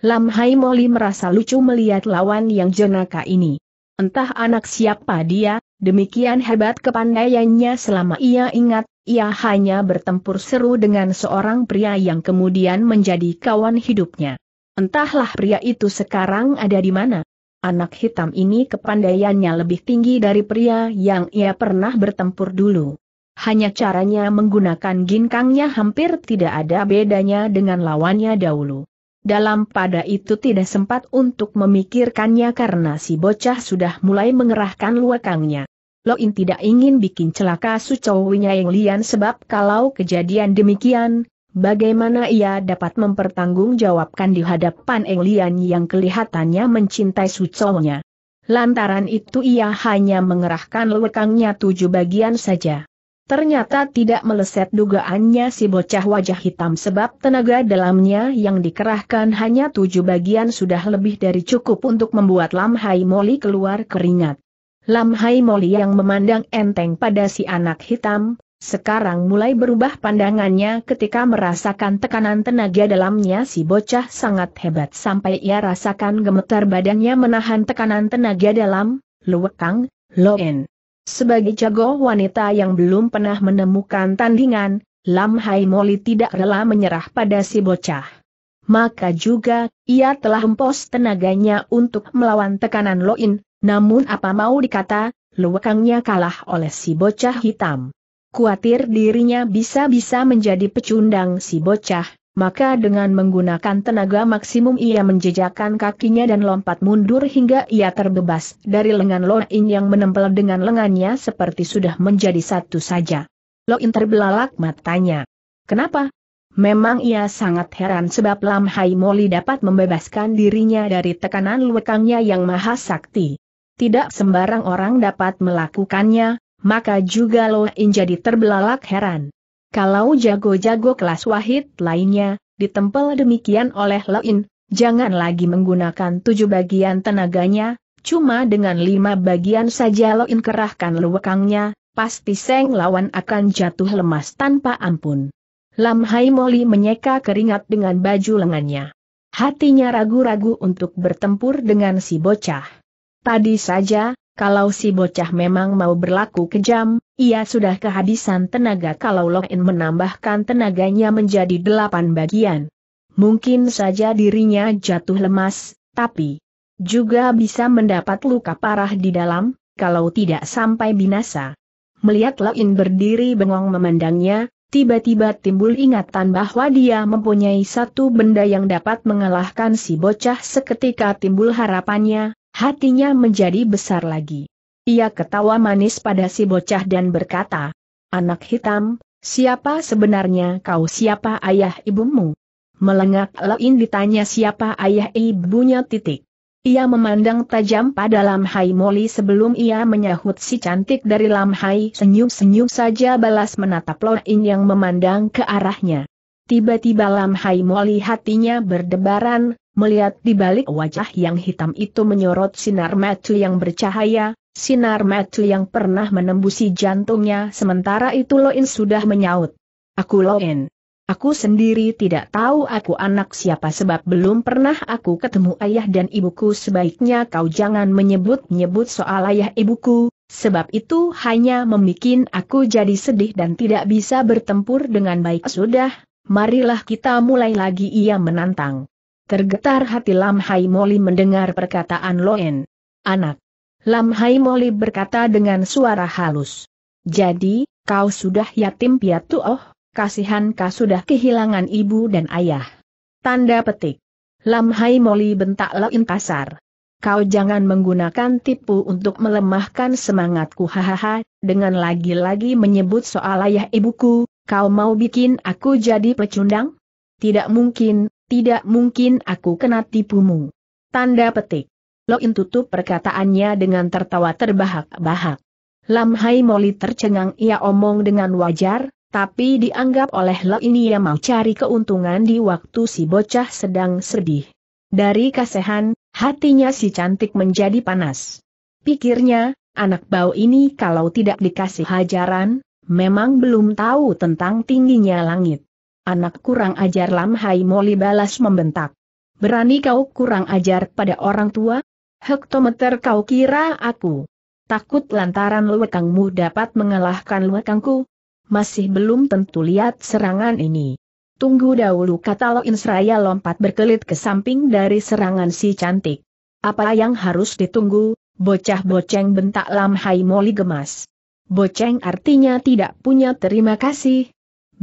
Lam Hai Moli merasa lucu melihat lawan yang jenaka ini. Entah anak siapa dia, demikian hebat kepandaiannya selama ia ingat, ia hanya bertempur seru dengan seorang pria yang kemudian menjadi kawan hidupnya. Entahlah pria itu sekarang ada di mana. Anak hitam ini kepandaiannya lebih tinggi dari pria yang ia pernah bertempur dulu. Hanya caranya menggunakan ginkangnya hampir tidak ada bedanya dengan lawannya dahulu dalam pada itu tidak sempat untuk memikirkannya karena si bocah sudah mulai mengerahkan luakangnya. Loin tidak ingin bikin celaka sucowinya yang lian sebab kalau kejadian demikian, bagaimana ia dapat mempertanggungjawabkan di hadapan Eng Lian yang kelihatannya mencintai sucowinya. Lantaran itu ia hanya mengerahkan luakangnya tujuh bagian saja. Ternyata tidak meleset dugaannya si bocah wajah hitam sebab tenaga dalamnya yang dikerahkan hanya tujuh bagian sudah lebih dari cukup untuk membuat Lam Hai Moli keluar keringat. Lam Hai Moli yang memandang enteng pada si anak hitam, sekarang mulai berubah pandangannya ketika merasakan tekanan tenaga dalamnya si bocah sangat hebat sampai ia rasakan gemetar badannya menahan tekanan tenaga dalam, luwekang, loen. Sebagai jago wanita yang belum pernah menemukan tandingan, Lam Hai Moli tidak rela menyerah pada si bocah. Maka juga, ia telah empos tenaganya untuk melawan tekanan Loin, namun apa mau dikata, luwakangnya kalah oleh si bocah hitam. Kuatir dirinya bisa-bisa menjadi pecundang si bocah, maka dengan menggunakan tenaga maksimum ia menjejakkan kakinya dan lompat mundur hingga ia terbebas dari lengan Loin yang menempel dengan lengannya seperti sudah menjadi satu saja. Loin terbelalak matanya. Kenapa? Memang ia sangat heran sebab Lam Hai Moli dapat membebaskan dirinya dari tekanan lekangnya yang maha sakti. Tidak sembarang orang dapat melakukannya, maka juga Loin jadi terbelalak heran. Kalau jago-jago kelas wahid lainnya, ditempel demikian oleh Loin, jangan lagi menggunakan tujuh bagian tenaganya, cuma dengan lima bagian saja Loin kerahkan luwekangnya, pasti Seng lawan akan jatuh lemas tanpa ampun. Lam Hai Moli menyeka keringat dengan baju lengannya. Hatinya ragu-ragu untuk bertempur dengan si bocah. Tadi saja, kalau si bocah memang mau berlaku kejam, ia sudah kehabisan tenaga kalau Loin menambahkan tenaganya menjadi delapan bagian. Mungkin saja dirinya jatuh lemas, tapi juga bisa mendapat luka parah di dalam, kalau tidak sampai binasa. Melihat Loin berdiri bengong memandangnya, tiba-tiba timbul ingatan bahwa dia mempunyai satu benda yang dapat mengalahkan si bocah seketika timbul harapannya, Hatinya menjadi besar lagi. Ia ketawa manis pada si bocah dan berkata, Anak hitam, siapa sebenarnya kau siapa ayah ibumu? Melengak Lain ditanya siapa ayah ibunya titik. Ia memandang tajam pada Lam Hai Moli sebelum ia menyahut si cantik dari Lam Hai senyum-senyum saja balas menatap Loin yang memandang ke arahnya. Tiba-tiba Lam Hai Moli hatinya berdebaran, Melihat di balik wajah yang hitam itu menyorot sinar mata yang bercahaya, sinar mata yang pernah menembusi jantungnya sementara itu Loin sudah menyaut. Aku Loin. Aku sendiri tidak tahu aku anak siapa sebab belum pernah aku ketemu ayah dan ibuku sebaiknya kau jangan menyebut-nyebut soal ayah ibuku, sebab itu hanya membuat aku jadi sedih dan tidak bisa bertempur dengan baik. Sudah, marilah kita mulai lagi ia menantang. Tergetar hati Lam Hai Moli mendengar perkataan Loen. Anak. Lam Hai Moli berkata dengan suara halus. Jadi, kau sudah yatim piatu oh, kasihan kau sudah kehilangan ibu dan ayah. Tanda petik. Lam Hai Moli bentak Loen kasar. Kau jangan menggunakan tipu untuk melemahkan semangatku hahaha, dengan lagi-lagi menyebut soal ayah ibuku, kau mau bikin aku jadi pecundang? Tidak mungkin, tidak mungkin aku kena tipumu. Tanda petik. Loin tutup perkataannya dengan tertawa terbahak-bahak. Lam Hai Moli tercengang ia omong dengan wajar, tapi dianggap oleh Lo ini ia mau cari keuntungan di waktu si bocah sedang sedih. Dari kasehan, hatinya si cantik menjadi panas. Pikirnya, anak bau ini kalau tidak dikasih hajaran, memang belum tahu tentang tingginya langit. Anak kurang ajar Lam Hai Moli balas membentak. Berani kau kurang ajar pada orang tua? Hektometer kau kira aku. Takut lantaran luekangmu dapat mengalahkan luekangku? Masih belum tentu lihat serangan ini. Tunggu dahulu kata Loin Seraya lompat berkelit ke samping dari serangan si cantik. Apa yang harus ditunggu, bocah boceng bentak Lam Hai Moli gemas. Boceng artinya tidak punya terima kasih,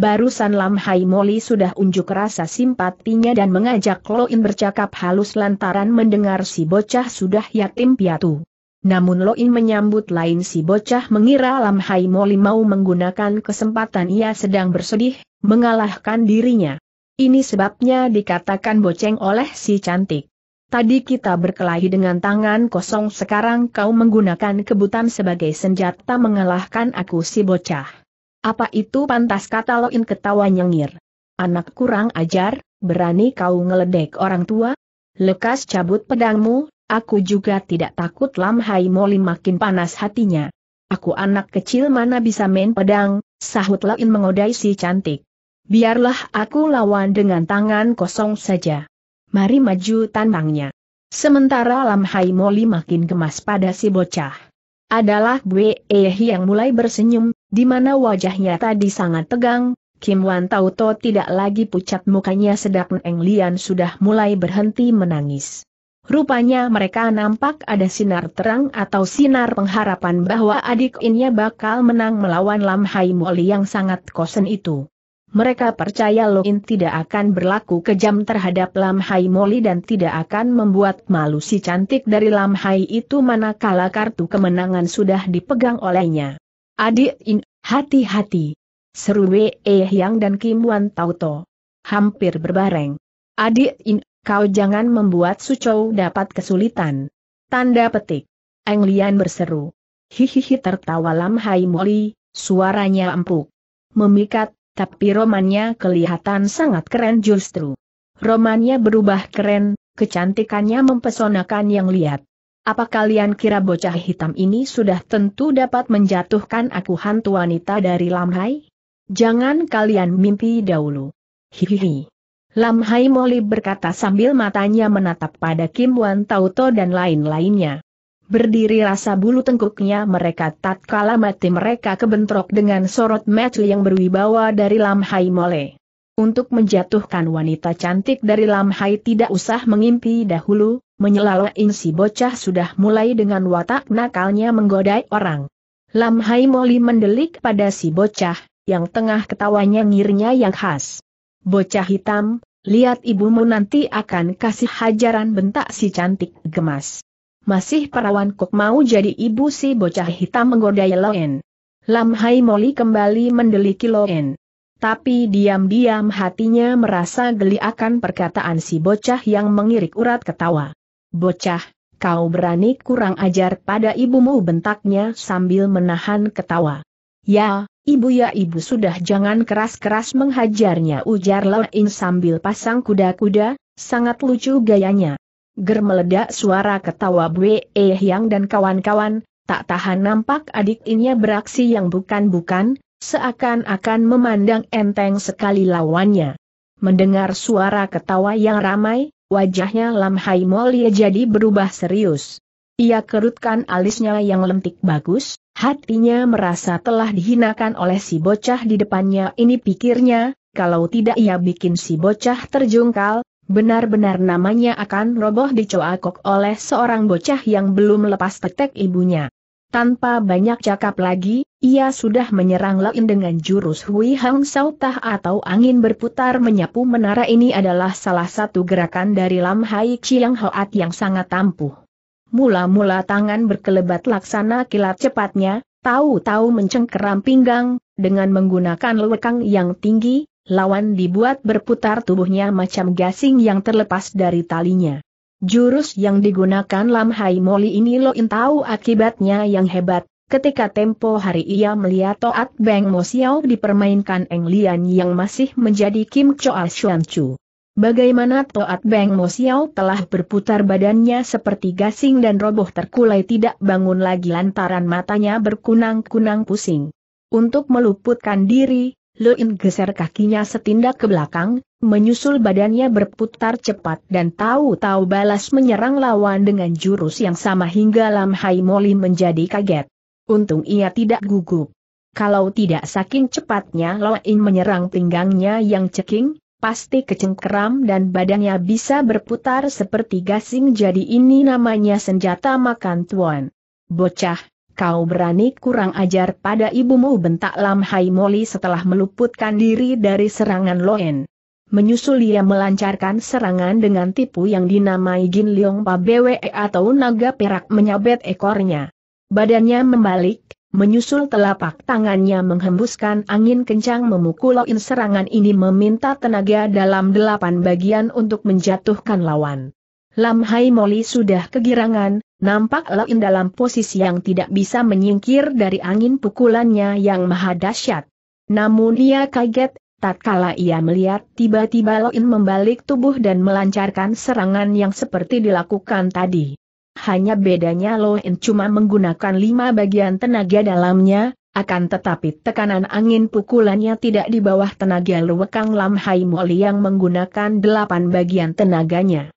barusan Lam Hai Moli sudah unjuk rasa simpatinya dan mengajak Loin bercakap halus lantaran mendengar si bocah sudah yatim piatu. Namun Loin menyambut lain si bocah mengira Lam Hai Moli mau menggunakan kesempatan ia sedang bersedih, mengalahkan dirinya. Ini sebabnya dikatakan boceng oleh si cantik. Tadi kita berkelahi dengan tangan kosong sekarang kau menggunakan kebutan sebagai senjata mengalahkan aku si bocah. Apa itu pantas kata Loin ketawa nyengir. Anak kurang ajar, berani kau ngeledek orang tua? Lekas cabut pedangmu, aku juga tidak takut Lam Hai Moli makin panas hatinya. Aku anak kecil mana bisa main pedang, sahut Loin mengodai si cantik. Biarlah aku lawan dengan tangan kosong saja. Mari maju tantangnya. Sementara Lam Hai Moli makin gemas pada si bocah adalah Bu Ehi yang mulai bersenyum, di mana wajahnya tadi sangat tegang, Kim Wan Tau To tidak lagi pucat mukanya sedap, Eng Lian sudah mulai berhenti menangis. Rupanya mereka nampak ada sinar terang atau sinar pengharapan bahwa adik Innya bakal menang melawan Lam Hai Moli yang sangat kosen itu. Mereka percaya Loin tidak akan berlaku kejam terhadap Lam Hai Moli dan tidak akan membuat malu si cantik dari Lam Hai itu manakala kartu kemenangan sudah dipegang olehnya. Adik In, hati-hati. Seru Wei Yang dan Kim Wan Tauto. Hampir berbareng. Adik In, kau jangan membuat Su Chou dapat kesulitan. Tanda petik. Eng Lian berseru. Hihihi tertawa Lam Hai Moli, suaranya empuk. Memikat tapi romannya kelihatan sangat keren justru. Romannya berubah keren, kecantikannya mempesonakan yang lihat. Apa kalian kira bocah hitam ini sudah tentu dapat menjatuhkan aku hantu wanita dari Lamhai? Jangan kalian mimpi dahulu. Hihihi. Lamhai Moli berkata sambil matanya menatap pada Kim Wan Tauto dan lain-lainnya berdiri rasa bulu tengkuknya mereka tatkala mati mereka kebentrok dengan sorot mata yang berwibawa dari Lam Hai Mole. Untuk menjatuhkan wanita cantik dari Lam Hai tidak usah mengimpi dahulu, menyelalain si bocah sudah mulai dengan watak nakalnya menggodai orang. Lam Hai Mole mendelik pada si bocah, yang tengah ketawanya ngirnya yang khas. Bocah hitam, lihat ibumu nanti akan kasih hajaran bentak si cantik gemas masih perawan kok mau jadi ibu si bocah hitam menggodai Loen. Lam Hai Moli kembali mendeliki Loen. Tapi diam-diam hatinya merasa geli akan perkataan si bocah yang mengirik urat ketawa. Bocah, kau berani kurang ajar pada ibumu bentaknya sambil menahan ketawa. Ya, ibu ya ibu sudah jangan keras-keras menghajarnya ujar Loen sambil pasang kuda-kuda, sangat lucu gayanya. Ger meledak suara ketawa Bwe eh Yang dan kawan-kawan, tak tahan nampak adik inya beraksi yang bukan-bukan, seakan-akan memandang enteng sekali lawannya. Mendengar suara ketawa yang ramai, wajahnya Lam Hai Molia jadi berubah serius. Ia kerutkan alisnya yang lentik bagus, hatinya merasa telah dihinakan oleh si bocah di depannya ini pikirnya, kalau tidak ia bikin si bocah terjungkal, benar-benar namanya akan roboh dicoakok oleh seorang bocah yang belum lepas petek ibunya. Tanpa banyak cakap lagi, ia sudah menyerang Lain dengan jurus Hui Hang Sautah atau angin berputar menyapu menara ini adalah salah satu gerakan dari Lam Hai Chiang Hoat yang sangat ampuh. Mula-mula tangan berkelebat laksana kilat cepatnya, tahu-tahu mencengkeram pinggang, dengan menggunakan lewekang yang tinggi, lawan dibuat berputar tubuhnya macam gasing yang terlepas dari talinya. Jurus yang digunakan Lam Hai Moli ini Loin tahu akibatnya yang hebat, Ketika tempo hari ia melihat Toat Beng Mo Xiao dipermainkan Eng Lian yang masih menjadi Kim Choa Xuan Chu. Bagaimana Toat Beng Mo Xiao telah berputar badannya seperti gasing dan roboh terkulai tidak bangun lagi lantaran matanya berkunang-kunang pusing. Untuk meluputkan diri, Luin geser kakinya setindak ke belakang, menyusul badannya berputar cepat dan tahu-tahu balas menyerang lawan dengan jurus yang sama hingga Lam Hai Molin menjadi kaget. Untung ia tidak gugup. Kalau tidak saking cepatnya Loin menyerang pinggangnya yang ceking, pasti kecengkeram dan badannya bisa berputar seperti gasing jadi ini namanya senjata makan tuan. Bocah, Kau berani kurang ajar pada ibumu bentak Lam Hai Moli setelah meluputkan diri dari serangan Loen. Menyusul ia melancarkan serangan dengan tipu yang dinamai Jin Leong Pa BWE atau naga perak menyabet ekornya. Badannya membalik, menyusul telapak tangannya menghembuskan angin kencang memukul Loen. serangan ini meminta tenaga dalam delapan bagian untuk menjatuhkan lawan. Lam Hai Moli sudah kegirangan, nampak Lain dalam posisi yang tidak bisa menyingkir dari angin pukulannya yang maha dahsyat. Namun ia kaget, tatkala ia melihat tiba-tiba Lain membalik tubuh dan melancarkan serangan yang seperti dilakukan tadi. Hanya bedanya Loen cuma menggunakan lima bagian tenaga dalamnya, akan tetapi tekanan angin pukulannya tidak di bawah tenaga luwekang Lam Hai Moli yang menggunakan delapan bagian tenaganya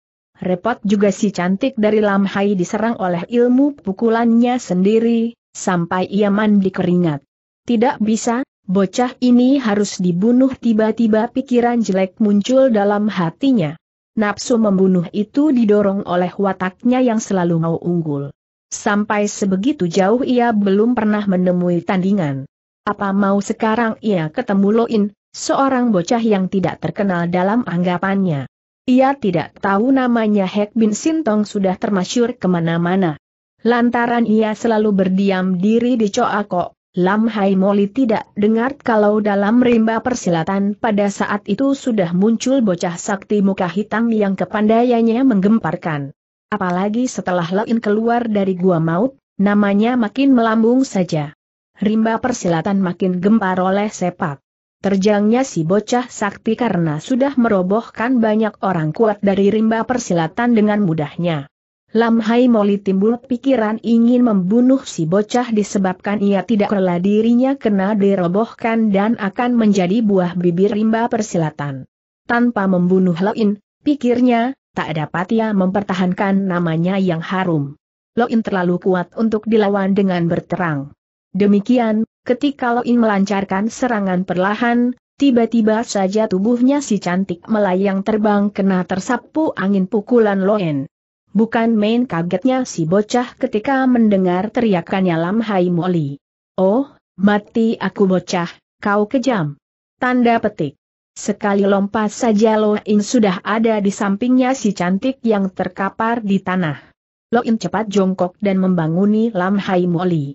repot juga si cantik dari Lam Hai diserang oleh ilmu pukulannya sendiri, sampai ia mandi keringat. Tidak bisa, bocah ini harus dibunuh tiba-tiba pikiran jelek muncul dalam hatinya. Nafsu membunuh itu didorong oleh wataknya yang selalu mau unggul. Sampai sebegitu jauh ia belum pernah menemui tandingan. Apa mau sekarang ia ketemu Loin, seorang bocah yang tidak terkenal dalam anggapannya. Ia tidak tahu namanya Hek Bin Sintong sudah termasyur kemana-mana. Lantaran ia selalu berdiam diri di Coako, Lam Hai Moli tidak dengar kalau dalam rimba persilatan pada saat itu sudah muncul bocah sakti muka hitam yang kepandaiannya menggemparkan. Apalagi setelah Lain keluar dari gua maut, namanya makin melambung saja. Rimba persilatan makin gempar oleh sepak Terjangnya si bocah sakti karena sudah merobohkan banyak orang kuat dari rimba persilatan dengan mudahnya. Lam Hai Moli timbul pikiran ingin membunuh si bocah disebabkan ia tidak rela dirinya kena dirobohkan dan akan menjadi buah bibir rimba persilatan. Tanpa membunuh Loin, pikirnya, tak dapat ia mempertahankan namanya yang harum. Loin terlalu kuat untuk dilawan dengan berterang. Demikian, Ketika Loin melancarkan serangan perlahan, tiba-tiba saja tubuhnya si cantik melayang terbang kena tersapu angin pukulan Loin. Bukan main kagetnya si bocah ketika mendengar teriakannya Lam Hai Moli. Oh, mati aku bocah, kau kejam. Tanda petik. Sekali lompat saja Loin sudah ada di sampingnya si cantik yang terkapar di tanah. Loin cepat jongkok dan membanguni Lam Hai Moli.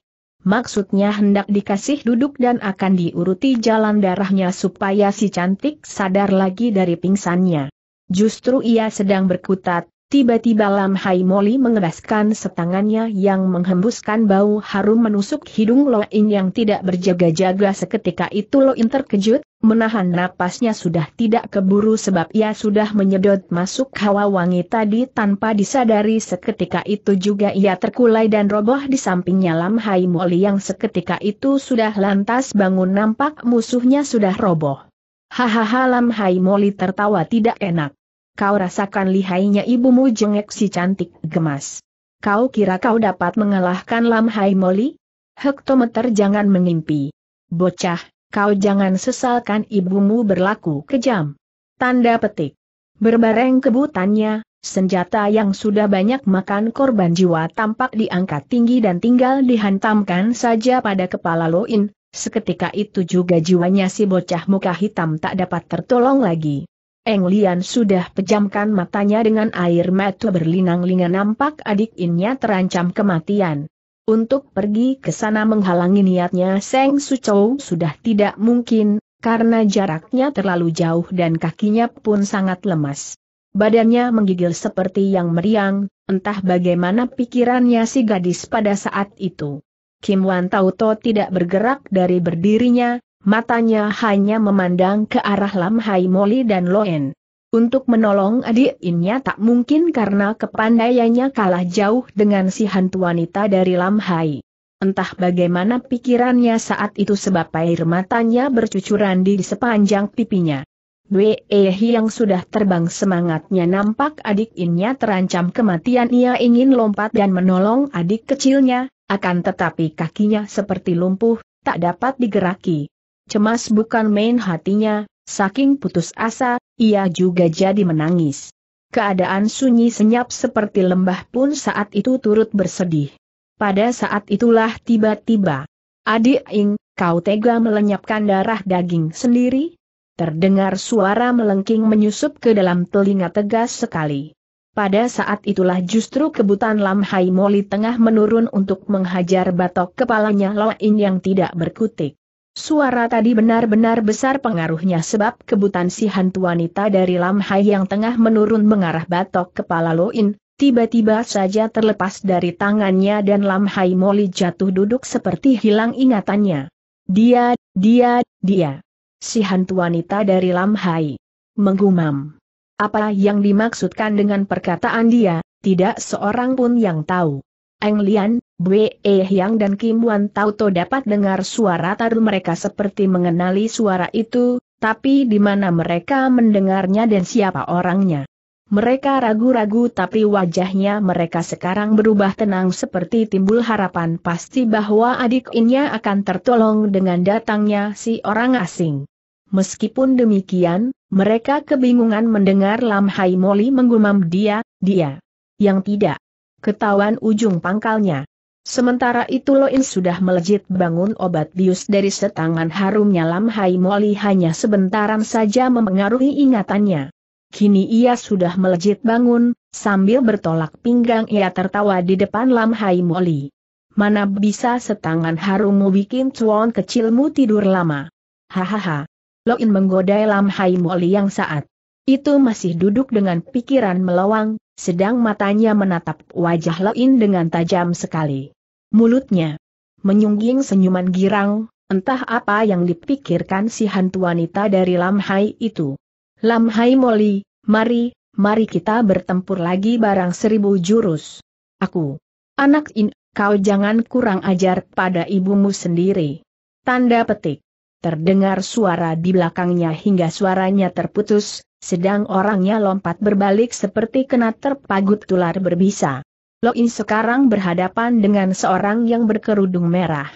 Maksudnya hendak dikasih duduk dan akan diuruti jalan darahnya supaya si cantik sadar lagi dari pingsannya. Justru ia sedang berkutat, Tiba-tiba Lam Hai Moli mengeraskan setangannya yang menghembuskan bau harum menusuk hidung Loin yang tidak berjaga-jaga seketika itu Loin terkejut, menahan napasnya sudah tidak keburu sebab ia sudah menyedot masuk hawa wangi tadi tanpa disadari seketika itu juga ia terkulai dan roboh di sampingnya Lam Hai Moli yang seketika itu sudah lantas bangun nampak musuhnya sudah roboh. Hahaha Lam Hai Moli tertawa tidak enak. Kau rasakan lihainya ibumu jengek si cantik gemas. Kau kira kau dapat mengalahkan Lam Hai Moli? Hektometer jangan mengimpi. Bocah, kau jangan sesalkan ibumu berlaku kejam. Tanda petik. Berbareng kebutannya, senjata yang sudah banyak makan korban jiwa tampak diangkat tinggi dan tinggal dihantamkan saja pada kepala Loin, seketika itu juga jiwanya si bocah muka hitam tak dapat tertolong lagi. Eng Lian sudah pejamkan matanya dengan air mata berlinang-linga nampak adik innya terancam kematian. Untuk pergi ke sana menghalangi niatnya Seng Chou sudah tidak mungkin, karena jaraknya terlalu jauh dan kakinya pun sangat lemas. Badannya menggigil seperti yang meriang, entah bagaimana pikirannya si gadis pada saat itu. Kim Wan To tidak bergerak dari berdirinya, matanya hanya memandang ke arah Lam Hai Moli dan Loen. Untuk menolong adik innya tak mungkin karena kepandaiannya kalah jauh dengan si hantu wanita dari Lam Hai. Entah bagaimana pikirannya saat itu sebab air matanya bercucuran di sepanjang pipinya. Wei Ehi yang sudah terbang semangatnya nampak adik innya terancam kematian ia ingin lompat dan menolong adik kecilnya, akan tetapi kakinya seperti lumpuh, tak dapat digeraki cemas bukan main hatinya, saking putus asa, ia juga jadi menangis. Keadaan sunyi senyap seperti lembah pun saat itu turut bersedih. Pada saat itulah tiba-tiba, adik Ing, kau tega melenyapkan darah daging sendiri? Terdengar suara melengking menyusup ke dalam telinga tegas sekali. Pada saat itulah justru kebutan Lam Hai Moli tengah menurun untuk menghajar batok kepalanya Loin yang tidak berkutik. Suara tadi benar-benar besar pengaruhnya sebab kebutan si hantu wanita dari Lam Hai yang tengah menurun mengarah batok kepala Loin, tiba-tiba saja terlepas dari tangannya dan Lam Hai Moli jatuh duduk seperti hilang ingatannya. Dia, dia, dia. Si hantu wanita dari Lam Hai Menggumam. Apa yang dimaksudkan dengan perkataan dia, tidak seorang pun yang tahu. Eng Lian, Bwe Hyang dan Kim Wan Tauto dapat dengar suara taruh mereka seperti mengenali suara itu, tapi di mana mereka mendengarnya dan siapa orangnya. Mereka ragu-ragu tapi wajahnya mereka sekarang berubah tenang seperti timbul harapan pasti bahwa adik inya akan tertolong dengan datangnya si orang asing. Meskipun demikian, mereka kebingungan mendengar Lam Hai Moli menggumam dia, dia. Yang tidak, Ketahuan ujung pangkalnya. Sementara itu Loin sudah melejit bangun obat bius dari setangan harumnya Lam Hai Moli hanya sebentaran saja memengaruhi ingatannya. Kini ia sudah melejit bangun, sambil bertolak pinggang ia tertawa di depan Lam Hai Moli. Mana bisa setangan harummu bikin cuan kecilmu tidur lama. Hahaha. Loin menggodai Lam Hai Moli yang saat itu masih duduk dengan pikiran melawang, sedang matanya menatap wajah lain dengan tajam sekali. Mulutnya menyungging senyuman girang, entah apa yang dipikirkan si hantu wanita dari Lam Hai itu. Lam Hai Moli, mari, mari kita bertempur lagi barang seribu jurus. Aku, anak in, kau jangan kurang ajar pada ibumu sendiri. Tanda petik. Terdengar suara di belakangnya hingga suaranya terputus, sedang orangnya lompat berbalik seperti kena terpagut tular berbisa. Lo in sekarang berhadapan dengan seorang yang berkerudung merah.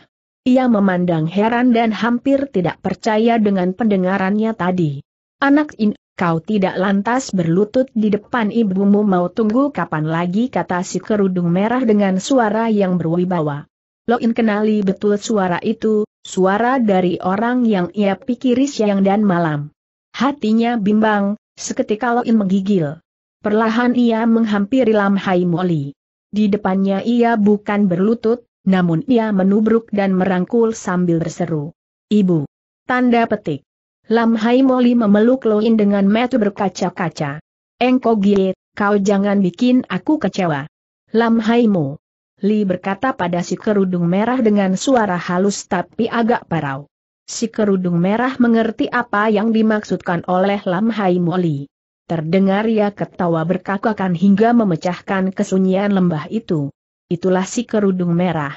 Ia memandang heran dan hampir tidak percaya dengan pendengarannya tadi. Anak in, kau tidak lantas berlutut di depan ibumu mau tunggu kapan lagi kata si kerudung merah dengan suara yang berwibawa. Lo in kenali betul suara itu, suara dari orang yang ia pikiris siang dan malam. Hatinya bimbang, seketika Loin menggigil. Perlahan ia menghampiri Lam Hai Moli. Di depannya ia bukan berlutut, namun ia menubruk dan merangkul sambil berseru. Ibu. Tanda petik. Lam Hai Moli memeluk Loin dengan metu berkaca-kaca. Engko gie, kau jangan bikin aku kecewa. Lam Hai Mo. Li berkata pada si kerudung merah dengan suara halus tapi agak parau. Si kerudung merah mengerti apa yang dimaksudkan oleh Lam Hai Moli. Terdengar ia ketawa berkakakan hingga memecahkan kesunyian lembah itu. Itulah si kerudung merah.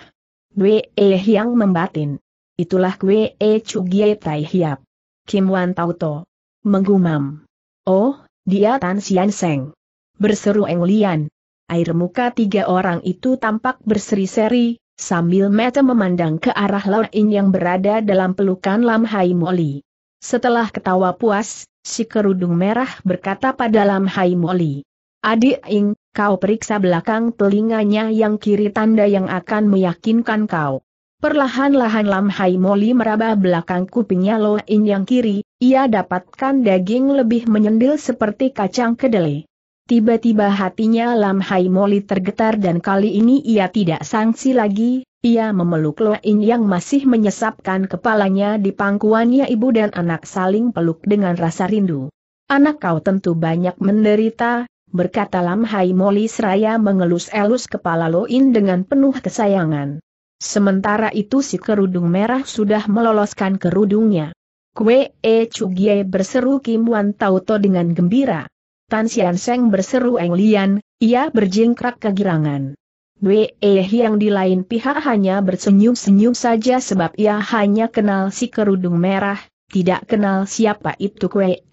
Dwe eh yang membatin. Itulah kue e cugie tai hiap. Kim Wan Tauto. Menggumam. Oh, dia Tan Sian Seng. Berseru Eng Lian. Air muka tiga orang itu tampak berseri-seri, sambil mata memandang ke arah Lain yang berada dalam pelukan Lam Hai Moli. Setelah ketawa puas, si kerudung merah berkata pada Lam Hai Moli. Adik Ing, kau periksa belakang telinganya yang kiri tanda yang akan meyakinkan kau. Perlahan-lahan Lam Hai Moli meraba belakang kupingnya Loin yang kiri, ia dapatkan daging lebih menyendil seperti kacang kedelai. Tiba-tiba hatinya Lam Hai Moli tergetar dan kali ini ia tidak sangsi lagi, ia memeluk Loin yang masih menyesapkan kepalanya di pangkuannya ibu dan anak saling peluk dengan rasa rindu. Anak kau tentu banyak menderita, berkata Lam Hai Moli seraya mengelus-elus kepala Loin dengan penuh kesayangan. Sementara itu si kerudung merah sudah meloloskan kerudungnya. Kwee E Chugie berseru Kim Wan Tauto dengan gembira. Tan Sian Seng berseru Eng Lian, ia berjingkrak kegirangan. Wei yang di lain pihak hanya bersenyum-senyum saja sebab ia hanya kenal si kerudung merah, tidak kenal siapa itu Wei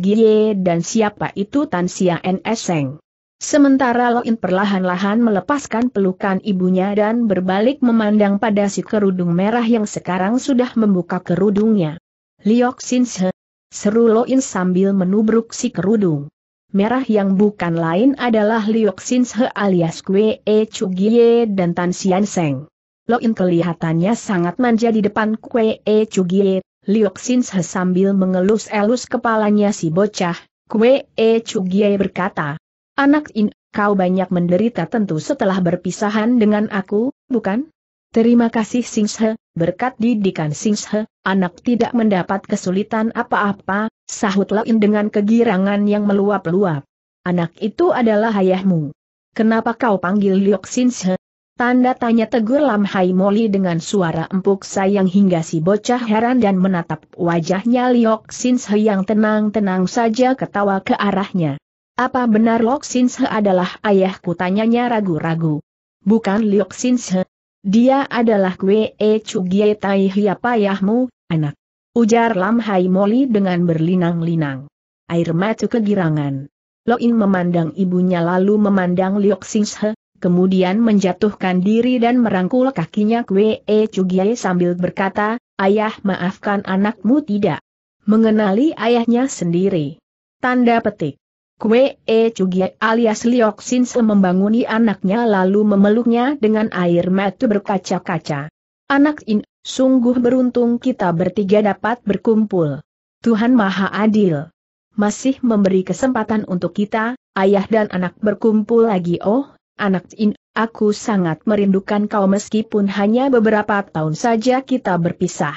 Gie dan siapa itu Tan Sian Seng. Sementara Loin perlahan-lahan melepaskan pelukan ibunya dan berbalik memandang pada si kerudung merah yang sekarang sudah membuka kerudungnya. Liok Sin Se, seru Loin sambil menubruk si kerudung merah yang bukan lain adalah Liu He alias Kue E Chugie dan Tan Sian Seng. in kelihatannya sangat manja di depan Kue E Chugie, Liu He sambil mengelus-elus kepalanya si bocah, Kue E Chugie berkata, Anak in, kau banyak menderita tentu setelah berpisahan dengan aku, bukan? Terima kasih He. berkat didikan He, anak tidak mendapat kesulitan apa-apa, Sahut Lain dengan kegirangan yang meluap-luap. Anak itu adalah ayahmu. Kenapa kau panggil Liok Sinse? Tanda tanya tegur Lam Hai Moli dengan suara empuk sayang hingga si bocah heran dan menatap wajahnya Liok Sinse yang tenang-tenang saja ketawa ke arahnya. Apa benar Liok Sinse adalah ayahku tanyanya ragu-ragu. Bukan Liok Sinse. Dia adalah kwee E Chugie Tai Hiap ayahmu, anak. Ujar Lam Hai Moli dengan berlinang-linang. Air mata kegirangan. Loin memandang ibunya lalu memandang Liok Singhe, kemudian menjatuhkan diri dan merangkul kakinya Kwe E sambil berkata, Ayah maafkan anakmu tidak mengenali ayahnya sendiri. Tanda petik. Kwe E Chugye alias Liok Sinse membanguni anaknya lalu memeluknya dengan air mata berkaca-kaca. Anak ini. Sungguh beruntung kita bertiga dapat berkumpul. Tuhan Maha Adil. Masih memberi kesempatan untuk kita, ayah dan anak berkumpul lagi oh, anak in, aku sangat merindukan kau meskipun hanya beberapa tahun saja kita berpisah.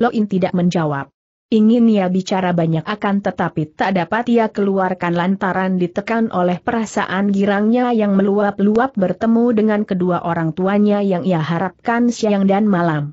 Loin tidak menjawab. Ingin ia bicara banyak akan tetapi tak dapat ia keluarkan lantaran ditekan oleh perasaan girangnya yang meluap-luap bertemu dengan kedua orang tuanya yang ia harapkan siang dan malam.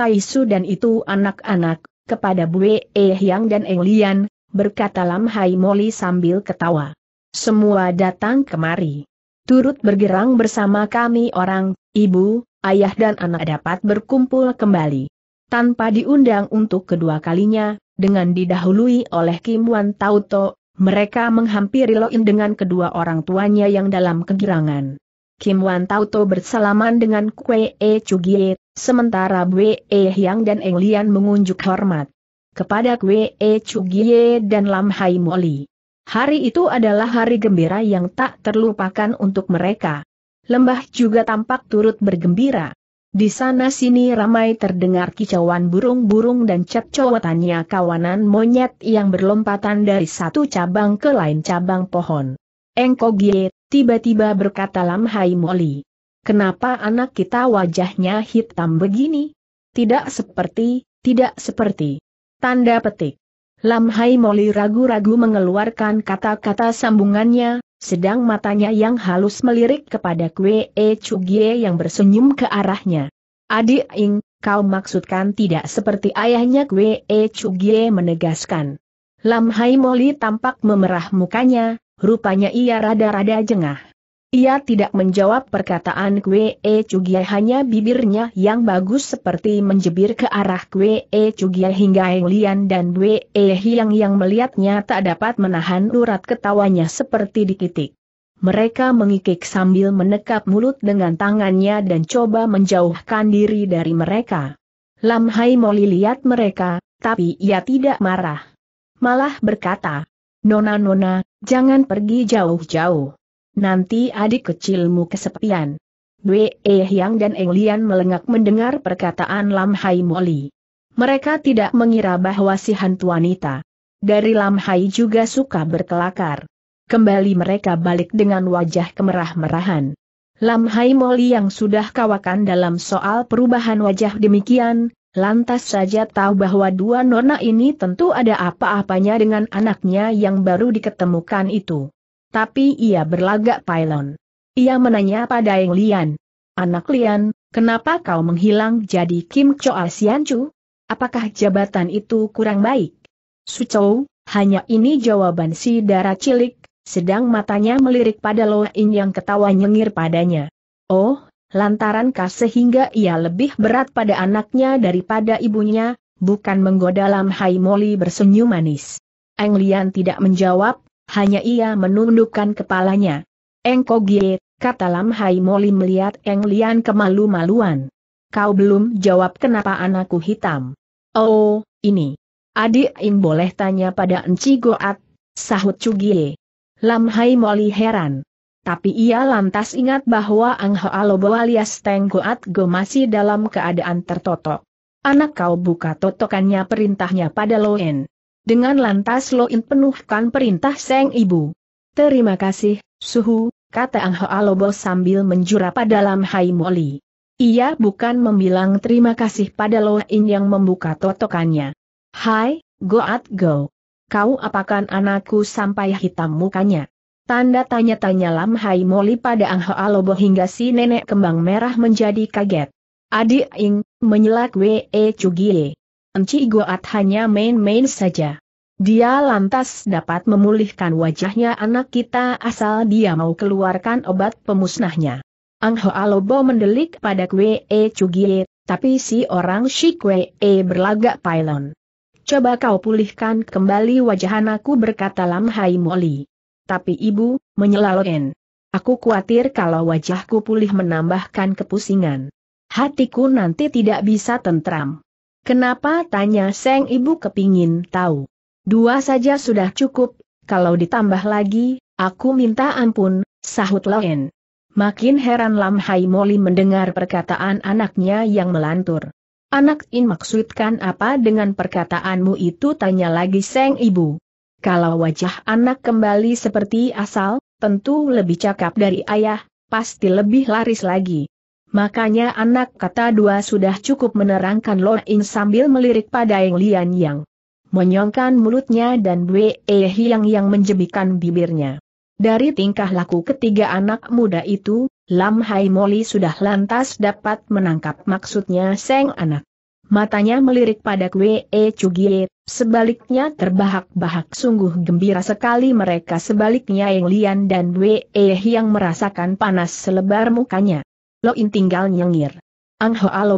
Taisu dan itu anak-anak, kepada Bue E Hyang dan Eng Lian, berkata Lam Hai Moli sambil ketawa. Semua datang kemari. Turut bergerang bersama kami orang, ibu, ayah dan anak dapat berkumpul kembali. Tanpa diundang untuk kedua kalinya, dengan didahului oleh Kim Wan Tauto, mereka menghampiri Loin dengan kedua orang tuanya yang dalam kegirangan. Kim Wan Tauto bersalaman dengan Kwe E Chugie, sementara Bwe E Hyang dan Eng Lian mengunjuk hormat kepada Kwe E Chugie dan Lam Hai Moli. Hari itu adalah hari gembira yang tak terlupakan untuk mereka. Lembah juga tampak turut bergembira. Di sana sini ramai terdengar kicauan burung-burung dan cecowatannya kawanan monyet yang berlompatan dari satu cabang ke lain cabang pohon. Engkogie, Tiba-tiba berkata Lam Hai Moli. Kenapa anak kita wajahnya hitam begini? Tidak seperti, tidak seperti. Tanda petik. Lam Hai Moli ragu-ragu mengeluarkan kata-kata sambungannya, sedang matanya yang halus melirik kepada Kwe E Chugie yang bersenyum ke arahnya. Adik Ing, kau maksudkan tidak seperti ayahnya Kwe E Chugie menegaskan. Lam Hai Moli tampak memerah mukanya, rupanya ia rada-rada jengah. Ia tidak menjawab perkataan Kwe E Cugia hanya bibirnya yang bagus seperti menjebir ke arah Kwe E Cugia hingga Lian dan Kwe E Hiang yang melihatnya tak dapat menahan urat ketawanya seperti dikitik. Mereka mengikik sambil menekap mulut dengan tangannya dan coba menjauhkan diri dari mereka. Lam Hai Moli lihat mereka, tapi ia tidak marah. Malah berkata, Nona-nona, jangan pergi jauh-jauh. Nanti adik kecilmu kesepian. Wei Hyang eh, dan Eng Lian melengak mendengar perkataan Lam Hai Moli. Mereka tidak mengira bahwa si hantu wanita dari Lam Hai juga suka berkelakar. Kembali mereka balik dengan wajah kemerah-merahan. Lam Hai Moli yang sudah kawakan dalam soal perubahan wajah demikian, Lantas saja tahu bahwa dua nona ini tentu ada apa-apanya dengan anaknya yang baru diketemukan itu. Tapi ia berlagak pailon. Ia menanya pada Yang Lian. Anak Lian, kenapa kau menghilang jadi Kim Choa Siancu? Apakah jabatan itu kurang baik? Su Chou, hanya ini jawaban si darah cilik, sedang matanya melirik pada In yang ketawa nyengir padanya. Oh, lantaran kas sehingga ia lebih berat pada anaknya daripada ibunya, bukan menggoda Lam Hai Moli bersenyum manis. Eng Lian tidak menjawab, hanya ia menundukkan kepalanya. Eng Kogie, kata Lam Hai Moli melihat Eng Lian kemalu-maluan. Kau belum jawab kenapa anakku hitam. Oh, ini. Adik Im boleh tanya pada Enci Goat, sahut Cugie. Lam Hai Moli heran. Tapi ia lantas ingat bahwa Ang Hoa Lobo alias Teng Goat Go masih dalam keadaan tertotok. Anak kau buka totokannya perintahnya pada Loen. Dengan lantas Loen penuhkan perintah Seng Ibu. Terima kasih, Suhu, kata Ang Hoa Lobo sambil menjura pada Lam Hai Moli. Ia bukan membilang terima kasih pada Loen yang membuka totokannya. Hai, Goat Go. Kau apakan anakku sampai hitam mukanya? Tanda tanya-tanya Lam Hai Moli pada Ang Hoa Lobo hingga si nenek kembang merah menjadi kaget. Adik Ing, menyelak we Cugie. Enci Goat hanya main-main saja. Dia lantas dapat memulihkan wajahnya anak kita asal dia mau keluarkan obat pemusnahnya. Ang Hoa Lobo mendelik pada W.E. Cugie, tapi si orang Shikwe berlagak pylon. Coba kau pulihkan kembali wajah anakku berkata Lam Hai Moli. Tapi ibu, menyela Loen. Aku khawatir kalau wajahku pulih menambahkan kepusingan. Hatiku nanti tidak bisa tentram. Kenapa tanya Seng ibu kepingin tahu. Dua saja sudah cukup, kalau ditambah lagi, aku minta ampun, sahut Loen. Makin heran Lam Hai Moli mendengar perkataan anaknya yang melantur. Anak In maksudkan apa dengan perkataanmu itu tanya lagi Seng Ibu. Kalau wajah anak kembali seperti asal, tentu lebih cakap dari ayah, pasti lebih laris lagi. Makanya anak kata dua sudah cukup menerangkan Lo In sambil melirik pada Eng Lian Yang. Menyongkan mulutnya dan Bwe e Hiang yang menjebikan bibirnya. Dari tingkah laku ketiga anak muda itu, Lam Hai Moli sudah lantas dapat menangkap maksudnya Seng anak matanya melirik pada Kwe E Chugie, sebaliknya terbahak-bahak sungguh gembira sekali mereka sebaliknya Yang Lian dan Wee E yang merasakan panas selebar mukanya. Lo tinggal nyengir. Ang Hoa Lo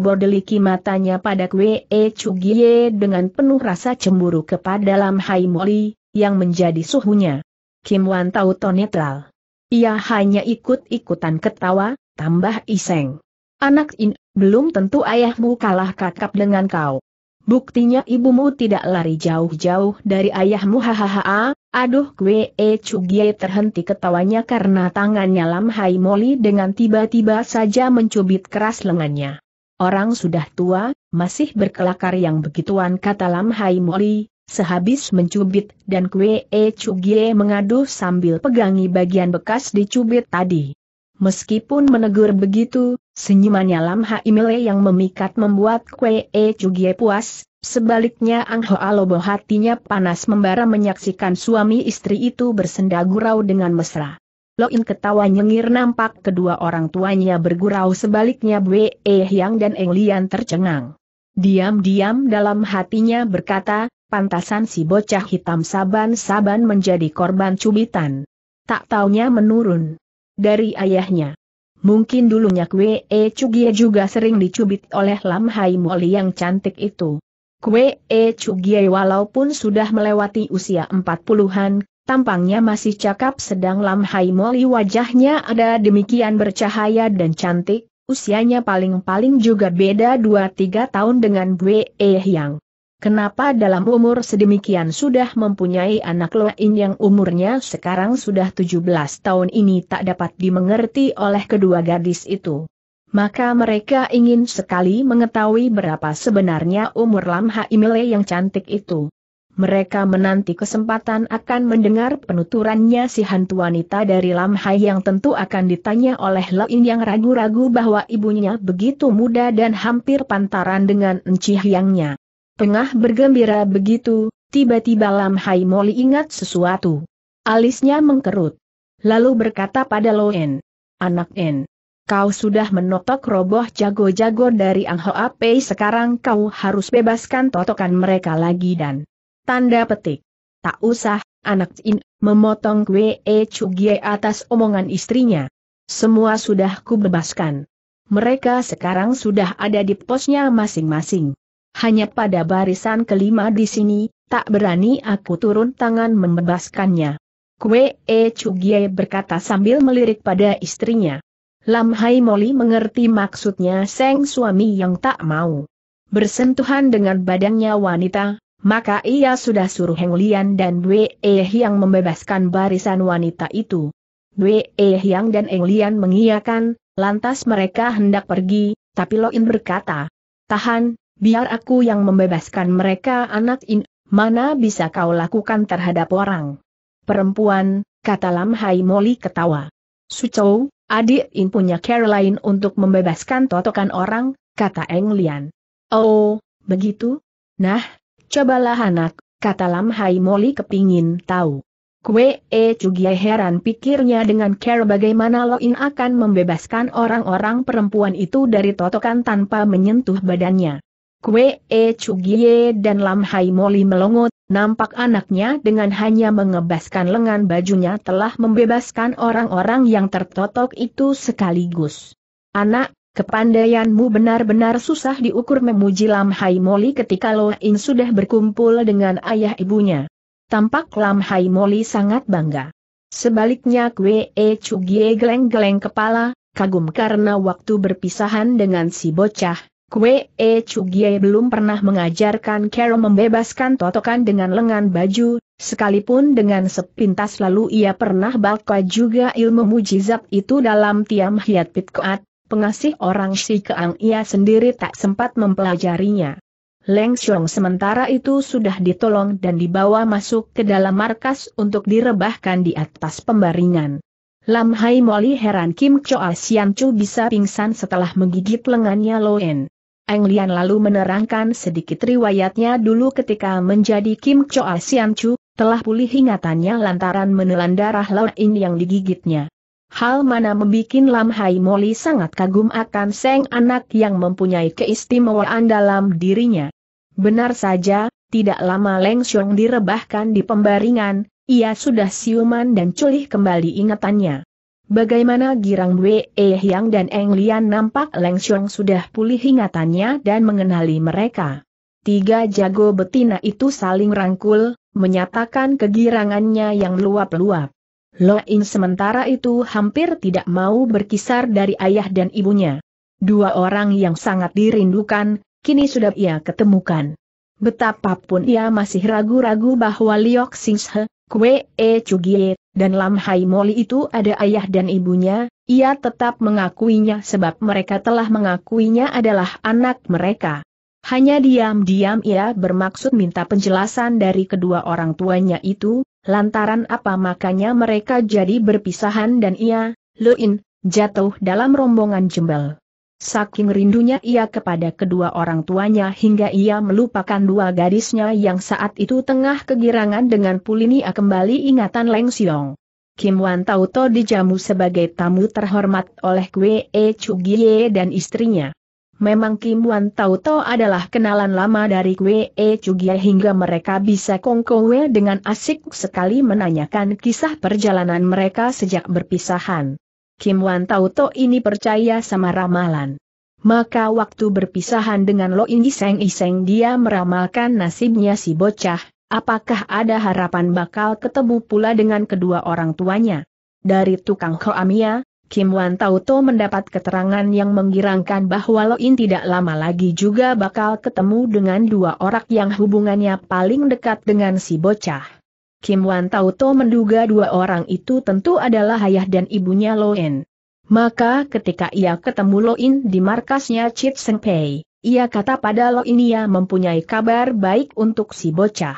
matanya pada Kwe E Chugie dengan penuh rasa cemburu kepada dalam Hai Moli, yang menjadi suhunya. Kim Wan Tau netral. Ia hanya ikut-ikutan ketawa, tambah iseng. Anak ini, belum tentu ayahmu kalah kakap dengan kau. Buktinya ibumu tidak lari jauh-jauh dari ayahmu hahaha, aduh gue e cugie terhenti ketawanya karena tangannya Lam Hai Moli dengan tiba-tiba saja mencubit keras lengannya. Orang sudah tua, masih berkelakar yang begituan kata Lam Hai Moli, sehabis mencubit dan kue e cugie mengaduh sambil pegangi bagian bekas dicubit tadi. Meskipun menegur begitu, Senyumannya Lam Haimile yang memikat membuat Kwe E puas, sebaliknya Ang Hoa Lobo hatinya panas membara menyaksikan suami istri itu bersenda gurau dengan mesra. Loin ketawa nyengir nampak kedua orang tuanya bergurau sebaliknya Bwe E Hyang dan Eng Lian tercengang. Diam-diam dalam hatinya berkata, pantasan si bocah hitam saban-saban menjadi korban cubitan. Tak taunya menurun. Dari ayahnya. Mungkin dulunya Kwe E Chugie juga sering dicubit oleh Lam Hai Moli yang cantik itu. Kwe E Chugie walaupun sudah melewati usia empat puluhan, tampangnya masih cakap sedang Lam Hai Moli wajahnya ada demikian bercahaya dan cantik, usianya paling-paling juga beda 2-3 tahun dengan Kwe E Yang. Kenapa dalam umur sedemikian sudah mempunyai anak lain yang umurnya sekarang sudah 17 tahun ini tak dapat dimengerti oleh kedua gadis itu. Maka mereka ingin sekali mengetahui berapa sebenarnya umur Lam Haimile yang cantik itu. Mereka menanti kesempatan akan mendengar penuturannya si hantu wanita dari Lam Hai yang tentu akan ditanya oleh Lain yang ragu-ragu bahwa ibunya begitu muda dan hampir pantaran dengan Enci Hyangnya. Tengah bergembira begitu, tiba-tiba Lam Hai Moli ingat sesuatu. Alisnya mengkerut. Lalu berkata pada Loen, Anak En, kau sudah menotok roboh jago-jago dari Ang Hoa Pei sekarang kau harus bebaskan totokan mereka lagi dan tanda petik. Tak usah, anak In, memotong Wei e Chugie atas omongan istrinya. Semua sudah kubebaskan. Mereka sekarang sudah ada di posnya masing-masing. Hanya pada barisan kelima di sini, tak berani aku turun tangan membebaskannya. Kue E Chugie berkata sambil melirik pada istrinya. Lam Hai Moli mengerti maksudnya seng suami yang tak mau. Bersentuhan dengan badannya wanita, maka ia sudah suruh Heng Lian dan Dwe e yang membebaskan barisan wanita itu. Dwe e yang dan Heng Lian mengiyakan, lantas mereka hendak pergi, tapi Loin berkata, Tahan, biar aku yang membebaskan mereka anak in, mana bisa kau lakukan terhadap orang. Perempuan, kata Lam Hai Moli ketawa. Sucou, adik in punya Caroline untuk membebaskan totokan orang, kata Eng Lian. Oh, begitu? Nah, cobalah anak, kata Lam Hai Moli kepingin tahu. Kue E Cugie heran pikirnya dengan care bagaimana Loin akan membebaskan orang-orang perempuan itu dari totokan tanpa menyentuh badannya. Kue E Chugie dan Lam Hai Moli melongot, nampak anaknya dengan hanya mengebaskan lengan bajunya telah membebaskan orang-orang yang tertotok itu sekaligus. Anak, kepandaianmu benar-benar susah diukur memuji Lam Hai Moli ketika Lo In sudah berkumpul dengan ayah ibunya. Tampak Lam Hai Moli sangat bangga. Sebaliknya Kue E Chugie geleng-geleng kepala, kagum karena waktu berpisahan dengan si bocah, Kue E Chugie belum pernah mengajarkan Carol membebaskan totokan dengan lengan baju, sekalipun dengan sepintas lalu ia pernah baca juga ilmu mujizat itu dalam tiam hiat pitkoat, pengasih orang si keang ia sendiri tak sempat mempelajarinya. Leng Xiong sementara itu sudah ditolong dan dibawa masuk ke dalam markas untuk direbahkan di atas pembaringan. Lam Hai Moli heran Kim Choa Sian Chu bisa pingsan setelah menggigit lengannya Loen. Eng Lian lalu menerangkan sedikit riwayatnya dulu ketika menjadi Kim Choa Sian Chu, telah pulih ingatannya lantaran menelan darah Loin yang digigitnya. Hal mana membuat Lam Hai Moli sangat kagum akan Seng anak yang mempunyai keistimewaan dalam dirinya. Benar saja, tidak lama Leng Xiong direbahkan di pembaringan, ia sudah siuman dan culih kembali ingatannya. Bagaimana Girang Wei Yang eh dan Eng Lian nampak Leng Xiong sudah pulih ingatannya dan mengenali mereka. Tiga jago betina itu saling rangkul, menyatakan kegirangannya yang luap-luap. Loin sementara itu hampir tidak mau berkisar dari ayah dan ibunya. Dua orang yang sangat dirindukan, kini sudah ia ketemukan. Betapapun ia masih ragu-ragu bahwa Liok Singhe, Kwe E Chugie dan Lam Hai Moli itu ada ayah dan ibunya, ia tetap mengakuinya sebab mereka telah mengakuinya adalah anak mereka. Hanya diam-diam ia bermaksud minta penjelasan dari kedua orang tuanya itu, lantaran apa makanya mereka jadi berpisahan dan ia, Luin, jatuh dalam rombongan jembel. Saking rindunya ia kepada kedua orang tuanya hingga ia melupakan dua gadisnya yang saat itu tengah kegirangan dengan Pulini kembali ingatan Leng Xiong. Kim Wan Tauto dijamu sebagai tamu terhormat oleh Kwe E Chugie dan istrinya. Memang Kim Wan Tauto adalah kenalan lama dari Kwe E Chugie hingga mereka bisa kongkowe dengan asik sekali menanyakan kisah perjalanan mereka sejak berpisahan. Kim Wan Tauto ini percaya sama ramalan. Maka waktu berpisahan dengan Lo Iseng-Iseng dia meramalkan nasibnya si bocah, apakah ada harapan bakal ketemu pula dengan kedua orang tuanya. Dari tukang Koamia, Kim Wan Tauto mendapat keterangan yang menggirangkan bahwa Lo In tidak lama lagi juga bakal ketemu dengan dua orang yang hubungannya paling dekat dengan si bocah. Kim Wan Tauto menduga dua orang itu tentu adalah ayah dan ibunya Loen. Maka ketika ia ketemu Loen di markasnya Chit Seng Pei, ia kata pada Lo In ia mempunyai kabar baik untuk si bocah.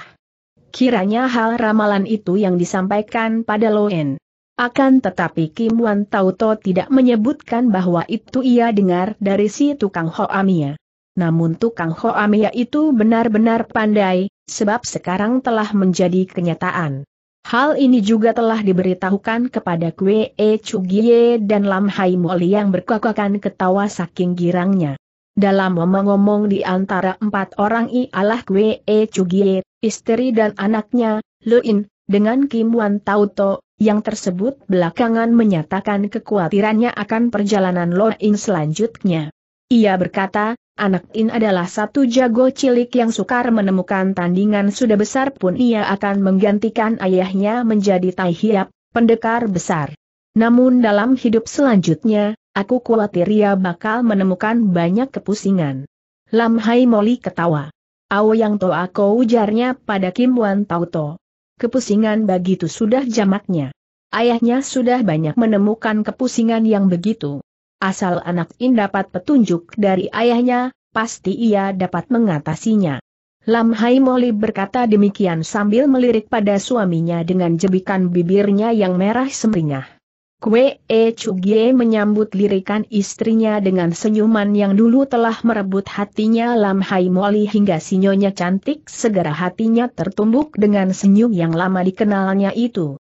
Kiranya hal ramalan itu yang disampaikan pada Loen. Akan tetapi Kim Wan Tauto tidak menyebutkan bahwa itu ia dengar dari si tukang Ho Amia. Namun tukang Ho Amia itu benar-benar pandai, sebab sekarang telah menjadi kenyataan. Hal ini juga telah diberitahukan kepada Kwe E Chugie dan Lam Hai Moli yang berkakakan ketawa saking girangnya. Dalam omong-omong di antara empat orang ialah Kwe E Chugie, istri dan anaknya, Luin, dengan Kim Wan Tauto, yang tersebut belakangan menyatakan kekhawatirannya akan perjalanan In selanjutnya. Ia berkata, Anak In adalah satu jago cilik yang sukar menemukan tandingan sudah besar pun ia akan menggantikan ayahnya menjadi Tai Hiap, pendekar besar. Namun dalam hidup selanjutnya, aku khawatir ia bakal menemukan banyak kepusingan. Lam Hai Moli ketawa. Ao yang to aku ujarnya pada Kim Wan Tau To. Kepusingan begitu sudah jamaknya. Ayahnya sudah banyak menemukan kepusingan yang begitu. Asal anak In dapat petunjuk dari ayahnya, pasti ia dapat mengatasinya. Lam Hai Moli berkata demikian sambil melirik pada suaminya dengan jebikan bibirnya yang merah semringah. Kwe E Chugye menyambut lirikan istrinya dengan senyuman yang dulu telah merebut hatinya Lam Hai Moli hingga sinyonya cantik segera hatinya tertumbuk dengan senyum yang lama dikenalnya itu.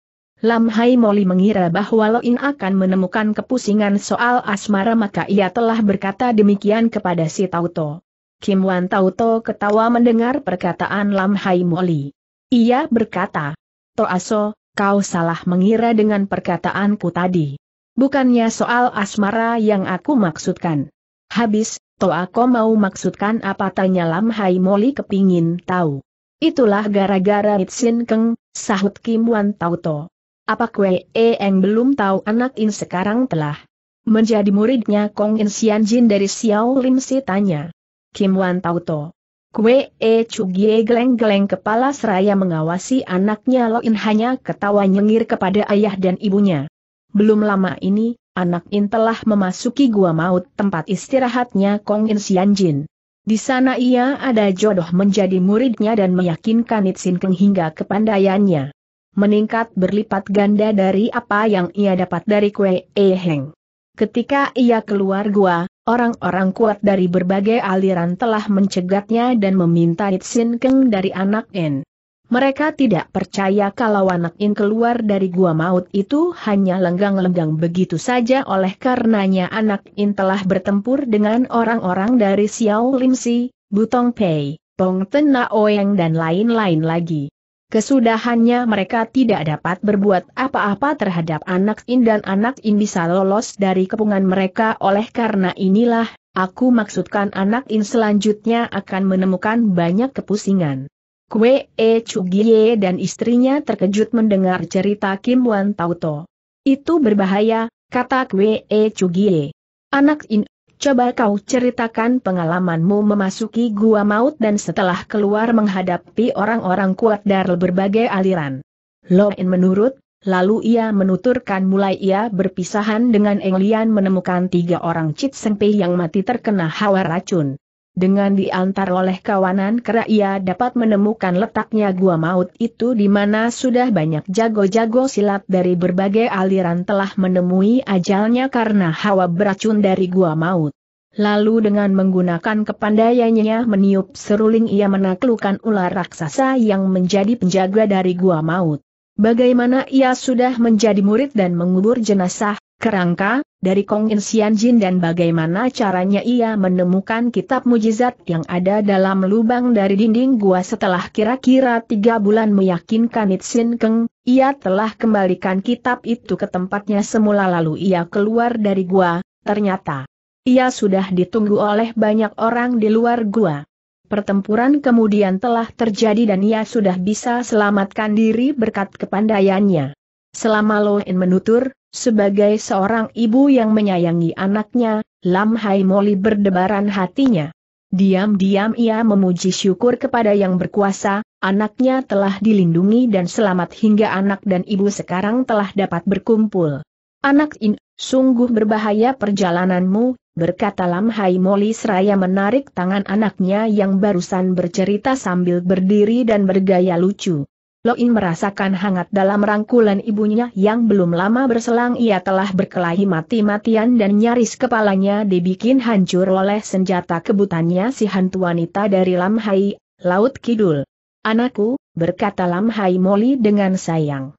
Lam Hai Moli mengira bahwa Loin akan menemukan kepusingan soal asmara maka ia telah berkata demikian kepada si Tauto. Kim Wan Tauto ketawa mendengar perkataan Lam Hai Moli. Ia berkata, Toaso, kau salah mengira dengan perkataanku tadi. Bukannya soal asmara yang aku maksudkan. Habis, Toako mau maksudkan apa tanya Lam Hai Moli kepingin tahu. Itulah gara-gara itsin Keng, sahut Kim Wan Tauto. Apa Kwe Eng belum tahu anak In sekarang telah menjadi muridnya Kong In Sian Jin dari Xiao Lim Si tanya. Kim Wan Tau To. Kwe E Chugie geleng-geleng kepala seraya mengawasi anaknya Lo In hanya ketawa nyengir kepada ayah dan ibunya. Belum lama ini, anak In telah memasuki gua maut tempat istirahatnya Kong In Sian Jin. Di sana ia ada jodoh menjadi muridnya dan meyakinkan Itsin Keng hingga kepandaiannya meningkat berlipat ganda dari apa yang ia dapat dari Kue Eheng. Ketika ia keluar gua, orang-orang kuat dari berbagai aliran telah mencegatnya dan meminta Itsin Keng dari anak In. Mereka tidak percaya kalau anak In keluar dari gua maut itu hanya lenggang-lenggang begitu saja oleh karenanya anak In telah bertempur dengan orang-orang dari Xiao Limsi, Butong Pei, Tong Tena Oeng dan lain-lain lagi. Kesudahannya mereka tidak dapat berbuat apa-apa terhadap anak in dan anak in bisa lolos dari kepungan mereka oleh karena inilah, aku maksudkan anak in selanjutnya akan menemukan banyak kepusingan. Kwe E Chugie dan istrinya terkejut mendengar cerita Kim Wan Tauto. Itu berbahaya, kata Kwe E Chugie. Anak In Coba kau ceritakan pengalamanmu memasuki gua maut dan setelah keluar menghadapi orang-orang kuat dari berbagai aliran. Loin menurut, lalu ia menuturkan mulai ia berpisahan dengan Englian menemukan tiga orang Cit Sengpe yang mati terkena hawa racun. Dengan diantar oleh kawanan kera ia dapat menemukan letaknya gua maut itu di mana sudah banyak jago-jago silat dari berbagai aliran telah menemui ajalnya karena hawa beracun dari gua maut. Lalu dengan menggunakan kepandaiannya meniup seruling ia menaklukkan ular raksasa yang menjadi penjaga dari gua maut. Bagaimana ia sudah menjadi murid dan mengubur jenazah, kerangka, dari Kong In Jin dan bagaimana caranya ia menemukan kitab mujizat yang ada dalam lubang dari dinding gua setelah kira-kira tiga bulan meyakinkan Itsin Keng, ia telah kembalikan kitab itu ke tempatnya semula lalu ia keluar dari gua, ternyata ia sudah ditunggu oleh banyak orang di luar gua. Pertempuran kemudian telah terjadi dan ia sudah bisa selamatkan diri berkat kepandaiannya. Selama Loen menutur, sebagai seorang ibu yang menyayangi anaknya, Lam Hai Moli berdebaran hatinya. Diam-diam ia memuji syukur kepada yang berkuasa, anaknya telah dilindungi dan selamat hingga anak dan ibu sekarang telah dapat berkumpul. Anak in, sungguh berbahaya perjalananmu, berkata Lam Hai Moli seraya menarik tangan anaknya yang barusan bercerita sambil berdiri dan bergaya lucu. Loin merasakan hangat dalam rangkulan ibunya yang belum lama berselang ia telah berkelahi mati-matian dan nyaris kepalanya dibikin hancur oleh senjata kebutannya si hantu wanita dari Lam Hai, Laut Kidul. Anakku, berkata Lam Hai Moli dengan sayang.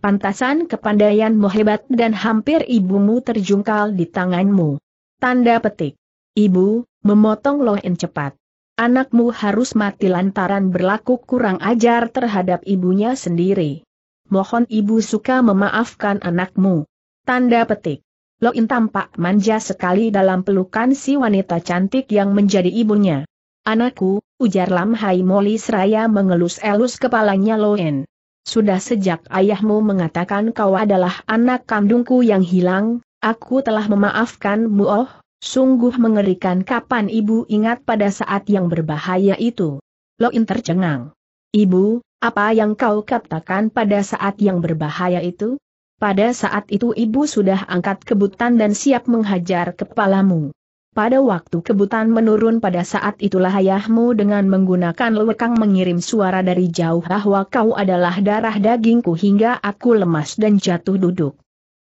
Pantasan kepandaianmu hebat dan hampir ibumu terjungkal di tanganmu. Tanda petik. Ibu, memotong Loin cepat. Anakmu harus mati lantaran berlaku kurang ajar terhadap ibunya sendiri. Mohon ibu suka memaafkan anakmu. Tanda petik. Loin tampak manja sekali dalam pelukan si wanita cantik yang menjadi ibunya. Anakku, ujar Lam Hai Moli seraya mengelus-elus kepalanya Loen. Sudah sejak ayahmu mengatakan kau adalah anak kandungku yang hilang, aku telah memaafkanmu oh, Sungguh mengerikan kapan ibu ingat pada saat yang berbahaya itu. Loin tercengang. Ibu, apa yang kau katakan pada saat yang berbahaya itu? Pada saat itu ibu sudah angkat kebutan dan siap menghajar kepalamu. Pada waktu kebutan menurun pada saat itulah ayahmu dengan menggunakan lewekang mengirim suara dari jauh bahwa kau adalah darah dagingku hingga aku lemas dan jatuh duduk.